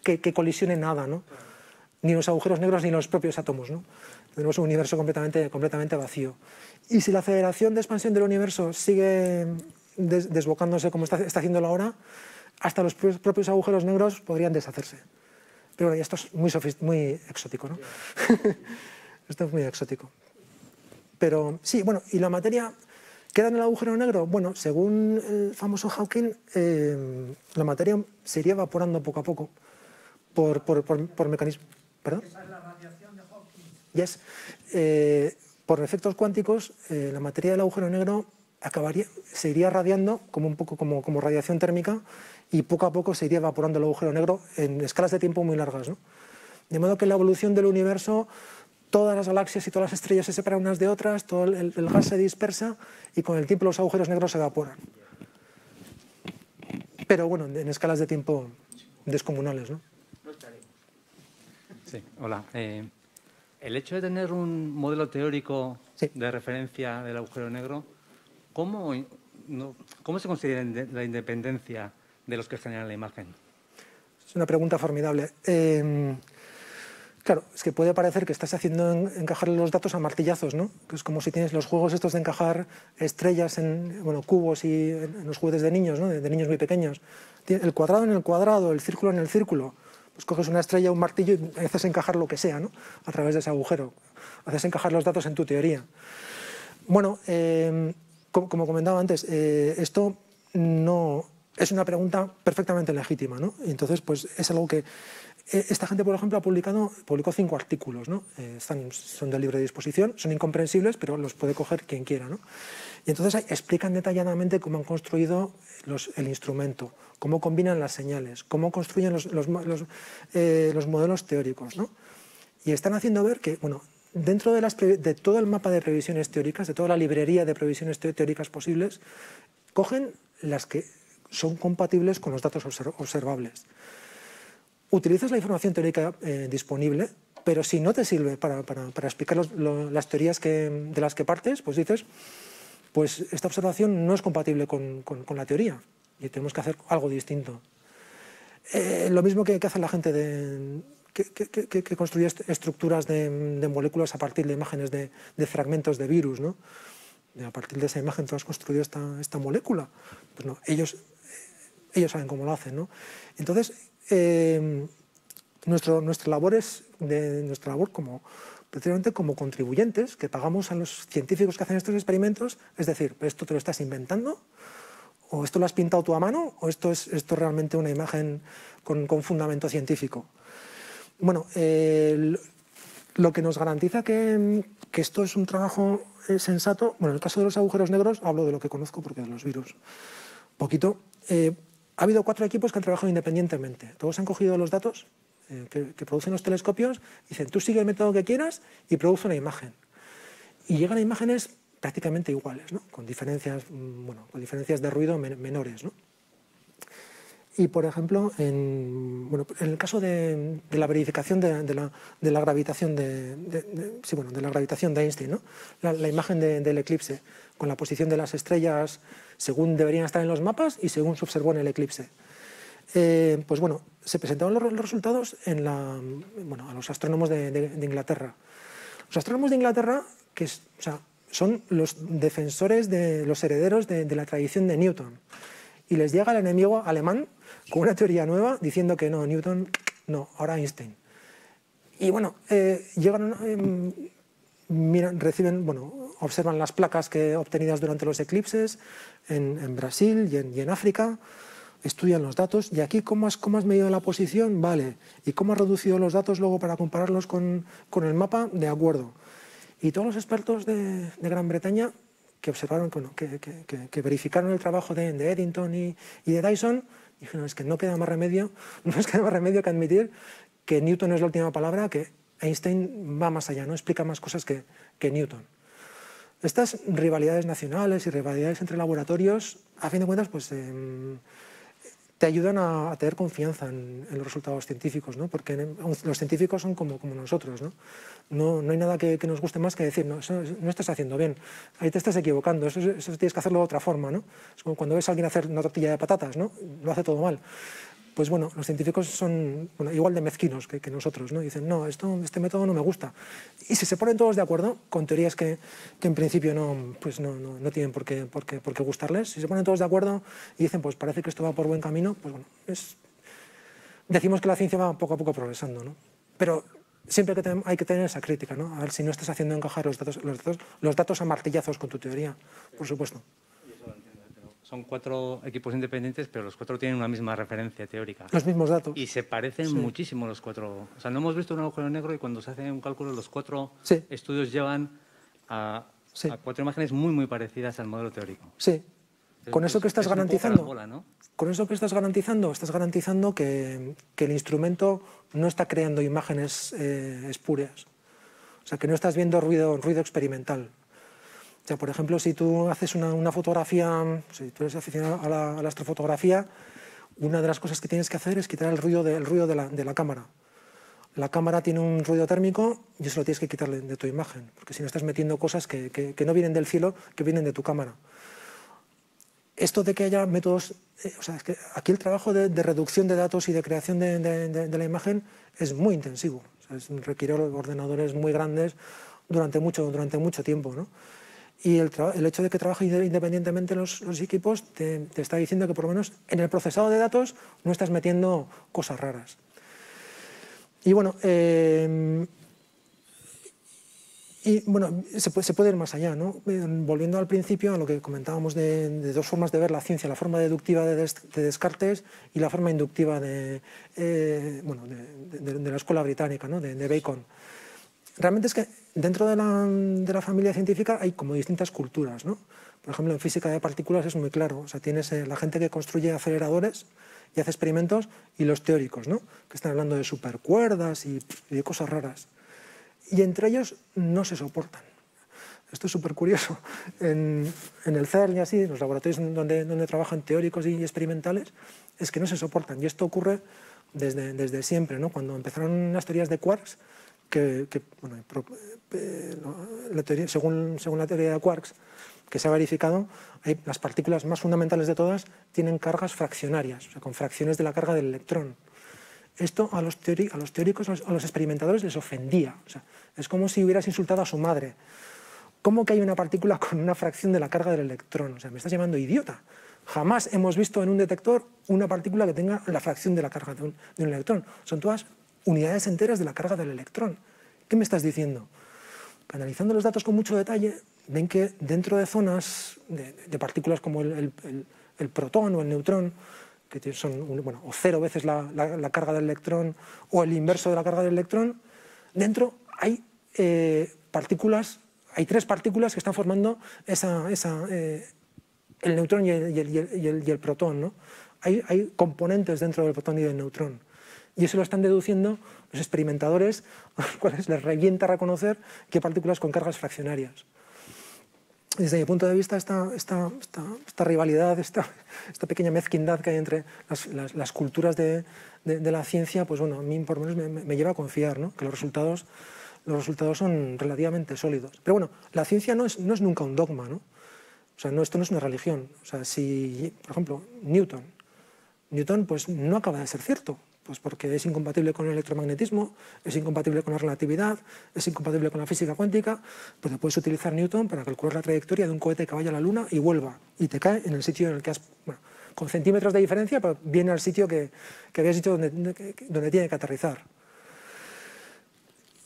que, que colisione nada, ¿no? ni los agujeros negros ni los propios átomos. ¿no? Tenemos un universo completamente, completamente vacío. Y si la aceleración de expansión del universo sigue desbocándose como está, está haciéndolo ahora, hasta los propios agujeros negros podrían deshacerse. Pero bueno, esto es muy, muy exótico, ¿no? esto es muy exótico. Pero sí, bueno, y la materia queda en el agujero negro. Bueno, según el famoso Hawking, eh, la materia se iría evaporando poco a poco por, por, por mecanismos esa es la radiación de Hawking. por efectos cuánticos, eh, la materia del agujero negro acabaría, se iría radiando como un poco como, como radiación térmica y poco a poco se iría evaporando el agujero negro en escalas de tiempo muy largas. De modo que la evolución del universo, todas las galaxias y todas las estrellas se separan unas de otras, todo el, el gas se dispersa y con el tiempo los agujeros negros se evaporan. Pero bueno, en escalas de tiempo descomunales. ¿no? Sí, hola. Eh, el hecho de tener un modelo teórico de referencia del agujero negro, ¿cómo, se considera la independencia de los que generan la imagen? Es una pregunta formidable. Em, claro, es que puede parecer que estás haciendo encajar los datos a martillazos, ¿no? Que es como si tienes los juegos estos de encajar estrellas en bueno, cubos y en los juguetes de niños, ¿no? de niños muy pequeños. El cuadrado en el cuadrado, el círculo en el círculo pues coges una estrella, un martillo y haces encajar lo que sea, ¿no? A través de ese agujero. Haces encajar los datos en tu teoría. Bueno, em, como, comentaba antes, eh, esto no es una pregunta perfectamente legítima, entonces, pues es algo que eh, esta gente, por ejemplo, ha publicado publicó cinco artículos, ¿no? Eh, son de libre disposición, son incomprensibles, pero los puede coger quien quiera, ¿no? Y entonces explican detalladamente cómo han construido el instrumento, cómo combinan las señales, cómo construyen eh, los, modelos teóricos. ¿no? Y están haciendo ver que, bueno, dentro de, todo el mapa de previsiones teóricas, de toda la librería de previsiones teóricas posibles, cogen las que son compatibles con los datos observables. Utilizas la información teórica eh, disponible, pero si no te sirve para, explicar las teorías de las que partes, pues dices, pues esta observación no es compatible con, la teoría y tenemos que hacer algo distinto. Eh, lo mismo que, que, hace la gente que, construye estructuras de, moléculas a partir de imágenes de, fragmentos de virus, a partir de esa imagen tú has construido esta, molécula. Pues ellos, ellos saben cómo lo hacen, ¿no? Entonces, eh, nuestro, nuestra labor es, de, nuestra labor como, precisamente como contribuyentes que pagamos a los científicos que hacen estos experimentos, es decir, ¿esto te lo estás inventando? ¿O esto lo has pintado tú a mano? ¿O esto es, esto realmente una imagen con, fundamento científico? Bueno, lo que nos garantiza que, esto es un trabajo eh, sensato, bueno, en el caso de los agujeros negros hablo de lo que conozco porque de los virus, poquito. Eh, ha habido cuatro equipos que han trabajado independientemente. Todos han cogido los datos eh, que, producen los telescopios, dicen, tú sigue el método que quieras y produce una imagen. Y llegan a imágenes prácticamente iguales, con, diferencias, mm, con diferencias de ruido menores. Y, por ejemplo, en, el caso de, la verificación de, la, gravitación de, la gravitación de Einstein, la, imagen del eclipse, con la posición de las estrellas según deberían estar en los mapas y según se observó en el eclipse. Eh, pues bueno, se presentaron los, resultados a los astrónomos de, Inglaterra. Los astrónomos de Inglaterra, que son los defensores de los herederos de, la tradición de Newton. Y les llega el enemigo alemán con una teoría nueva diciendo que no, Newton, no, ahora Einstein. Y bueno, eh, em, reciben, bueno, observan las placas que, obtenidas durante los eclipses en, Brasil y en África estudian los datos y aquí cómo has, medido la posición, vale, y cómo has reducido los datos luego para compararlos con, el mapa, de acuerdo. Y todos los expertos de, Gran Bretaña que observaron, que, que, verificaron el trabajo de, de Eddington y, de Dyson, dijeron, es que no queda más remedio, no es queda más remedio que admitir que Newton es la última palabra, que Einstein va más allá, no explica más cosas que, Newton. Estas rivalidades nacionales y rivalidades entre laboratorios, a fin de cuentas, pues... Em, te ayudan a, tener confianza en, los resultados científicos, ¿no? porque los científicos son como, como nosotros. ¿no? No, no hay nada que, nos guste más que decir, no, no estás haciendo bien, ahí te estás equivocando, eso, tienes que hacerlo de otra forma. ¿no? Es como cuando ves a alguien hacer una tortilla de patatas, ¿no? lo hace todo mal pues bueno, los científicos son igual de mezquinos que, nosotros, ¿no? Dicen, no, esto, este método no me gusta. Y si se ponen todos de acuerdo, con teorías que, en principio no, pues no, tienen por qué, por, por qué gustarles, si se ponen todos de acuerdo y dicen, pues parece que esto va por buen camino, pues bueno, es... decimos que la ciencia va poco a poco progresando, ¿no? Pero siempre que hay que tener esa crítica, ¿no? A ver si no estás haciendo encajar los los datos, los datos a martillazos con tu teoría, por supuesto son cuatro equipos independientes, pero los cuatro tienen una misma referencia teórica. Los mismos datos. Y se parecen muchísimo los cuatro. O sea, no hemos visto un agujero negro y cuando se hace un cálculo, los cuatro estudios llevan a, cuatro imágenes muy, muy parecidas al modelo teórico. Sí. con pues, eso que estás garantizando. ¿no? Con eso que estás garantizando, estás garantizando que, el instrumento no está creando imágenes eh, espurias. O sea, que no estás viendo ruido, ruido experimental. O sea, por ejemplo, si tú haces una, fotografía, si tú eres aficionado a la, astrofotografía, una de las cosas que tienes que hacer es quitar el ruido, de, ruido de, la, cámara. La cámara tiene un ruido térmico y eso lo tienes que quitarle de tu imagen, porque si no estás metiendo cosas que, no vienen del cielo, que vienen de tu cámara. Esto de que haya métodos, eh, o sea, es que aquí el trabajo de, reducción de datos y de creación de, la imagen es muy intensivo, es, requiere ordenadores muy grandes durante mucho, durante mucho tiempo. ¿no? y el, hecho de que trabajen independientemente los, equipos te, está diciendo que por lo menos en el procesado de datos no estás metiendo cosas raras. Y bueno, eh, y bueno se, puede, puede ir más allá. ¿no? Volviendo al principio, a lo que comentábamos de, dos formas de ver la ciencia, la forma deductiva de, Descartes y la forma inductiva de, eh, bueno, de la escuela británica, ¿no? de, Bacon. Realmente es que dentro de la, familia científica hay como distintas culturas, ¿no? Por ejemplo, en física de partículas es muy claro. O sea, tienes eh, la gente que construye aceleradores y hace experimentos y los teóricos, ¿no? Que están hablando de supercuerdas y, de cosas raras. Y entre ellos no se soportan. Esto es súper curioso. En, el CERN y así, en los laboratorios donde, trabajan teóricos y experimentales, es que no se soportan. Y esto ocurre desde, desde siempre, ¿no? Cuando empezaron las teorías de quarks, que, bueno, eh, según, según la teoría de quarks, que se ha verificado, hay, las partículas más fundamentales de todas tienen cargas fraccionarias, o sea, con fracciones de la carga del electrón. Esto a los, a los teóricos, a los, experimentadores les ofendía. O sea, es como si hubieras insultado a su madre. ¿Cómo que hay una partícula con una fracción de la carga del electrón? O sea, me estás llamando idiota. Jamás hemos visto en un detector una partícula que tenga la fracción de la carga de un, de un electrón. Son todas unidades enteras de la carga del electrón. ¿Qué me estás diciendo? Analizando los datos con mucho detalle, ven que dentro de zonas de, partículas como el, proton protón o el neutrón, que son bueno, o cero veces la, carga del electrón o el inverso de la carga del electrón, dentro hay eh, partículas, hay tres partículas que están formando eh, el neutrón y el, protón. Hay, hay componentes dentro del protón y del neutrón. Y eso lo están deduciendo los experimentadores, a los cuales les revienta reconocer que partículas con cargas fraccionarias. Desde mi punto de vista, esta, esta, rivalidad, esta, pequeña mezquindad que hay entre las, culturas de, la ciencia, pues bueno, a mí por lo menos me, lleva a confiar ¿no? que los resultados, los resultados son relativamente sólidos. Pero bueno, la ciencia no es, no es nunca un dogma, ¿no? O sea, no, esto no es una religión. O sea, si, por ejemplo, Newton, Newton pues no acaba de ser cierto. Pues porque es incompatible con el electromagnetismo, es incompatible con la relatividad, es incompatible con la física cuántica, pues puedes utilizar Newton para calcular la trayectoria de un cohete que vaya a la Luna y vuelva, y te cae en el sitio en el que has... Bueno, con centímetros de diferencia, pero viene al sitio que, habías dicho donde, tiene que aterrizar.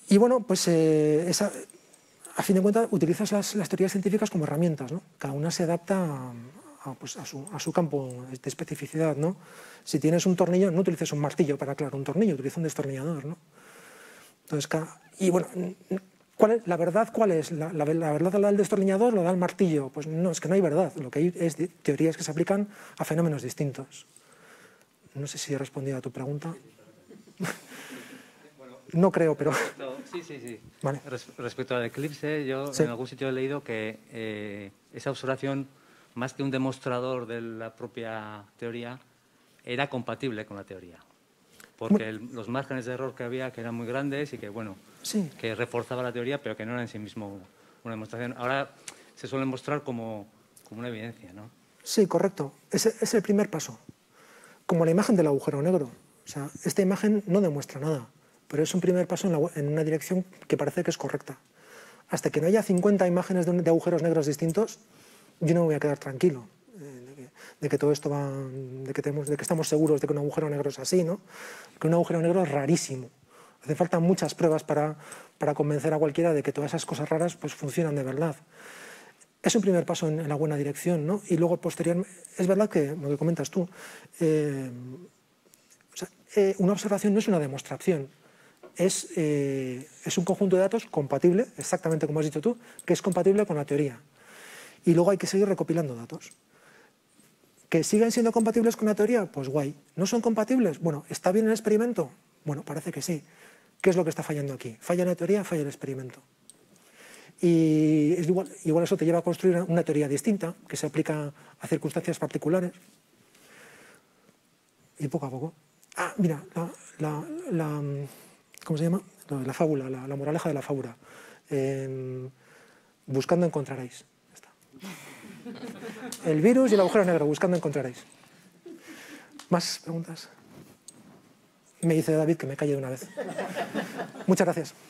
Y bueno, pues eh, a fin de cuentas utilizas las, teorías científicas como herramientas, ¿no? Cada una se adapta pues, a, su, campo de especificidad. ¿no? Si tienes un tornillo, no utilices un martillo para aclarar un tornillo, utiliza un destornillador. ¿no? Entonces, y bueno, ¿cuál es, ¿la verdad cuál es? ¿La, verdad la da destornillador lo da el martillo? Pues no, es que no hay verdad. Lo que hay es teorías que se aplican a fenómenos distintos. No sé si he respondido a tu pregunta. No creo, pero... Sí, sí, sí. Respecto al eclipse, yo en algún sitio he leído que eh, esa observación más que un demostrador de la propia teoría, era compatible con la teoría. Porque los márgenes de error que había, que eran muy grandes y que, bueno, sí. que reforzaba la teoría, pero que no era en sí mismo una, demostración. Ahora se suele mostrar como, como una evidencia, ¿no? Sí, correcto. es el primer paso. Como la imagen del agujero negro. O sea, esta imagen no demuestra nada, pero es un primer paso en, una dirección que parece que es correcta. Hasta que no haya 50 imágenes de agujeros negros distintos, yo no me voy a quedar tranquilo eh, de que todo esto va, de que, tenemos, de que estamos seguros de que un agujero negro es así, ¿no? Que un agujero negro es rarísimo. Hace falta muchas pruebas para, para convencer a cualquiera de que todas esas cosas raras pues, funcionan de verdad. Es un primer paso en, la buena dirección, ¿no? Y luego, posteriormente, es verdad que, lo que comentas tú, eh, eh, una observación no es una demostración, es, es un conjunto de datos compatible, exactamente como has dicho tú, que es compatible con la teoría y luego hay que seguir recopilando datos. ¿Que siguen siendo compatibles con la teoría? Pues guay. ¿No son compatibles? Bueno, ¿está bien el experimento? Bueno, parece que sí. ¿Qué es lo que está fallando aquí? ¿Falla la teoría? ¿Falla el experimento? Y igual, igual, eso te lleva a construir una teoría distinta que se aplica a circunstancias particulares. Y poco a poco. Ah, mira, la, la, ¿cómo se llama? La, fábula, la, moraleja de la fábula. Em, buscando encontraréis. El virus y el agujero negro, buscando encontraréis. ¿Más preguntas? Me dice David que me calle de una vez. Muchas gracias.